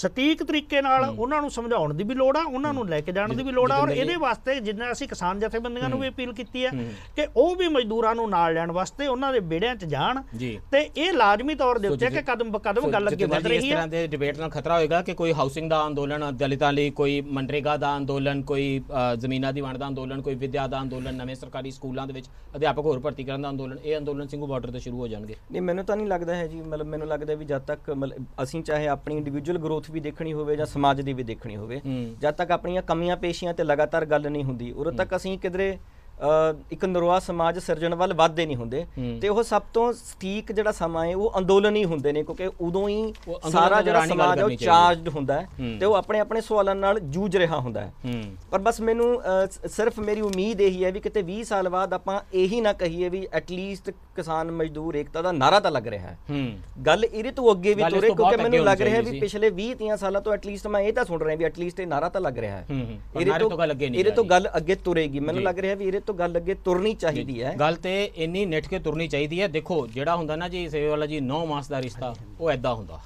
ਸਟੀਕ ਤਰੀਕੇ ਨਾਲ ਉਹਨਾਂ ਨੂੰ ਸਮਝਾਉਣ ਦੀ ਵੀ ਲੋੜ ਆ ਉਹਨਾਂ ਨੂੰ ਲੈ ਕੇ ਜਾਣ ਦੀ ਵੀ ਲੋੜ ਆ ਔਰ ਇਹਦੇ ਵਾਸਤੇ ਜਿੰਨਾ ਅਸੀਂ ਕਿਸਾਨ ਜਥੇਬੰਦੀਆਂ ਨੂੰ ਵੀ ਅਪੀਲ ਕੀਤੀ ਹੈ ਕਿ ਉਹ ਵੀ ਮਜ਼ਦੂਰਾਂ ਨੂੰ ਨਾਲ ਲੈਣ ਵਾਸਤੇ ਉਹਨਾਂ ਦੇ ਵਿੜਿਆਂ 'ਚ ਜਾਣ ਤੇ ਇਹ ਲਾਜ਼ਮੀ ਤੌਰ ਦੇ ਉੱਤੇ ਕਿ ਕਦਮ ਬਕਦਮ ਗੱਲ ਅੱਗੇ ਵਧ ਰਹੀ ਹੈ ਇਸ ਤਰ੍ਹਾਂ ਦੇ ਡਿਬੇਟ ਨਾਲ ਖਤਰਾ ਹੋਏਗਾ ਕਿ ਕੋਈ ਹਾਊਸਿੰਗ ਦਾ ਅੰਦੋਲਨ ਦਲਿਤਾਂ ਲਈ ਕੋਈ ਮੰਡਰੇਗਾ ਦਾ ਅੰਦੋਲਨ ਕੋਈ ਜ਼ਮੀਨਾਂ ਦੀ ਵੰਡ ਦਾ ਅੰਦੋਲਨ ਕੋਈ ਵਿਦਿਆ ਦਾ ਅੰਦੋਲਨ ਨਵੇਂ ਸਰਕਾਰੀ ਸਕੂਲਾਂ ਦੇ ਵਿੱਚ ਅਧਿਆਪਕ ਹੋਰ ਭਰਤੀ ਕਰਨ ਦਾ ਅੰਦੋਲਨ ਇਹ ਅੰਦੋਲਨ ਸਿੰਘੂ ਬਾਰਡਰ ਤੇ ਸ਼ੁਰੂ ਹੋ ਜਾਣਗੇ ਨਹੀਂ ਮੈਨੂੰ ਤਾਂ ਨਹੀਂ ਲੱਗਦਾ ਹੈ ਜੀ ਮਤਲਬ ਮੈਨੂੰ ਲੱਗਦਾ ਵੀ ਜਦ ਤੱਕ ਅਸੀਂ ਚਾਹੇ ਆਪਣੀ ਇੰਡੀਵਿਜੂਅਲ ਗਰੋਥ ਵੀ ਦੇਖਣੀ ਹੋਵੇ ਜਾਂ ਸਮਾਜ ਦੀ ਵੀ ਦੇਖਣੀ ਹੋਵੇ ਜਦ ਤੱਕ ਆਪਣੀਆਂ ਕਮੀਆਂ ਪੇਸ਼ੀਆਂ ਤੇ ਲਗਾਤਾਰ ਗੱਲ ਨਹੀਂ ਹੁੰਦੀ ਉਦੋਂ ਤੱਕ ਅਸੀਂ ਕਿਧਰੇ ਇੱਕ ਨਰਵਾ ਸਮਾਜ ਸਿਰਜਣ ਵੱਲ ਵੱਧਦੇ ਨਹੀਂ ਹੁੰਦੇ ਤੇ ਉਹ ਸਭ ਤੋਂ ਸਟੀਕ ਜਿਹੜਾ ਸਮਾਂ ਹੈ ਉਹ ਅੰਦੋਲਨ ਹੀ ਹੁੰਦੇ ਨੇ ਕਿਉਂਕਿ ਉਦੋਂ ਹੀ ਸਾਰਾ ਜਿਹੜਾ ਸਮਾਜ ਉਹ ਚਾਰਜਡ ਹੁੰਦਾ ਹੈ ਤੇ ਉਹ ਆਪਣੇ ਆਪਣੇ ਸਵਾਲਾਂ ਨਾਲ ਜੂਝ ਰਿਹਾ ਹੁੰਦਾ ਹੈ ਪਰ ਬਸ ਮੈਨੂੰ ਸਿਰਫ ਮੇਰੀ ਉਮੀਦ ਇਹੀ ਹੈ ਵੀ ਕਿਤੇ 20 ਸਾਲ ਬਾਅਦ ਆਪਾਂ ਇਹੀ ਨਾ ਕਹੀਏ ਵੀ ਐਟਲੀਸਟ ਕਿਸਾਨ ਮਜ਼ਦੂਰ ਏਕਤਾ ਦਾ ਨਾਰਾ ਤਾਂ ਲੱਗ ਰਿਹਾ ਹੈ ਗੱਲ ਇਹਦੇ ਤੋਂ ਅੱਗੇ ਵੀ ਤੁਰੇ ਕਿਉਂਕਿ ਮੈਨੂੰ ਲੱਗ ਰਿਹਾ ਵੀ ਪਿਛਲੇ 20 30 ਸਾਲਾਂ ਤੋਂ ਐਟਲੀਸਟ ਮੈਂ ਇਹ ਤਾਂ ਸੁਣ ਰਿਹਾ ਵੀ ਐਟਲੀਸਟ ਇਹ ਨਾਰਾ ਤਾਂ ਲੱਗ ਰਿਹਾ ਹੈ ਇਹਦੇ ਤੋਂ ਇਹਦੇ ਤੋਂ ਗੱਲ ਅੱਗੇ ਤੁਰੇਗੀ ਮੈਨੂੰ ਲੱਗ ਰਿਹਾ ਵੀ ਇਹਦੇ ਤੋਂ ਗੱਲ ਅੱਗੇ ਤੁਰਨੀ ਚਾਹੀਦੀ ਹੈ ਗੱਲ ਤੇ ਇੰਨੀ ਨਿੱਠ ਕੇ ਤੁਰਨੀ ਚਾਹੀਦੀ ਹੈ ਦੇਖੋ ਜਿਹੜਾ ਹੁੰਦਾ ਨਾ ਜੀ ਸੇਵਾ ਵਾਲਾ ਜੀ 9 ਮਾਸ ਦਾ ਰਿਸ਼ਤਾ ਉਹ ਐਦਾ ਹੁੰਦਾ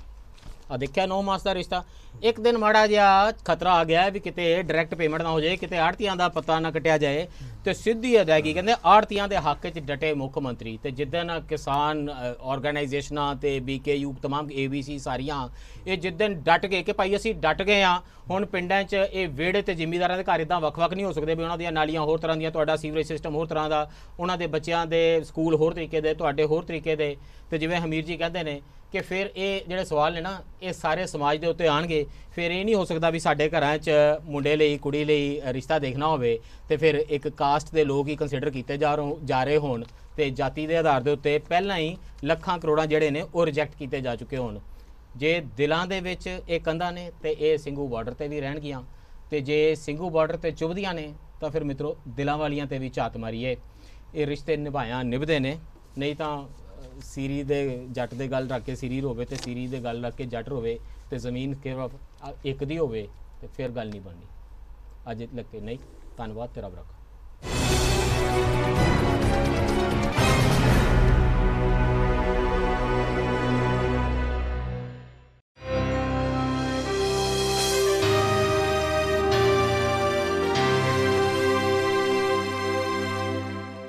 ਆ ਦੇਖਿਆ 9 ਮਾਸ ਦਾ ਰਿਸ਼ਤਾ ਇੱਕ ਦਿਨ ਮਾੜਾ ਜਿਹਾ ਖਤਰਾ ਆ ਗਿਆ ਵੀ ਕਿਤੇ ਡਾਇਰੈਕਟ ਪੇਮੈਂਟ ਨਾ ਹੋ ਜਾਏ ਕਿਤੇ ਆੜਤੀਆਂ ਦਾ ਪਤਾ ਨਾ ਕਟਿਆ ਜਾਏ ਤੇ ਸਿੱਧੀ ਅਦਾਇਗੀ ਕਹਿੰਦੇ ਆੜਤੀਆਂ ਦੇ ਹੱਕ 'ਚ ਡਟੇ ਮੁੱਖ ਮੰਤਰੀ ਤੇ ਜਿੱਦਨ ਕਿਸਾਨ ਆਰਗੇਨਾਈਜੇਸ਼ਨਾਂ ਤੇ ਬੀਕੇਯੂ तमाम ਏਬੀਸੀ ਸਾਰੀਆਂ ਇਹ ਜਿੱਦਨ ਡਟ ਗਏ ਕਿ ਭਾਈ ਅਸੀਂ ਡਟ ਗਏ ਆ ਹੁਣ ਪਿੰਡਾਂ 'ਚ ਇਹ ਵਿਹੜੇ ਤੇ ਜ਼ਿੰਮੇਦਾਰਾਂ ਦੇ ਘਰ ਇਦਾਂ ਵੱਖ-ਵੱਖ ਨਹੀਂ ਹੋ ਸਕਦੇ ਵੀ ਉਹਨਾਂ ਦੀਆਂ ਨਾਲੀਆਂ ਹੋਰ ਤਰ੍ਹਾਂ ਦੀਆਂ ਤੁਹਾਡਾ ਸੀਵਰੇਜ ਸਿਸਟਮ ਹੋਰ ਤਰ੍ਹਾਂ ਦਾ ਉਹਨਾਂ ਦੇ ਬੱਚਿਆਂ ਦੇ ਸਕੂਲ ਹੋਰ ਤਰੀਕੇ ਦੇ ਤੁਹਾਡੇ ਹੋਰ ਤਰੀਕੇ ਦੇ ਤੇ ਜਿਵੇਂ ਹਮੀਰ ਜੀ ਕਹਿੰਦੇ ਨੇ ਕਿ ਫਿਰ ਇਹ ਜਿਹੜੇ ਸਵਾਲ ਨੇ ਨਾ ਇਹ ਸਾਰੇ ਸਮਾਜ ਦੇ ਉੱਤੇ ਆਣਗੇ ਫਿਰ ਇਹ ਨਹੀਂ ਹੋ ਸਕਦਾ ਵੀ ਸਾਡੇ ਘਰਾਂ 'ਚ ਮੁੰਡੇ ਲਈ ਕੁੜੀ ਲਈ ਰਿਸ਼ਤਾ ਦੇਖਣਾ ਹੋਵੇ ਤੇ ਫਿਰ ਇੱਕ ਕਾਸਟ ਦੇ ਲੋਕ ਹੀ ਕੰਸੀਡਰ ਕੀਤੇ ਜਾ ਰਹੇ ਜਾ ਰਹੇ ਹੋਣ ਤੇ ਜਾਤੀ ਦੇ ਆਧਾਰ ਦੇ ਉੱਤੇ ਪਹਿਲਾਂ ਹੀ ਲੱਖਾਂ ਕਰੋੜਾਂ ਜਿਹੜੇ ਨੇ ਉਹ ਰਿਜੈਕਟ ਕੀਤੇ ਜਾ ਚੁੱਕੇ ਹੋਣ ਜੇ ਦਿਲਾਂ ਦੇ ਵਿੱਚ ਇਹ ਕੰਧਾਂ ਨੇ ਤੇ ਇਹ ਸਿੰਘੂ ਬਾਰਡਰ ਤੇ ਵੀ ਰਹਿਣਗੀਆਂ ਤੇ ਜੇ ਸਿੰਘੂ ਬਾਰਡਰ ਤੇ ਚੁਬਦੀਆਂ ਨੇ ਤਾਂ ਫਿਰ ਮਿੱਤਰੋ ਦਿਲਾਂ ਵਾਲੀਆਂ ਤੇ ਵੀ ਝਾਤ ਮਾਰੀਏ ਇਹ ਰਿਸ਼ਤੇ ਨਿਭਾਇਆ ਨਿਭਦੇ ਨੇ ਨਹੀਂ ਤਾਂ ਸੀਰੀ ਦੇ ਜੱਟ ਦੇ ਗੱਲ ਰੱਖ ਕੇ ਸੀਰੀ ਰੋਵੇ ਤੇ ਸੀਰੀ ਦੇ ਗੱਲ ਰੱਖ ਕੇ ਜੱਟ ਰੋਵੇ ਤੇ ਜ਼ਮੀਨ ਕੇਵਲ ਇੱਕ ਦੀ ਹੋਵੇ ਤੇ ਫਿਰ ਗੱਲ ਨਹੀਂ ਬਣਨੀ ਅੱਜ ਲੱਗੇ ਨਹੀਂ ਧੰਨਵਾਦ ਤੇਰਾ ਬਰਕਤ